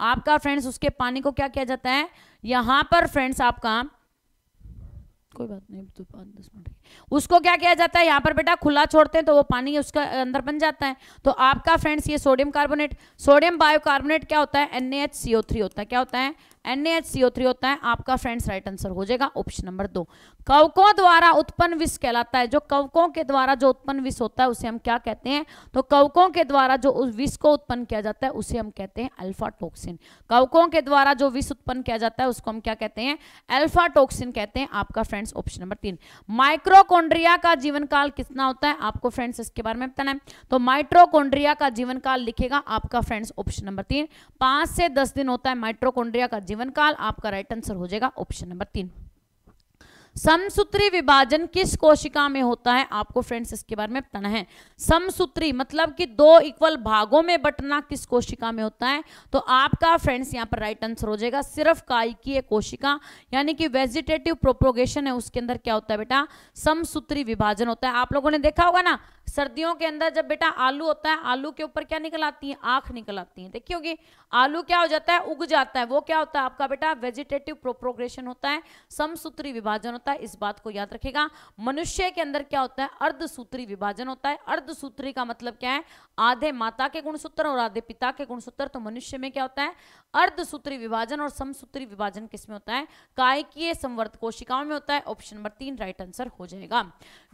आपका फ्रेंड्स उसके पानी को क्या किया जाता है यहां पर फ्रेंड्स आपका कोई बात नहीं तो पाँच दस मिनट उसको क्या किया जाता है यहाँ पर बेटा खुला छोड़ते हैं तो वो पानी उसका अंदर बन जाता है तो आपका फ्रेंड्स ये सोडियम कार्बोनेट सोडियम बायोकार्बोनेट क्या होता है एन होता है क्या होता है NaHCO3 होता है आपका फ्रेंड्स राइट आंसर हो जाएगा ऑप्शन नंबर दो कवकों द्वारा उत्पन्न विष कहलाता है जो कवकों के द्वारा जो उत्पन्न विष होता है उसे हम क्या कहते हैं तो कवकों के द्वारा जो उस विष को उत्पन्न किया जाता है उसे हम कहते हैं अल्फा टोक्सिन कवकों के द्वारा जो विष उत्पन्न किया जाता है उसको हम क्या कहते हैं अल्फा टोक्सिन कहते हैं आपका फ्रेंड्स ऑप्शन नंबर तीन माइक्रो माइट्रोकोन्ड्रिया का जीवन काल कितना होता है आपको फ्रेंड्स इसके बारे में बताना है तो माइट्रोकोन्ड्रिया का जीवन काल लिखेगा आपका फ्रेंड्स ऑप्शन नंबर तीन पांच से दस दिन होता है माइट्रोकोन्ड्रिया का जीवन काल आपका राइट आंसर हो जाएगा ऑप्शन नंबर तीन समसूत्री विभाजन किस कोशिका में होता है आपको फ्रेंड्स इसके बारे में बताना है समसूत्री मतलब कि दो इक्वल भागों में बटना किस कोशिका में होता है तो आपका फ्रेंड्स यहाँ पर राइट आंसर हो जाएगा सिर्फ काय की एक कोशिका यानी कि वेजिटेटिव प्रोप्रोगेशन है उसके अंदर क्या होता है बेटा समसूत्री विभाजन होता है आप लोगों ने देखा होगा ना सर्दियों के अंदर जब बेटा आलू होता है आलू के ऊपर क्या निकल आती है आंख निकल आती है देखियोगे आलू क्या हो जाता है उग जाता है वो क्या होता है आपका बेटा वेजिटेटिव प्रोप्रोग्रेशन होता है समसूत्री विभाजन होता है इस बात को याद रखेगा मनुष्य के अंदर क्या होता है अर्धसूत्री विभाजन होता है अर्धसूत्री का मतलब क्या है आधे माता के गुणसूत्र और आधे पिता के गुणसूत्र तो मनुष्य में क्या होता है अर्धसूत्री विभाजन और समसूत्री विभाजन किसमें होता है कायकीय संवर्ध कोशिकाओं में होता है ऑप्शन नंबर तीन राइट आंसर हो जाएगा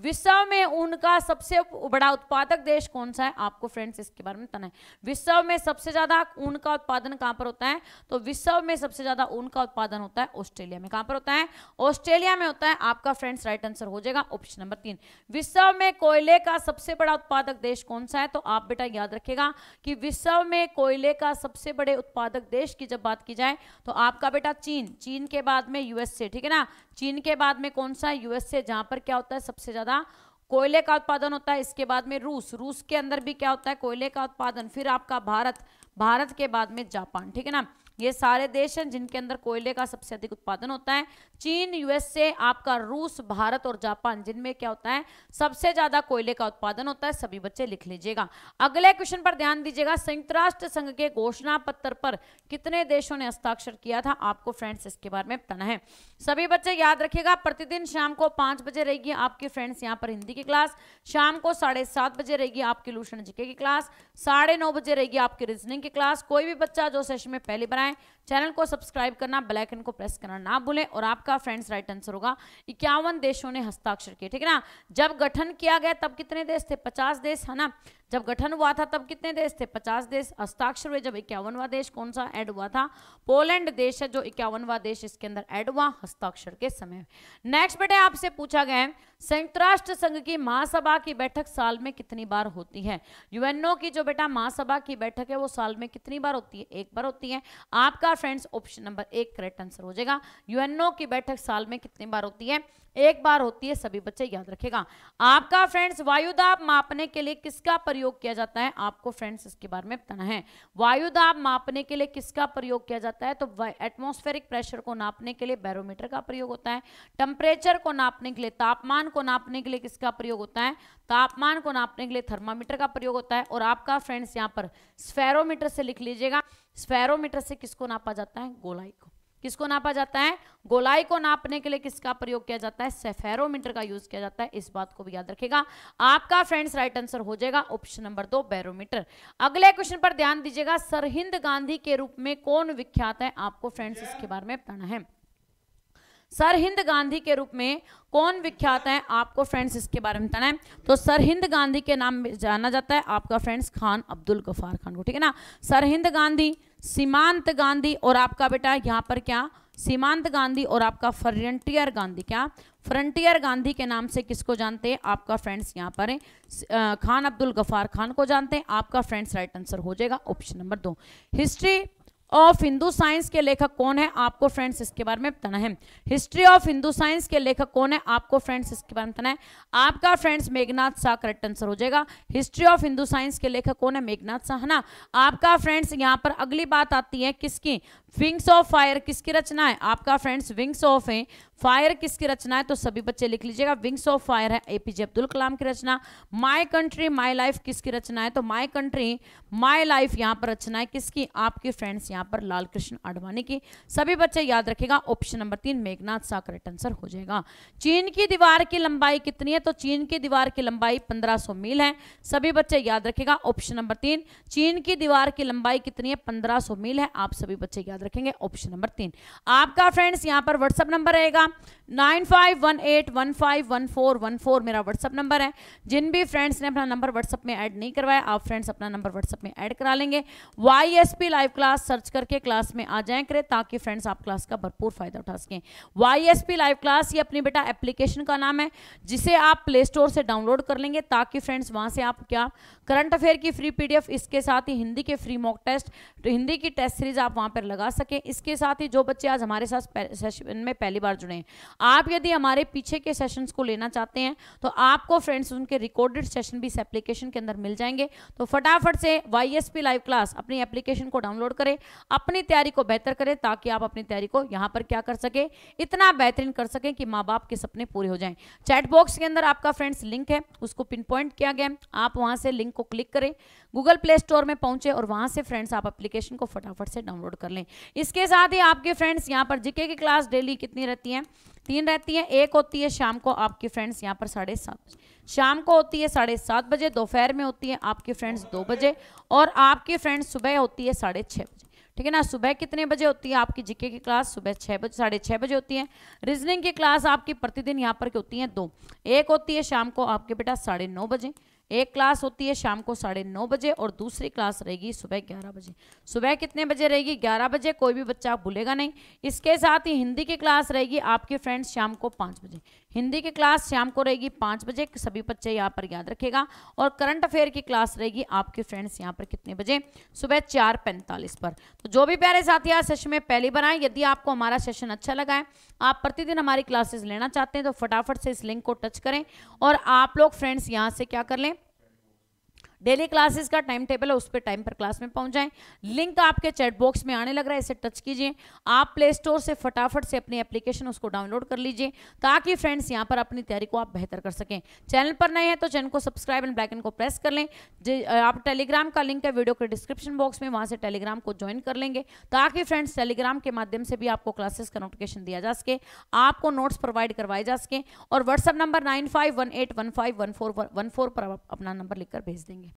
विश्व में उनका सबसे बड़ा उत्पादक देश कौन सा है आपको फ्रेंड्स इसके बारे में बताना है विश्व में सबसे ज्यादा ऊन का उत्पादन कहां पर होता है तो विश्व में सबसे ज्यादा ऊन का उत्पादन होता है ऑस्ट्रेलिया में कहां पर होता है ऑस्ट्रेलिया में होता है आपका फ्रेंड्स राइट आंसर हो जाएगा ऑप्शन नंबर तीन विश्व में कोयले का सबसे बड़ा उत्पादक देश कौन सा है तो आप बेटा याद रखेगा कि विश्व में कोयले का सबसे बड़े उत्पादक देश की जब बात की जाए तो आपका बेटा चीन चीन के बाद में यूएसए ठीक है ना चीन के बाद में कौन सा यूएसए जहां पर क्या होता है सबसे ज्यादा कोयले का उत्पादन होता है इसके बाद में रूस रूस के अंदर भी क्या होता है कोयले का उत्पादन फिर आपका भारत भारत के बाद में जापान ठीक है ना ये सारे देश हैं जिनके अंदर कोयले का सबसे अधिक उत्पादन होता है चीन यूएसए आपका रूस भारत और जापान जिनमें क्या होता है सबसे ज्यादा कोयले का उत्पादन होता है सभी बच्चे लिख लीजिएगा अगले क्वेश्चन पर ध्यान दीजिएगा संयुक्त राष्ट्र संघ के घोषणा पत्र पर कितने देशों ने हस्ताक्षर किया था आपको फ्रेंड्स इसके बारे में बताना है सभी बच्चे याद रखेगा प्रतिदिन शाम को पांच बजे रहेगी आपकी फ्रेंड्स यहाँ पर हिंदी की क्लास शाम को साढ़े सात बजे रहेगी आपकी लूषण जीके की क्लास साढ़े नौ बजे रहेगी आपकी रीजनिंग की क्लास कोई भी बच्चा जो सेशन में पहली बनाए bye. चैनल को सब्सक्राइब करना बेल को प्रेस करना ना भूलें और आपका फ्रेंड्स राइट आंसर होगा इक्यावन देशों ने हस्ताक्षर किए ठीक है ना जब गठन किया गया तब कितने देश थे पचास देश है ना जब गठन हुआ था तब कितने देश थे पचास देश हस्ताक्षर हुए जब इक्यावनवा देश कौन सा ऐड हुआ था पोलैंड देश है जो इक्यावनवा देश इसके अंदर ऐड हुआ हस्ताक्षर के समय नेक्स्ट बेटे आपसे पूछा गया है संयुक्त राष्ट्र संघ की महासभा की बैठक साल में कितनी बार होती है यूएनओ की जो बेटा महासभा की बैठक है वो साल में कितनी बार होती है एक बार होती है आपका फ्रेंड्स ऑप्शन नंबर एक करेक्ट आंसर हो जाएगा यूएनओ की बैठक साल में कितनी बार होती है एक बार होती है सभी बच्चे याद रखेगा आपका फ्रेंड्स वायुदाब मापने के लिए किसका प्रयोग किया जाता है आपको फ्रेंड्स इसके बारे में बताना है वायुदाब मापने के लिए किसका प्रयोग किया जाता है तो एटमोस्फेरिक प्रेशर को नापने के लिए बैरोमीटर का प्रयोग होता है टेम्परेचर को नापने के लिए तापमान को नापने के लिए किसका प्रयोग होता है तापमान को नापने के लिए थर्मामीटर का प्रयोग होता है और आपका फ्रेंड्स यहाँ पर स्फेरोमीटर से लिख लीजिएगा स्फेरोमीटर से किसको नापा जाता है गोलाई को किसको नापा जाता है गोलाई को नापने के लिए किसका प्रयोग किया जाता है सेफेरोमीटर का यूज किया जाता है इस बात को भी याद रखेगा आपका फ्रेंड्स राइट आंसर हो जाएगा ऑप्शन नंबर दो बैरोमीटर अगले क्वेश्चन पर ध्यान दीजिएगा सरहिंद गांधी के रूप में कौन विख्यात है आपको फ्रेंड्स इसके बारे में बताना है सरहिंद गांधी के रूप में कौन विख्यात है आपको फ्रेंड्स इसके बारे में बताना है तो सरहिंद गांधी के नाम जाना जाता है आपका फ्रेंड्स खान अब्दुल गफार खान को ठीक है ना सरहिंद गांधी सीमांत गांधी और आपका बेटा यहाँ पर क्या सीमांत गांधी और आपका फ्रंटियर गांधी क्या फ्रंटियर गांधी के नाम से किसको जानते हैं आपका फ्रेंड्स यहाँ पर है खान अब्दुल गफार खान को जानते हैं आपका फ्रेंड्स राइट आंसर हो जाएगा ऑप्शन नंबर दो हिस्ट्री ऑफ हिंदू साइंस के लेखक कौन है आपको फ्रेंड्स इसके बारे में बताना है हिस्ट्री ऑफ हिंदू साइंस के लेखक कौन है आपको फ्रेंड्स इसके बारे में बताना है आपका friends Meghnad Saha correct answer हो जाएगा हिस्ट्री ऑफ हिंदू साइंस के लेखक कौन है मेघनाथ शाह है ना आपका फ्रेंड्स यहाँ पर अगली बात आती है किसकी विंग्स ऑफ फायर किसकी रचना है आपका फ्रेंड्स विंग्स ऑफ है फायर किसकी रचना है तो सभी बच्चे लिख लीजिएगा विंग्स ऑफ फायर है एपीजे अब्दुल कलाम की रचना माय कंट्री माय लाइफ किसकी रचना है तो माय कंट्री माय लाइफ यहाँ पर रचना है किसकी आपके फ्रेंड्स यहाँ पर लाल कृष्ण आडवाणी की सभी बच्चे याद रखेगा ऑप्शन नंबर तीन मेघनाथ सा करेक्ट आंसर हो जाएगा चीन की दीवार की लंबाई कितनी है तो चीन की दीवार की लंबाई पंद्रह मील है सभी बच्चे याद रखेगा ऑप्शन नंबर तीन चीन की दीवार की लंबाई कितनी है पंद्रह मील है आप सभी बच्चे याद रखेंगे ऑप्शन नंबर तीन आपका फ्रेंड्स यहाँ पर व्हाट्सअप नंबर रहेगा nine five one eight one five one four one four मेरा व्हाट्सअप नंबर है जिन भी फ्रेंड्स ने अपना नंबर व्हाट्सअप में ऐड नहीं करवाया आप फ्रेंड्स अपना नंबर व्हाट्सअप में ऐड करा लेंगे वाई लाइव क्लास सर्च करके क्लास में आ जाए करें ताकि फ्रेंड्स आप क्लास का भरपूर फायदा उठा सकें वाई लाइव क्लास ये अपनी बेटा एप्लीकेशन का नाम है जिसे आप प्ले स्टोर से डाउनलोड कर लेंगे ताकि फ्रेंड्स वहाँ से आप क्या करंट अफेयर की फ्री पी इसके साथ ही हिंदी के फ्री मॉक टेस्ट तो हिंदी की टेस्ट सीरीज आप वहाँ पर लगा सकें इसके साथ ही जो बच्चे आज हमारे साथ सेशन में पहली बार जुड़े हैं आप यदि हमारे पीछे के सेशंस को लेना चाहते हैं तो आपको फ्रेंड्स उनके रिकॉर्डेड सेशन भी इस एप्लीकेशन के अंदर मिल जाएंगे तो फटाफट से वाई लाइव क्लास अपनी एप्लीकेशन को डाउनलोड करें अपनी तैयारी को बेहतर करें ताकि आप अपनी तैयारी को यहाँ पर क्या कर सके इतना बेहतरीन कर सकें कि माँ बाप के सपने पूरे हो जाए चैट बॉक्स के अंदर आपका फ्रेंड्स लिंक है उसको पिन पॉइंट किया गया आप वहाँ से लिंक को क्लिक करें गूगल प्ले स्टोर में पहुंचे और वहां से फ्रेंड्स आप एप्लीकेशन को फटाफट से डाउनलोड कर लें इसके साथ ही आपके फ्रेंड्स यहाँ पर जीके की क्लास डेली कितनी रहती है तीन रहती है एक होती है शाम को आपके फ्रेंड्स यहाँ पर साढ़े सात शाम को होती है साढ़े सात बजे दोपहर में होती है आपके फ्रेंड्स दो बजे और आपके फ्रेंड्स सुबह होती है साढ़े छः बजे ठीक है ना सुबह कितने बजे होती है आपकी जीके की क्लास सुबह छः बजे साढ़े छः बजे होती है रीजनिंग की क्लास आपकी प्रतिदिन यहाँ पर होती है दो एक होती है शाम को आपके बेटा साढ़े बजे एक क्लास होती है शाम को साढ़े नौ बजे और दूसरी क्लास रहेगी सुबह ग्यारह बजे सुबह कितने बजे रहेगी ग्यारह बजे कोई भी बच्चा भूलेगा नहीं इसके साथ ही हिंदी की क्लास रहेगी आपके फ्रेंड्स शाम को पाँच बजे हिंदी की क्लास शाम को रहेगी पाँच बजे सभी बच्चे यहाँ पर याद रखेगा और करंट अफेयर की क्लास रहेगी आपके फ्रेंड्स यहाँ पर कितने बजे सुबह चार पैंतालीस पर तो जो भी प्यारे साथी आज सेशन में पहली बार आए यदि आपको हमारा सेशन अच्छा लगा है आप प्रतिदिन हमारी क्लासेस लेना चाहते हैं तो फटाफट से इस लिंक को टच करें और आप लोग फ्रेंड्स यहाँ से क्या कर लें डेली क्लासेस का टाइम टेबल है उस पर टाइम पर क्लास में पहुंच जाएं लिंक आपके चैट बॉक्स में आने लग रहा है इसे टच कीजिए आप प्ले स्टोर से फटाफट से अपनी एप्लीकेशन उसको डाउनलोड कर लीजिए ताकि फ्रेंड्स यहाँ पर अपनी तैयारी को आप बेहतर कर सकें चैनल पर नए हैं तो चैनल को सब्सक्राइब एंड ब्लैकन को प्रेस कर लें आप टेलीग्राम का लिंक है वीडियो के डिस्क्रिप्शन बॉक्स में वहाँ से टेलीग्राम को ज्वाइन कर लेंगे ताकि फ्रेंड्स टेलीग्राम के माध्यम से भी आपको क्लासेस का नोटिफिकेशन दिया जा सके आपको नोट्स प्रोवाइड करवाए जा सके और WhatsApp number nine five one eight one five one four one four पर आप अपना नंबर लिखकर भेज देंगे